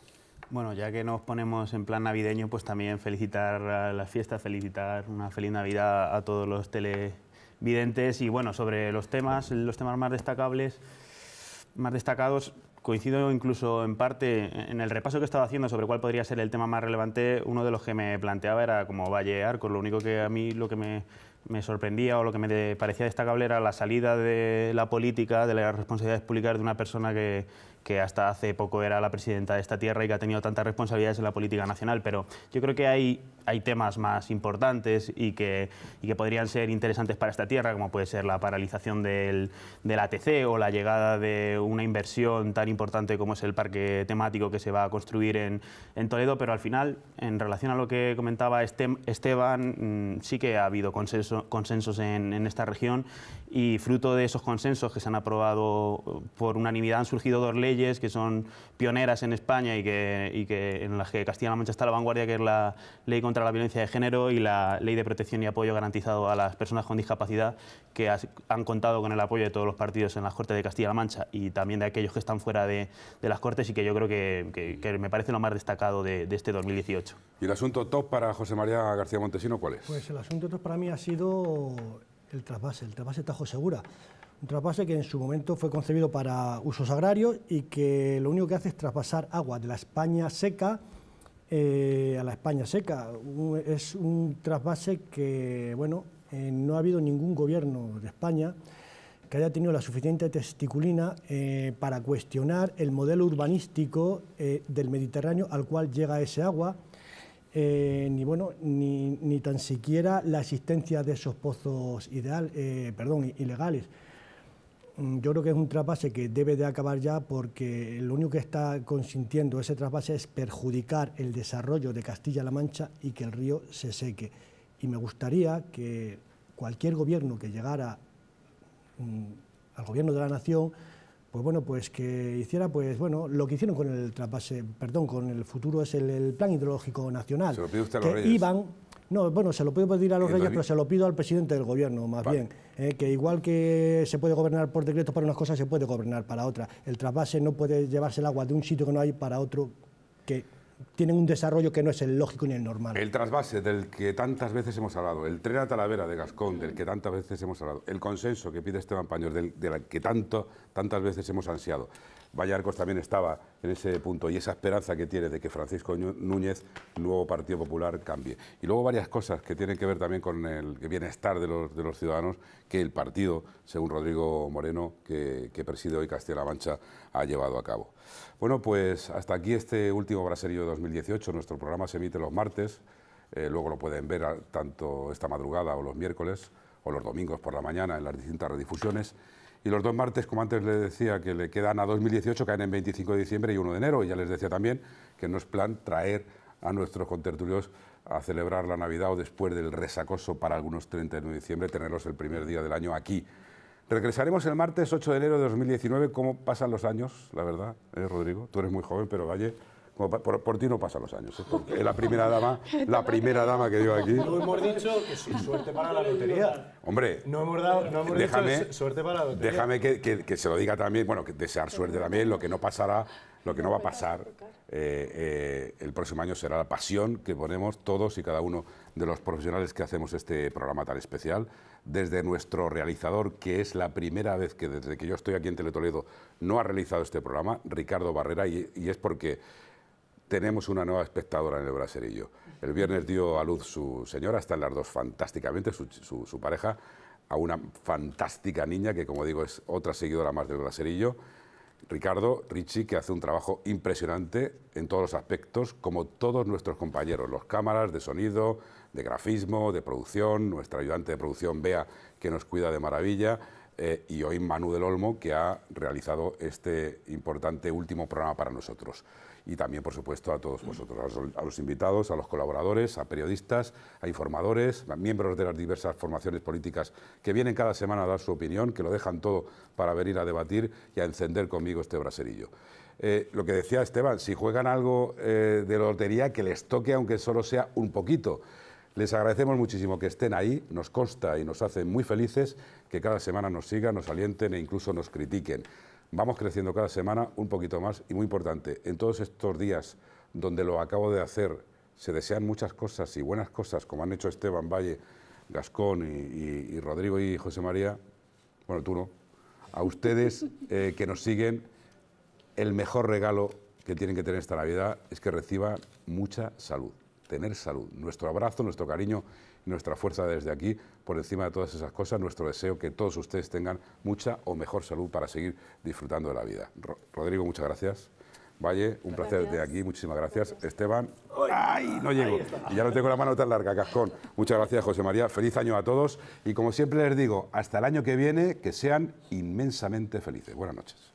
Bueno, ya que nos ponemos en plan navideño, pues también felicitar a la fiesta, felicitar una feliz Navidad a todos los televidentes. Y bueno, sobre los temas, los temas más destacables, más destacados, coincido incluso en parte en el repaso que estaba haciendo sobre cuál podría ser el tema más relevante, uno de los que me planteaba era como Valle Arcos, lo único que a mí lo que me, me, sorprendía o lo que me parecía destacable era la salida de la política, de las responsabilidades públicas de una persona que, que hasta hace poco era la presidenta de esta tierra y que ha tenido tantas responsabilidades en la política nacional, pero yo creo que hay, hay temas más importantes y que, y que podrían ser interesantes para esta tierra, como puede ser la paralización del, del ATC o la llegada de una inversión tan importante como es el parque temático que se va a construir en, en Toledo, pero al final, en relación a lo que comentaba este-, Esteban, mm, sí que ha habido consenso, consensos en, en esta región y fruto de esos consensos que se han aprobado por unanimidad han surgido dos leyes que son pioneras en España y que, en las que Castilla-La Mancha está a la vanguardia, que es la ley contra la violencia de género y la ley de protección y apoyo garantizado a las personas con discapacidad, que han contado con el apoyo de todos los partidos en las Cortes de Castilla-La Mancha y también de aquellos que están fuera de, las Cortes y que yo creo que, me parece lo más destacado de, de, este 2018. ¿Y el asunto top para José María García Montesino cuál es? Pues el asunto top para mí ha sido el trasvase, el trasvase Tajo Segura. Un trasvase que en su momento fue concebido para usos agrarios y que lo único que hace es traspasar agua de la España seca eh, a la España seca. es un trasvase que, bueno, eh, no ha habido ningún gobierno de España que haya tenido la suficiente testiculina eh, para cuestionar el modelo urbanístico del Mediterráneo al cual llega ese agua, ni bueno ni, tan siquiera la existencia de esos pozos ideal, perdón, ilegales. Mm, yo creo que es un trasvase que debe de acabar ya porque lo único que está consintiendo ese trasvase es perjudicar el desarrollo de Castilla-La Mancha y que el río se seque. Y me gustaría que cualquier gobierno que llegara mm, al gobierno de la nación, pues bueno, pues que hiciera pues bueno lo que hicieron con el trasvase. perdón, con el futuro es el, plan hidrológico nacional, se lo usted que iban no, bueno, se lo puedo pedir a los reyes, pero se lo pido al presidente del gobierno, más bien. Eh, que igual que se puede gobernar por decreto para unas cosas, se puede gobernar para otras. El trasvase no puede llevarse el agua de un sitio que no hay para otro que tiene un desarrollo que no es el lógico ni el normal. El trasvase del que tantas veces hemos hablado, el tren a Talavera de Gascón, del que tantas veces hemos hablado, el consenso que pide Esteban Pañor, del, que tanto, tantas veces hemos ansiado. Vallarcos también estaba en ese punto y esa esperanza que tiene de que Francisco Núñez, nuevo Partido Popular, cambie. Y luego varias cosas que tienen que ver también con el bienestar de los, ciudadanos que el partido, según Rodrigo Moreno, que, preside hoy Castilla-La Mancha, ha llevado a cabo. Bueno, pues hasta aquí este último braserío 2018. Nuestro programa se emite los martes, eh, luego lo pueden ver tanto esta madrugada o los miércoles o los domingos por la mañana en las distintas redifusiones. Y los dos martes, como antes les decía, que le quedan a 2018, caen en 25 de diciembre y 1 de enero. Y ya les decía también que no es plan traer a nuestros contertulios a celebrar la Navidad o después del resacoso para algunos 31 de diciembre, tenerlos el primer día del año aquí. Regresaremos el martes 8 de enero de 2019, ¿Cómo pasan los años, la verdad, eh, Rodrigo. Tú eres muy joven, pero Valle por, ti no pasan los años. ¿eh? Es la primera dama, la primera dama que digo aquí. No hemos dicho que suerte para la lotería. Hombre, no hemos déjame, suerte para la lotería. Déjame que, se lo diga también, bueno, que desear suerte también, lo que no pasará, lo que no va a pasar eh, eh, el próximo año será la pasión que ponemos todos y cada uno de los profesionales que hacemos este programa tan especial, desde nuestro realizador, que es la primera vez que desde que yo estoy aquí en Teletoledo no ha realizado este programa, Ricardo Barrera, y es porque tenemos una nueva espectadora en el braserillo. El viernes dio a luz su señora, están las dos fantásticamente, su, pareja, a una fantástica niña que, como digo, es otra seguidora más del braserillo. Ricardo Ricci, que hace un trabajo impresionante en todos los aspectos, como todos nuestros compañeros, los cámaras de sonido, de grafismo, de producción, nuestra ayudante de producción Bea, que nos cuida de maravilla, eh, y hoy Manu del Olmo, que ha realizado este importante último programa para nosotros y también, por supuesto, a todos vosotros, a los, invitados, a los colaboradores, a periodistas, a informadores, a miembros de las diversas formaciones políticas que vienen cada semana a dar su opinión, que lo dejan todo para venir a debatir y a encender conmigo este braserillo. Eh, lo que decía Esteban, si juegan algo eh, de lotería, que les toque, aunque solo sea un poquito. Les agradecemos muchísimo que estén ahí, nos consta y nos hacen muy felices que cada semana nos sigan, nos alienten e incluso nos critiquen. Vamos creciendo cada semana un poquito más y muy importante, en todos estos días donde lo acabo de hacer, se desean muchas cosas y buenas cosas, como han hecho Esteban Valle, Gascón y, Rodrigo y José María, bueno, tú no, a ustedes eh, que nos siguen, el mejor regalo que tienen que tener esta Navidad es que reciba mucha salud, tener salud, nuestro abrazo, nuestro cariño nuestra fuerza desde aquí, por encima de todas esas cosas, nuestro deseo que todos ustedes tengan mucha o mejor salud para seguir disfrutando de la vida. Rodrigo, muchas gracias. Valle, un placer de aquí, muchísimas gracias. Esteban, ¡ay! No llego. Y ya no tengo la mano tan larga, cascón. Muchas gracias, José María. Feliz año a todos. Y como siempre les digo, hasta el año que viene, que sean inmensamente felices. Buenas noches.